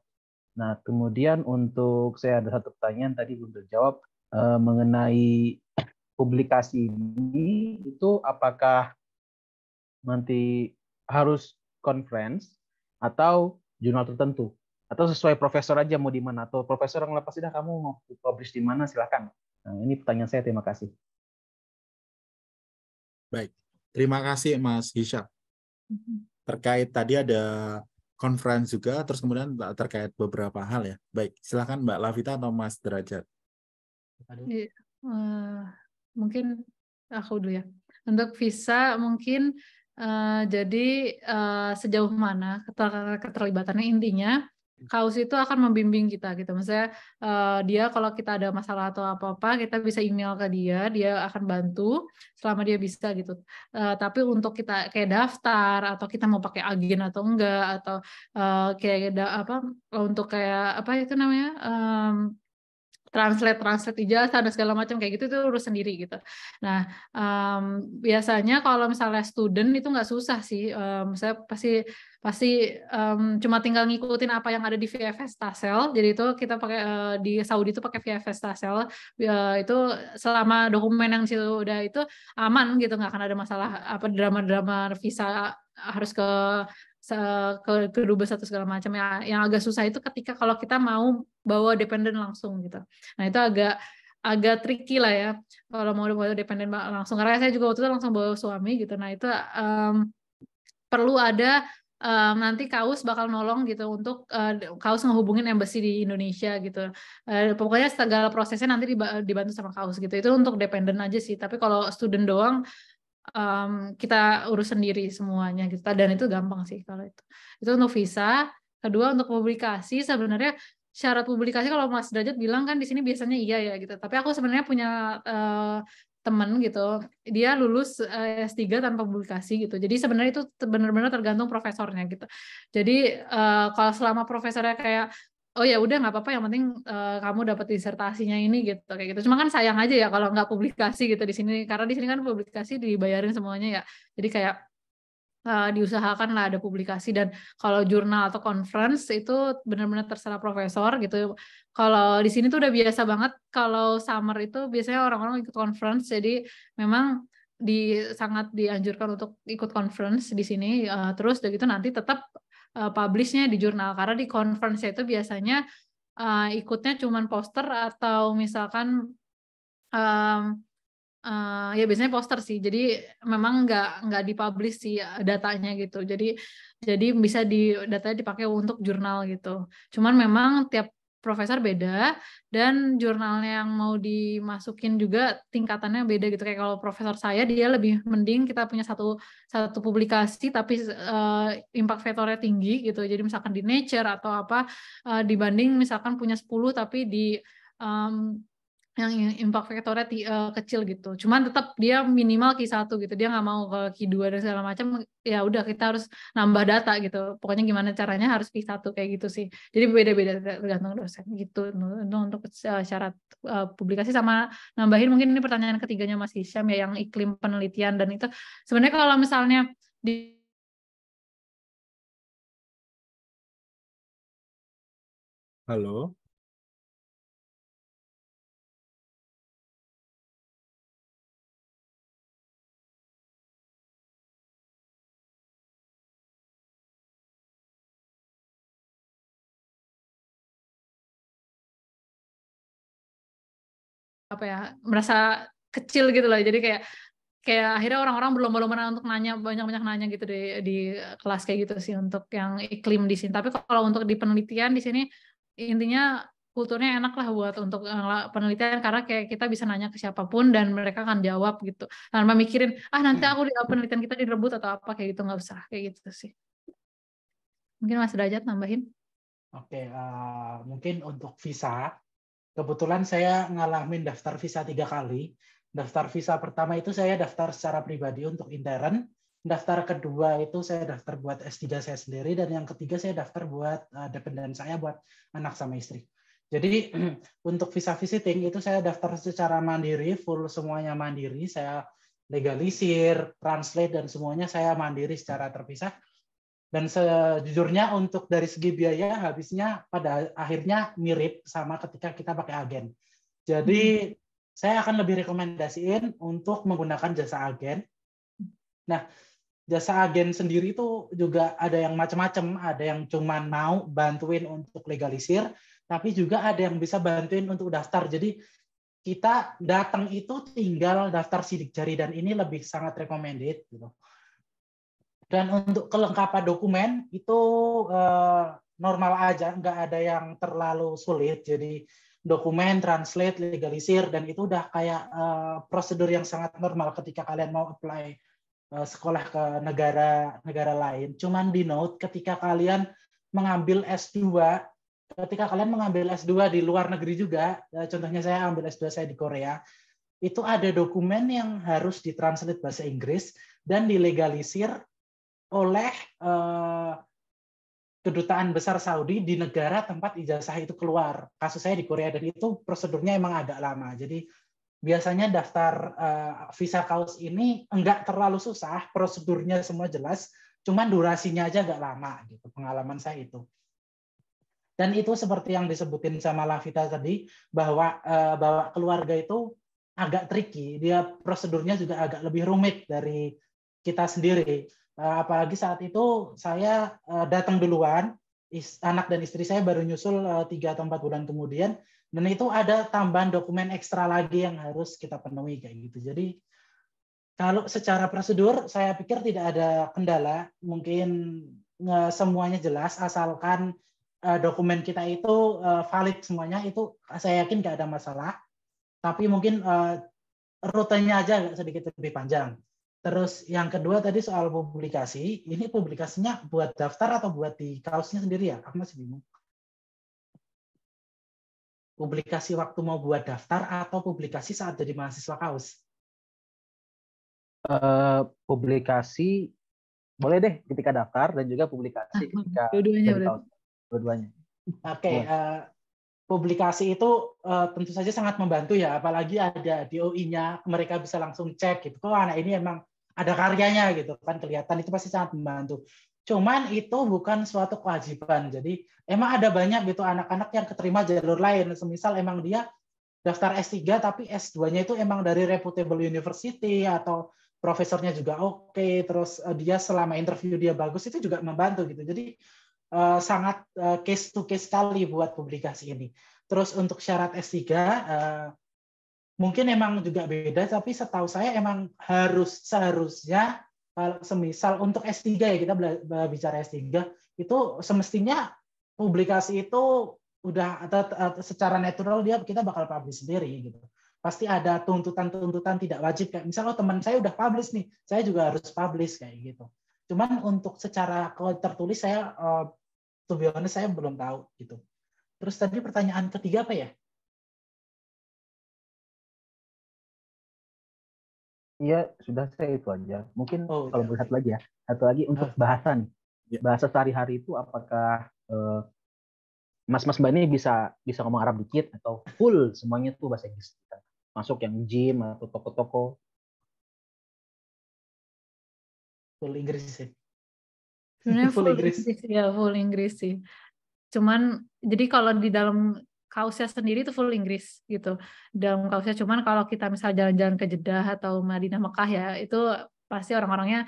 S7: Nah, kemudian untuk saya ada satu pertanyaan tadi belum terjawab eh, mengenai publikasi ini itu apakah nanti harus conference atau jurnal tertentu atau sesuai profesor aja mau di mana atau profesor yang lepas sudah kamu mau publish di mana silakan. Nah, ini pertanyaan saya
S1: terima kasih. Baik. Terima kasih Mas Hisha. Mm-hmm terkait tadi ada conference juga, terus kemudian terkait beberapa hal ya. Baik, silakan Mbak Lavita atau Mas Derajat.
S3: Iya, eh,
S8: mungkin aku dulu ya. Untuk visa mungkin eh, jadi eh, sejauh mana keterlibatannya intinya Kaus itu akan membimbing kita gitu. Maksudnya uh, dia kalau kita ada masalah atau apa-apa, kita bisa email ke dia, dia akan bantu selama dia bisa gitu. Uh, tapi untuk kita kayak daftar atau kita mau pakai agen atau enggak atau uh, kayak da, apa untuk kayak apa itu namanya? Um, translate translate ijazah dan segala macam kayak gitu itu urus sendiri gitu. Nah um, biasanya kalau misalnya student itu nggak susah sih, um, saya pasti pasti um, cuma tinggal ngikutin apa yang ada di VFS Tasel. Jadi itu kita pakai uh, di Saudi itu pakai VFS Tasel. Uh, eh, itu selama dokumen yang situ udah itu aman gitu, nggak akan ada masalah apa drama-drama visa harus ke ke kedubes atau segala macam yang yang agak susah itu ketika kalau kita mau bawa dependen langsung gitu nah itu agak agak tricky lah ya kalau mau bawa dependen langsung karena saya juga waktu itu langsung bawa suami gitu nah itu um, perlu ada um, nanti Kaus bakal nolong gitu untuk uh, Kaus ngehubungin embassy di Indonesia gitu. Uh, pokoknya segala prosesnya nanti dibantu sama Kaus gitu. Itu untuk dependen aja sih. Tapi kalau student doang um, kita urus sendiri semuanya gitu dan itu gampang sih kalau itu itu untuk visa kedua untuk publikasi sebenarnya syarat publikasi kalau Mas Derajat bilang kan di sini biasanya iya ya gitu tapi aku sebenarnya punya uh, temen gitu dia lulus eh, S3 tanpa publikasi gitu jadi sebenarnya itu benar-benar tergantung profesornya gitu jadi uh, kalau selama profesornya kayak oh ya udah nggak apa-apa yang penting uh, kamu dapat disertasinya ini gitu kayak gitu cuma kan sayang aja ya kalau nggak publikasi gitu di sini karena di sini kan publikasi dibayarin semuanya ya jadi kayak uh, eh, diusahakan lah ada publikasi dan kalau jurnal atau conference itu benar-benar terserah profesor gitu kalau di sini tuh udah biasa banget kalau summer itu biasanya orang-orang ikut conference jadi memang di sangat dianjurkan untuk ikut conference di sini uh, terus udah gitu nanti tetap uh, publishnya di jurnal karena di conference itu biasanya uh, ikutnya cuma poster atau misalkan um, uh, ya biasanya poster sih jadi memang nggak nggak dipublish sih datanya gitu jadi jadi bisa di datanya dipakai untuk jurnal gitu cuman memang tiap profesor beda dan jurnal yang mau dimasukin juga tingkatannya beda gitu kayak kalau profesor saya dia lebih mending kita punya satu satu publikasi tapi uh, impact vektornya tinggi gitu jadi misalkan di Nature atau apa uh, dibanding misalkan punya 10 tapi di um, yang impact vektornya uh, eh, kecil gitu. Cuman tetap dia minimal Q1 gitu. Dia nggak mau ke Q2 dan segala macam. Ya udah kita harus nambah data gitu. Pokoknya gimana caranya harus Q1 kayak gitu sih. Jadi beda-beda tergantung dosen gitu. Untuk, untuk eh, syarat uh, publikasi sama nambahin mungkin ini pertanyaan ketiganya Mas Hisham ya yang iklim penelitian dan itu sebenarnya kalau misalnya di
S5: Halo.
S3: apa ya merasa
S8: kecil gitu loh jadi kayak kayak akhirnya orang-orang belum pernah untuk nanya banyak-banyak nanya gitu di di kelas kayak gitu sih untuk yang iklim di sini tapi kalau untuk di penelitian di sini intinya kulturnya enak lah buat untuk eh, penelitian karena kayak kita bisa nanya ke siapapun dan mereka akan jawab gitu tanpa mikirin ah nanti hmm. aku di penelitian kita direbut atau apa kayak gitu nggak usah kayak gitu sih mungkin Mas Derajat nambahin oke okay, uh, eh,
S6: mungkin untuk visa Kebetulan saya ngalamin daftar visa tiga kali. Daftar visa pertama itu saya daftar secara pribadi untuk intern. Daftar kedua itu saya daftar buat S3 saya sendiri. Dan yang ketiga saya daftar buat uh, dependen saya, buat anak sama istri. Jadi [clears throat] untuk visa visiting itu saya daftar secara mandiri, full semuanya mandiri. Saya legalisir, translate, dan semuanya saya mandiri secara terpisah dan sejujurnya untuk dari segi biaya habisnya pada akhirnya mirip sama ketika kita pakai agen. Jadi hmm. saya akan lebih rekomendasiin untuk menggunakan jasa agen. Nah, jasa agen sendiri itu juga ada yang macam-macam, ada yang cuma mau bantuin untuk legalisir, tapi juga ada yang bisa bantuin untuk daftar. Jadi kita datang itu tinggal daftar sidik jari dan ini lebih sangat recommended gitu. Dan untuk kelengkapan dokumen itu eh, normal aja, nggak ada yang terlalu sulit. Jadi dokumen, translate, legalisir, dan itu udah kayak eh, prosedur yang sangat normal ketika kalian mau apply eh, sekolah ke negara-negara lain. Cuman di note ketika kalian mengambil S2 ketika kalian mengambil S2 di luar negeri juga, eh, contohnya saya ambil S2 saya di Korea, itu ada dokumen yang harus ditranslate bahasa Inggris dan dilegalisir oleh uh, kedutaan besar Saudi di negara tempat ijazah itu keluar. Kasus saya di Korea dan itu prosedurnya emang agak lama. Jadi biasanya daftar uh, visa kaos ini enggak terlalu susah, prosedurnya semua jelas, cuman durasinya aja agak lama gitu. Pengalaman saya itu. Dan itu seperti yang disebutin sama Lavita tadi bahwa uh, eh, bawa keluarga itu agak tricky. Dia prosedurnya juga agak lebih rumit dari kita sendiri. Eh, apalagi saat itu saya eh, datang duluan, anak dan istri saya baru nyusul eh, tiga atau empat bulan kemudian, dan itu ada tambahan dokumen ekstra lagi yang harus kita penuhi kayak gitu. Jadi kalau secara prosedur saya pikir tidak ada kendala, mungkin semuanya jelas asalkan dokumen kita itu valid semuanya itu saya yakin tidak ada masalah. Tapi mungkin rutenya aja sedikit lebih panjang. Terus yang kedua tadi soal publikasi, ini publikasinya buat daftar atau buat di kaosnya sendiri ya? Aku masih bingung. Publikasi waktu mau buat daftar atau publikasi saat jadi mahasiswa kaos?
S7: Uh, publikasi boleh deh ketika daftar
S6: dan juga publikasi ah, ketika dua-duanya. Dua-duanya. Oke, okay, uh, eh, publikasi itu uh, tentu saja sangat membantu ya, apalagi ada DOI-nya, mereka bisa langsung cek gitu. Kok anak ini emang ada karyanya gitu kan kelihatan itu pasti sangat membantu. Cuman itu bukan suatu kewajiban. Jadi emang ada banyak gitu anak-anak yang keterima jalur lain. Semisal emang dia daftar S3 tapi S2-nya itu emang dari reputable university atau profesornya juga oke, okay, terus eh, dia selama interview dia bagus itu juga membantu gitu. Jadi eh, sangat eh, case to case kali buat publikasi ini. Terus untuk syarat S3 mungkin emang juga beda tapi setahu saya emang harus seharusnya kalau semisal untuk S3 ya kita bicara S3 itu semestinya publikasi itu udah atau, secara natural dia kita bakal publish sendiri gitu pasti ada tuntutan-tuntutan tidak wajib kayak misalnya oh, teman saya udah publish nih saya juga harus publish kayak gitu cuman untuk secara tertulis saya uh, to saya belum tahu
S7: gitu
S5: terus tadi pertanyaan ketiga apa ya
S7: Iya, sudah saya itu aja. Mungkin oh, kalau ya. melihat iya. lagi ya, satu lagi untuk ah. bahasa nih. Ya. Bahasa sehari-hari itu apakah mas eh, mas-mas mbak ini bisa bisa ngomong Arab dikit atau full semuanya tuh bahasa Inggris? Masuk yang gym atau toko-toko?
S5: Full Inggris sih.
S8: Sebenarnya full, full Inggris. Inggris ya, full Inggris sih. Cuman jadi kalau di dalam kaosnya sendiri itu full Inggris gitu dan kaosnya cuman kalau kita misal jalan-jalan ke Jeddah atau Madinah Mekah ya itu pasti orang-orangnya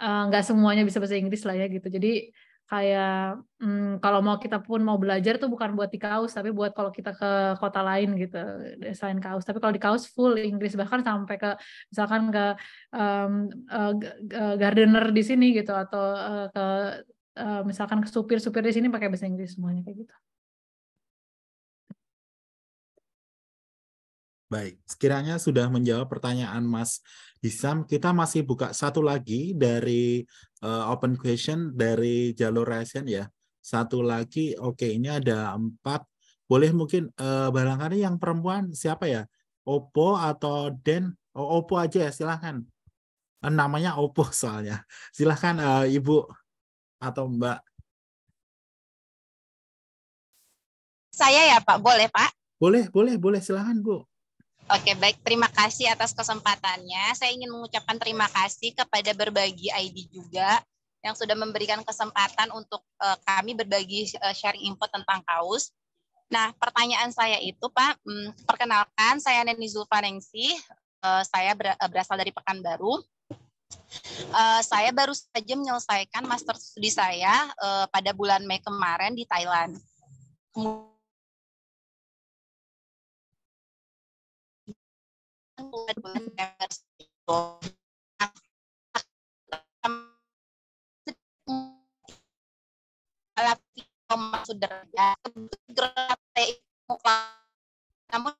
S8: eh, nggak uh, semuanya bisa bahasa Inggris lah ya gitu jadi kayak hmm, kalau mau kita pun mau belajar tuh bukan buat di kaos tapi buat kalau kita ke kota lain gitu selain kaos tapi kalau di kaos full Inggris bahkan sampai ke misalkan ke um, uh, gardener di sini gitu atau uh, ke uh, misalkan ke supir supir di sini pakai bahasa Inggris semuanya kayak gitu
S1: Baik, sekiranya sudah menjawab pertanyaan Mas Hisam, kita masih buka satu lagi dari uh, open question dari jalur Resen ya. Satu lagi, oke ini ada empat. Boleh mungkin uh, barangkali yang perempuan siapa ya? Oppo atau Den? Oh, Oppo aja ya, silahkan. Uh, eh, namanya Oppo [laughs] soalnya. Silahkan uh, Ibu atau Mbak. Saya ya Pak, boleh Pak? Boleh, boleh, boleh. Silahkan Bu.
S9: Oke, baik. Terima kasih atas kesempatannya. Saya ingin mengucapkan terima kasih kepada Berbagi ID juga yang sudah memberikan kesempatan untuk uh, kami berbagi uh, sharing info tentang kaos. Nah, pertanyaan saya itu, Pak, hmm, perkenalkan saya Neni Zulfanengsi. Uh, eh, saya ber berasal dari Pekanbaru. Uh, saya baru saja menyelesaikan master studi saya uh, pada bulan Mei kemarin di Thailand.
S5: maksud derajat gerak
S9: namun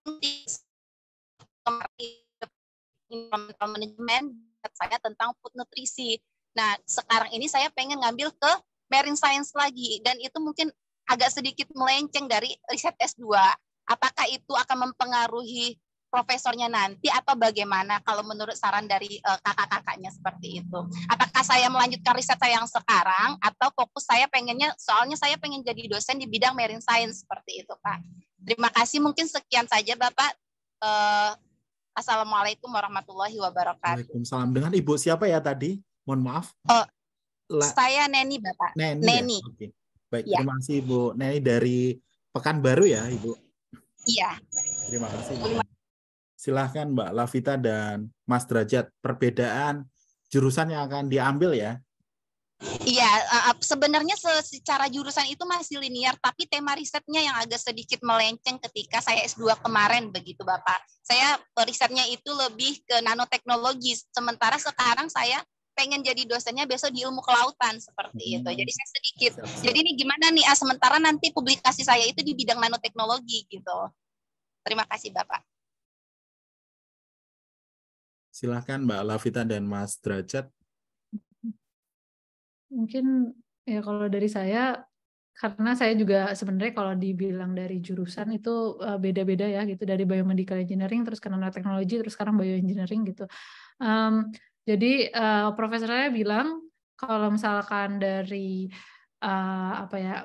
S9: manajemen saya tentang food nutrisi. Nah, sekarang ini saya pengen ngambil ke marine science lagi dan itu mungkin agak sedikit melenceng dari riset S2. Apakah itu akan mempengaruhi profesornya nanti atau bagaimana kalau menurut saran dari uh, kakak-kakaknya seperti itu. Apakah saya melanjutkan riset saya yang sekarang atau fokus saya pengennya soalnya saya pengen jadi dosen di bidang marine science seperti itu, Pak. Terima kasih mungkin sekian saja Bapak. Uh, Assalamualaikum warahmatullahi wabarakatuh.
S1: Waalaikumsalam. Dengan Ibu siapa ya tadi? Mohon maaf.
S9: Uh, saya Neni Bapak. Neni. Ya? Neni. Ya? Okay.
S1: Baik, ya. terima kasih Ibu Neni dari Pekanbaru ya, Ibu. Iya. Terima kasih. Ibu. Silahkan Mbak Lavita dan Mas Derajat perbedaan jurusan yang akan diambil ya.
S9: Iya, eh, eh, sebenarnya secara jurusan itu masih linear, tapi tema risetnya yang agak sedikit melenceng ketika saya S2 kemarin, begitu Bapak. Saya eh, risetnya itu lebih ke nanoteknologi, sementara sekarang saya pengen jadi dosennya besok di ilmu kelautan seperti hmm. itu. Jadi saya sedikit. Jadi ini gimana nih? Ah, sementara nanti publikasi saya itu di bidang nanoteknologi gitu. Terima kasih Bapak.
S1: Silahkan Mbak Lavita dan Mas Derajat.
S8: Mungkin ya kalau dari saya karena saya juga sebenarnya kalau dibilang dari jurusan itu eh, beda-beda ya gitu dari biomedical engineering terus karena teknologi, terus sekarang bioengineering gitu um, jadi uh, profesornya bilang kalau misalkan dari uh, apa ya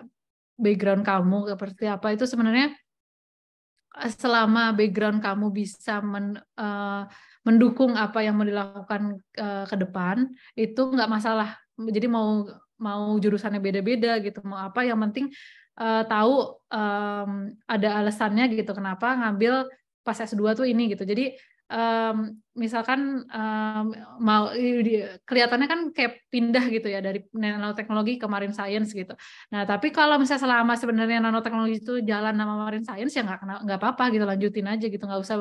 S8: background kamu seperti apa itu sebenarnya selama background kamu bisa men, uh, mendukung apa yang mau dilakukan uh, ke depan itu nggak masalah jadi mau mau jurusannya beda-beda gitu mau apa yang penting uh, tahu um, ada alasannya gitu kenapa ngambil pas S2 tuh ini gitu jadi um, misalkan um, mau kelihatannya kan kayak pindah gitu ya dari nanoteknologi ke marine science gitu. Nah tapi kalau misalnya selama sebenarnya nanoteknologi itu jalan sama marine science ya nggak nggak apa-apa gitu lanjutin aja gitu nggak usah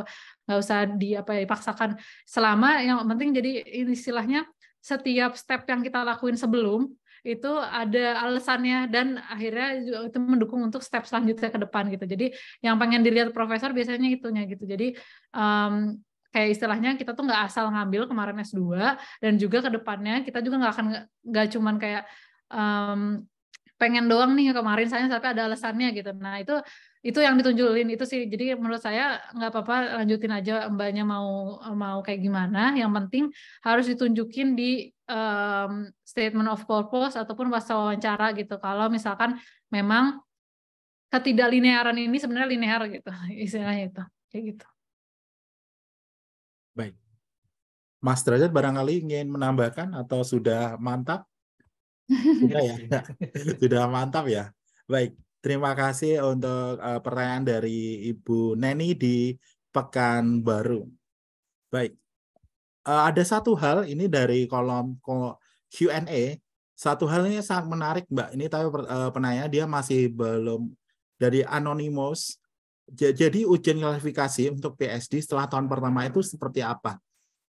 S8: nggak usah di apa ya dipaksakan selama yang penting jadi ini istilahnya setiap step yang kita lakuin sebelum itu ada alasannya dan akhirnya itu mendukung untuk step selanjutnya ke depan gitu. Jadi yang pengen dilihat profesor biasanya itunya gitu. Jadi um, kayak istilahnya kita tuh nggak asal ngambil kemarin S2 dan juga ke depannya kita juga nggak akan nggak cuman kayak um, pengen doang nih kemarin saya tapi ada alasannya gitu. Nah, itu itu yang ditunjulin itu sih. Jadi menurut saya nggak apa-apa lanjutin aja mbaknya mau mau kayak gimana. Yang penting harus ditunjukin di um, statement of purpose ataupun pas wawancara gitu. Kalau misalkan memang ketidaklinearan ini sebenarnya linear gitu [laughs] istilahnya itu kayak gitu.
S1: Baik. Mas Derajat barangkali ingin menambahkan atau sudah mantap? Sudah [laughs] ya. [laughs] sudah mantap ya. Baik. Terima kasih untuk uh, pertanyaan dari Ibu Neni di Pekanbaru. Baik. Uh, ada satu hal ini dari kolom Q&A. Satu hal ini sangat menarik, Mbak. Ini tapi uh, penanya dia masih belum dari anonymous jadi ujian klasifikasi untuk PSD setelah tahun pertama itu seperti apa?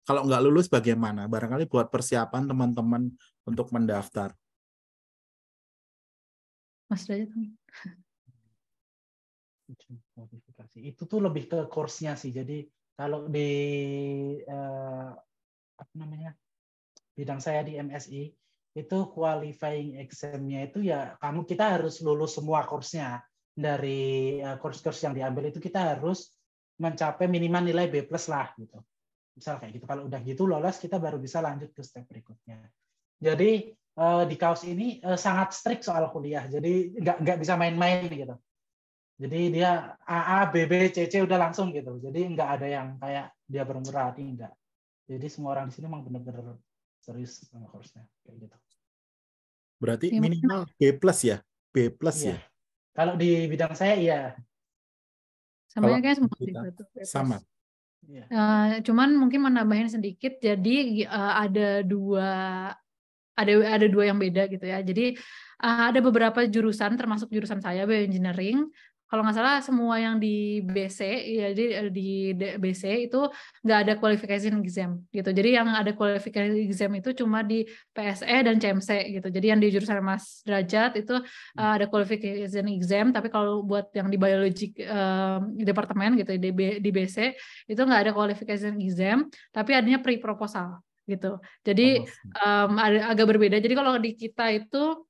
S1: Kalau nggak lulus bagaimana? Barangkali buat persiapan teman-teman untuk mendaftar.
S3: Mas Ujian
S6: itu tuh lebih ke course sih. Jadi kalau di eh, apa namanya bidang saya di MSI itu qualifying exam-nya itu ya kamu kita harus lulus semua course dari eh, kurs kurs yang diambil itu kita harus mencapai minimal nilai B plus lah gitu. Misal kayak gitu. Kalau udah gitu lolos kita baru bisa lanjut ke step berikutnya. Jadi eh, di kaos ini eh, sangat strict soal kuliah. Jadi nggak nggak bisa main-main gitu. Jadi dia A A B B C C udah langsung gitu. Jadi nggak ada yang kayak dia bermurah hati nggak. Jadi semua orang di sini memang benar-benar serius sama kursnya kayak gitu.
S1: Berarti iya, minimal B plus ya, B plus iya. ya. ya?
S6: Kalau di bidang saya iya.
S3: Sama kayak semua sih Sama.
S8: Yeah. Iya. Uh, cuman mungkin menambahin sedikit jadi uh, ada dua ada ada dua yang beda gitu ya. Jadi uh, ada beberapa jurusan termasuk jurusan saya bioengineering kalau nggak salah semua yang di BC ya jadi eh, di BC itu nggak ada qualification exam gitu jadi yang ada qualification exam itu cuma di PSE dan CMC gitu jadi yang di jurusan Mas Derajat itu uh, ada qualification exam tapi kalau buat yang di biologi uh, departemen gitu di, di BC itu nggak ada qualification exam tapi adanya pre proposal gitu jadi um, agak berbeda jadi kalau di kita itu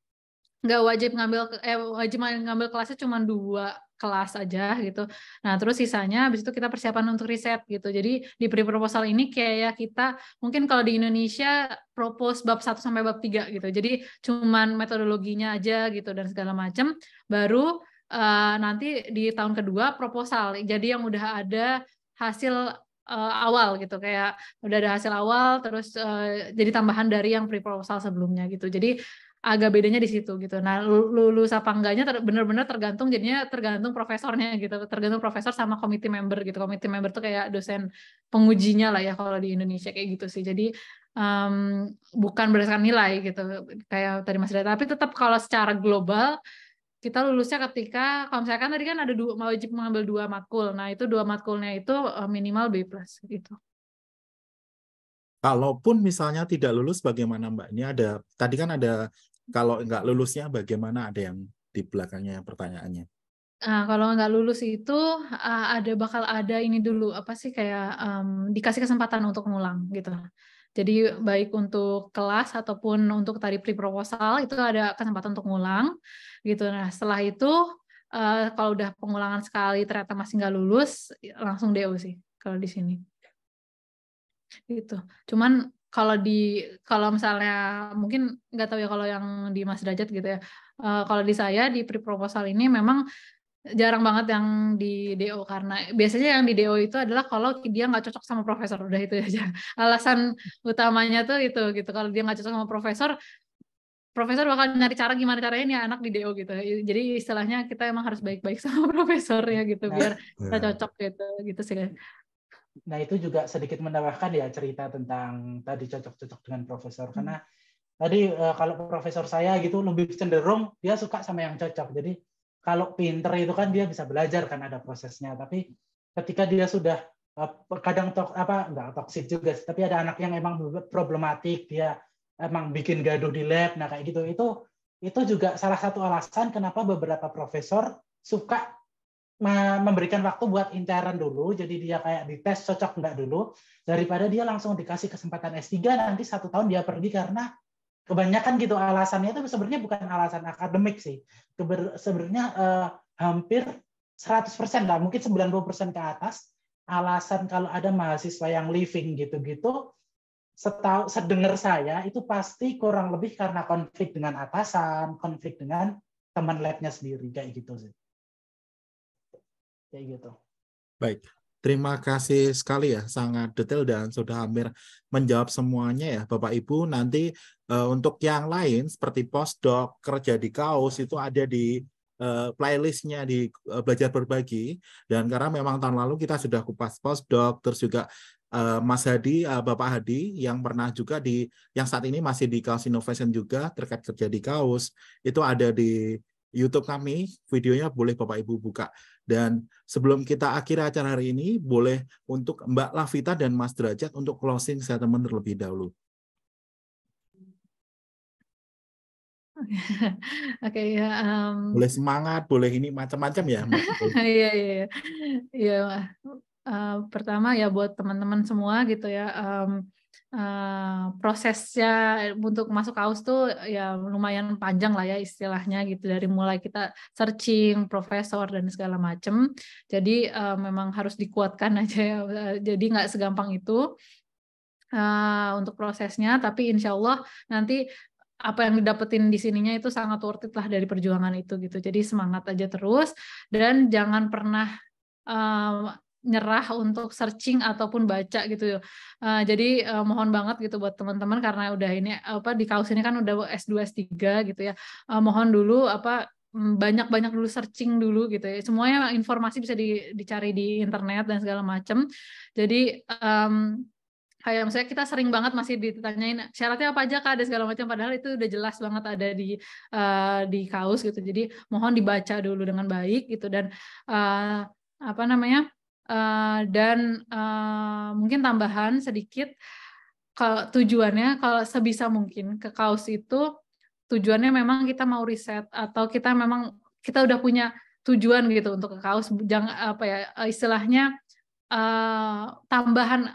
S8: nggak wajib ngambil eh wajib ngambil kelasnya cuma dua kelas aja gitu. Nah, terus sisanya habis itu kita persiapan untuk riset gitu. Jadi di pre proposal ini kayak ya kita mungkin kalau di Indonesia propose bab 1 sampai bab 3 gitu. Jadi cuman metodologinya aja gitu dan segala macam baru uh, nanti di tahun kedua proposal. Jadi yang udah ada hasil uh, awal gitu kayak udah ada hasil awal terus uh, jadi tambahan dari yang pre proposal sebelumnya gitu. Jadi agak bedanya di situ gitu. Nah, lulus apa enggaknya benar-benar tergantung jadinya tergantung profesornya gitu, tergantung profesor sama komite member gitu. Komite member tuh kayak dosen pengujinya lah ya kalau di Indonesia kayak gitu sih. Jadi um, bukan berdasarkan nilai gitu kayak tadi Mas Dada, tapi tetap kalau secara global kita lulusnya ketika kalau misalkan tadi kan ada dua wajib mengambil dua matkul. Nah, itu dua matkulnya itu eh, minimal B+ plus gitu
S1: kalaupun misalnya tidak lulus bagaimana Mbak? Ini ada tadi kan ada kalau nggak lulusnya bagaimana ada yang di belakangnya yang pertanyaannya.
S8: Nah, kalau nggak lulus itu ah, ada bakal ada ini dulu apa sih kayak um, dikasih kesempatan untuk ngulang gitu. Jadi baik untuk kelas ataupun untuk tadi pre proposal itu ada kesempatan untuk ngulang gitu. Nah setelah itu uh, kalau udah pengulangan sekali ternyata masih nggak lulus langsung DO sih kalau di sini gitu cuman kalau di kalau misalnya mungkin nggak tahu ya kalau yang di Mas Derajat gitu ya uh, kalau di saya di pre proposal ini memang jarang banget yang di DO karena biasanya yang di DO itu adalah kalau dia nggak cocok sama profesor udah itu aja [laughs] alasan utamanya tuh itu gitu kalau dia nggak cocok sama profesor profesor bakal nyari cara gimana caranya nih anak di DO gitu. Jadi istilahnya kita emang harus baik-baik [laughs] sama profesor ya gitu nah, biar iya. kita cocok gitu gitu sih
S6: nah itu juga sedikit menambahkan ya cerita tentang tadi cocok-cocok dengan profesor karena hmm. tadi eh, kalau profesor saya gitu lebih cenderung dia suka sama yang cocok jadi kalau pinter itu kan dia bisa belajar kan ada prosesnya tapi ketika dia sudah eh, kadang tok apa enggak toksik juga tapi ada anak yang emang problematik dia emang bikin gaduh di lab nah kayak gitu itu itu juga salah satu alasan kenapa beberapa profesor suka memberikan waktu buat intern dulu, jadi dia kayak dites cocok nggak dulu, daripada dia langsung dikasih kesempatan S3 nanti satu tahun dia pergi karena kebanyakan gitu alasannya itu sebenarnya bukan alasan akademik sih, sebenarnya eh, hampir 100% lah, mungkin 90% ke atas alasan kalau ada mahasiswa yang living gitu-gitu, setahu sedengar saya itu pasti kurang lebih karena konflik dengan atasan, konflik dengan teman labnya sendiri kayak gitu sih kayak gitu
S1: baik Terima kasih sekali ya, sangat detail dan sudah hampir menjawab semuanya ya, Bapak Ibu. Nanti uh, untuk yang lain seperti postdoc, kerja di kaos itu ada di uh, playlistnya di uh, belajar berbagi. Dan karena memang tahun lalu kita sudah kupas postdoc, terus juga Mas Hadi, Bapak Hadi yang pernah juga di, yang saat ini masih di Kaos Innovation juga terkait kerja di kaos itu ada di YouTube kami, videonya boleh Bapak Ibu buka. Dan sebelum kita akhiri acara hari ini, boleh untuk Mbak Lavita dan Mas Derajat untuk closing statement terlebih dahulu. [laughs]
S8: Oke, okay, ya, um...
S1: boleh semangat, boleh ini macam-macam ya.
S8: [laughs] Iya, iya, iya. iya eh, pertama ya buat teman-teman semua gitu ya. Um, Eh, prosesnya eh, untuk masuk kaos tuh ya lumayan panjang lah ya istilahnya gitu dari mulai kita searching profesor dan segala macem jadi uh, memang harus dikuatkan [laughs] aja ya jadi nggak segampang itu uh, untuk prosesnya tapi insya Allah nanti apa yang didapetin di sininya itu sangat worth it lah dari perjuangan itu gitu jadi semangat aja terus dan jangan pernah nyerah untuk searching ataupun baca gitu. Uh, jadi uh, mohon banget gitu buat teman-teman karena udah ini apa di kaos ini kan udah S2 S3 gitu ya. Uh, mohon dulu apa mm, banyak-banyak dulu searching dulu gitu ya. Semuanya informasi bisa di, dicari di internet dan segala macam. Jadi um, kayak misalnya kita sering banget masih ditanyain syaratnya apa aja kak ada segala macam padahal itu udah jelas banget ada di uh, di kaos gitu jadi mohon dibaca dulu dengan baik gitu dan uh, apa namanya Eh, dan uh, mungkin tambahan sedikit kalau tujuannya kalau sebisa mungkin ke kaos itu tujuannya memang kita mau riset atau kita memang kita udah punya tujuan gitu untuk ke kaos jangan apa ya istilahnya uh, tambahan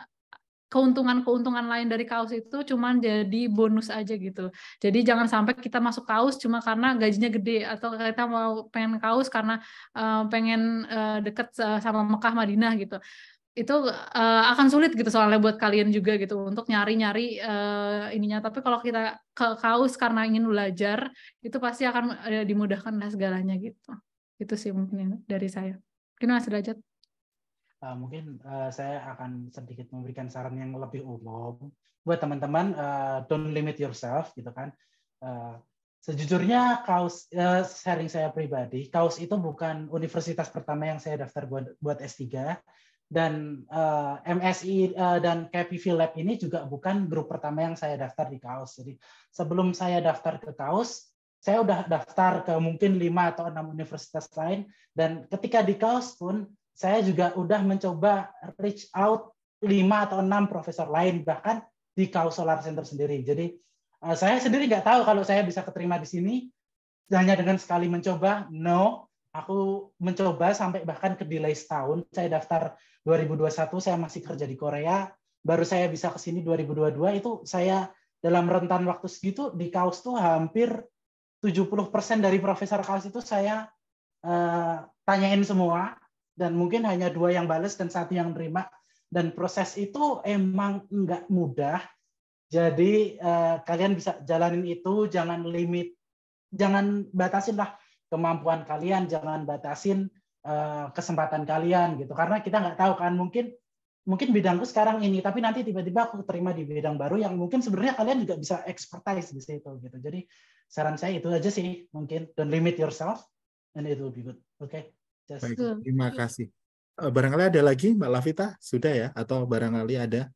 S8: keuntungan-keuntungan lain dari kaos itu cuman jadi bonus aja gitu. Jadi jangan sampai kita masuk kaos cuma karena gajinya gede atau kita mau pengen kaos karena eh, pengen eh, deket eh, sama Mekah Madinah gitu. Itu akan sulit gitu soalnya buat kalian juga gitu untuk nyari-nyari ininya. Tapi kalau kita ke kaos karena ingin belajar itu pasti akan dimudahkan lah segalanya gitu. Itu sih mungkin dari saya. gimana Mas Derajat
S6: uh, mungkin uh, saya akan sedikit memberikan saran yang lebih umum buat teman-teman uh, don't limit yourself gitu kan uh, sejujurnya kaos uh, sharing saya pribadi kaos itu bukan universitas pertama yang saya daftar buat buat S3 dan uh, MSI uh, dan KPV Lab ini juga bukan grup pertama yang saya daftar di kaos jadi sebelum saya daftar ke kaos saya udah daftar ke mungkin lima atau enam universitas lain dan ketika di kaos pun saya juga udah mencoba reach out lima atau enam profesor lain bahkan di Kau Solar Center sendiri. Jadi eh, saya sendiri nggak tahu kalau saya bisa keterima di sini hanya dengan sekali mencoba. No, aku mencoba sampai bahkan ke delay setahun. Saya daftar 2021, saya masih kerja di Korea. Baru saya bisa ke sini 2022 itu saya dalam rentan waktu segitu di KAUS tuh hampir 70% dari profesor KAUS itu saya uh, tanyain semua dan mungkin hanya dua yang balas dan satu yang terima dan proses itu emang nggak mudah jadi eh, kalian bisa jalanin itu jangan limit jangan batasin lah kemampuan kalian jangan batasin eh, kesempatan kalian gitu karena kita nggak tahu kan mungkin mungkin bidangku sekarang ini tapi nanti tiba-tiba aku terima di bidang baru yang mungkin sebenarnya kalian juga bisa expertise di situ gitu jadi saran saya itu aja sih mungkin don't limit yourself and it will be good oke okay? Baik,
S1: terima kasih. Eh, barangkali ada lagi Mbak Lavita, sudah ya? Atau barangkali ada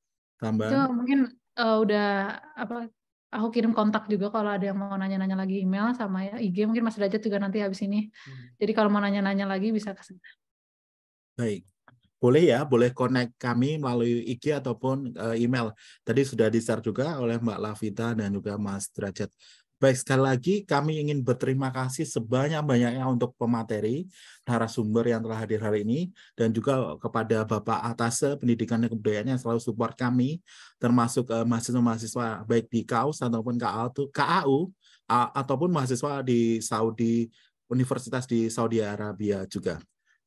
S1: tambahan? Itu
S8: mungkin uh, udah apa? Aku kirim kontak juga kalau ada yang mau nanya-nanya lagi email sama ya IG mungkin Mas Derajat juga nanti habis ini. Hmm. Jadi kalau mau nanya-nanya lagi bisa ke sana.
S1: Baik. Boleh ya, boleh connect kami melalui IG ataupun eh, email. Tadi sudah di-share juga oleh Mbak Lavita dan juga Mas Derajat. Baik, sekali lagi kami ingin berterima kasih sebanyak-banyaknya untuk pemateri, narasumber yang telah hadir hari ini, dan juga kepada Bapak Atase Pendidikan dan Kebudayaan yang selalu support kami, termasuk mahasiswa eh, mahasiswa-mahasiswa baik di KAUS ataupun KAU, KAU ataupun mahasiswa di Saudi, Universitas di Saudi Arabia juga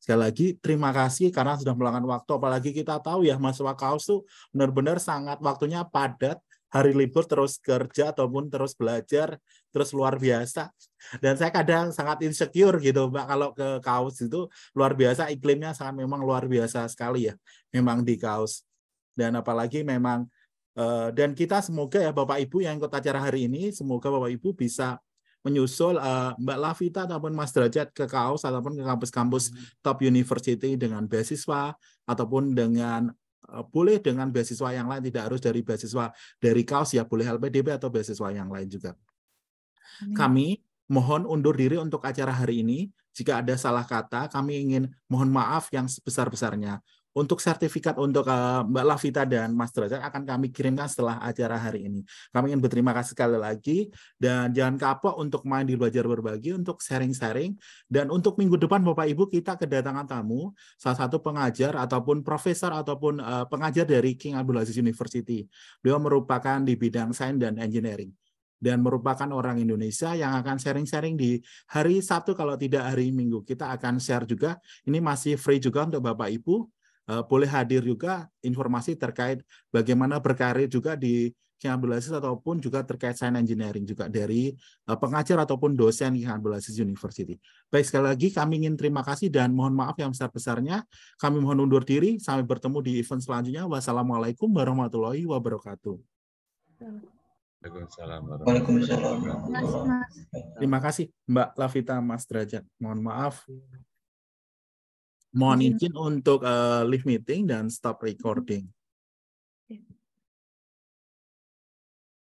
S1: sekali lagi terima kasih karena sudah meluangkan waktu apalagi kita tahu ya mahasiswa KAUS itu benar-benar sangat waktunya padat hari libur terus kerja ataupun terus belajar terus luar biasa dan saya kadang sangat insecure gitu mbak kalau ke kaos itu luar biasa iklimnya sangat memang luar biasa sekali ya memang di kaos dan apalagi memang eh, dan kita semoga ya bapak ibu yang ikut acara hari ini semoga bapak ibu bisa menyusul eh, Mbak Lavita ataupun Mas Derajat ke kaos ataupun ke kampus-kampus hmm. top university dengan beasiswa ataupun dengan Eh, boleh dengan beasiswa yang lain tidak harus dari beasiswa dari kaos ya boleh LPDP atau beasiswa yang lain juga. Kami mohon undur diri untuk acara hari ini. Jika ada salah kata, kami ingin mohon maaf yang sebesar-besarnya. Untuk sertifikat untuk uh, Mbak Lavita dan Mas Derajat akan kami kirimkan setelah acara hari ini. Kami ingin berterima kasih sekali lagi dan jangan kapok untuk main di belajar berbagi untuk sharing-sharing dan untuk minggu depan Bapak Ibu kita kedatangan tamu salah satu pengajar ataupun profesor ataupun uh, pengajar dari King Abdul Aziz University. Beliau merupakan di bidang sains dan engineering dan merupakan orang Indonesia yang akan sharing-sharing di hari Sabtu kalau tidak hari Minggu. Kita akan share juga. Ini masih free juga untuk Bapak Ibu Eh, boleh hadir juga informasi terkait bagaimana berkarir juga di Kiambulasis ataupun juga terkait Science Engineering juga dari eh, pengajar ataupun dosen Kiambulasis University. Baik, sekali lagi kami ingin terima kasih dan mohon maaf yang besar besarnya Kami mohon undur diri. Sampai bertemu di event selanjutnya. Wassalamualaikum warahmatullahi wabarakatuh. Waalaikumsalam. Terima kasih Mbak Lavita Mas Derajat. Mohon maaf mohon iya. izin untuk uh, live meeting dan stop recording.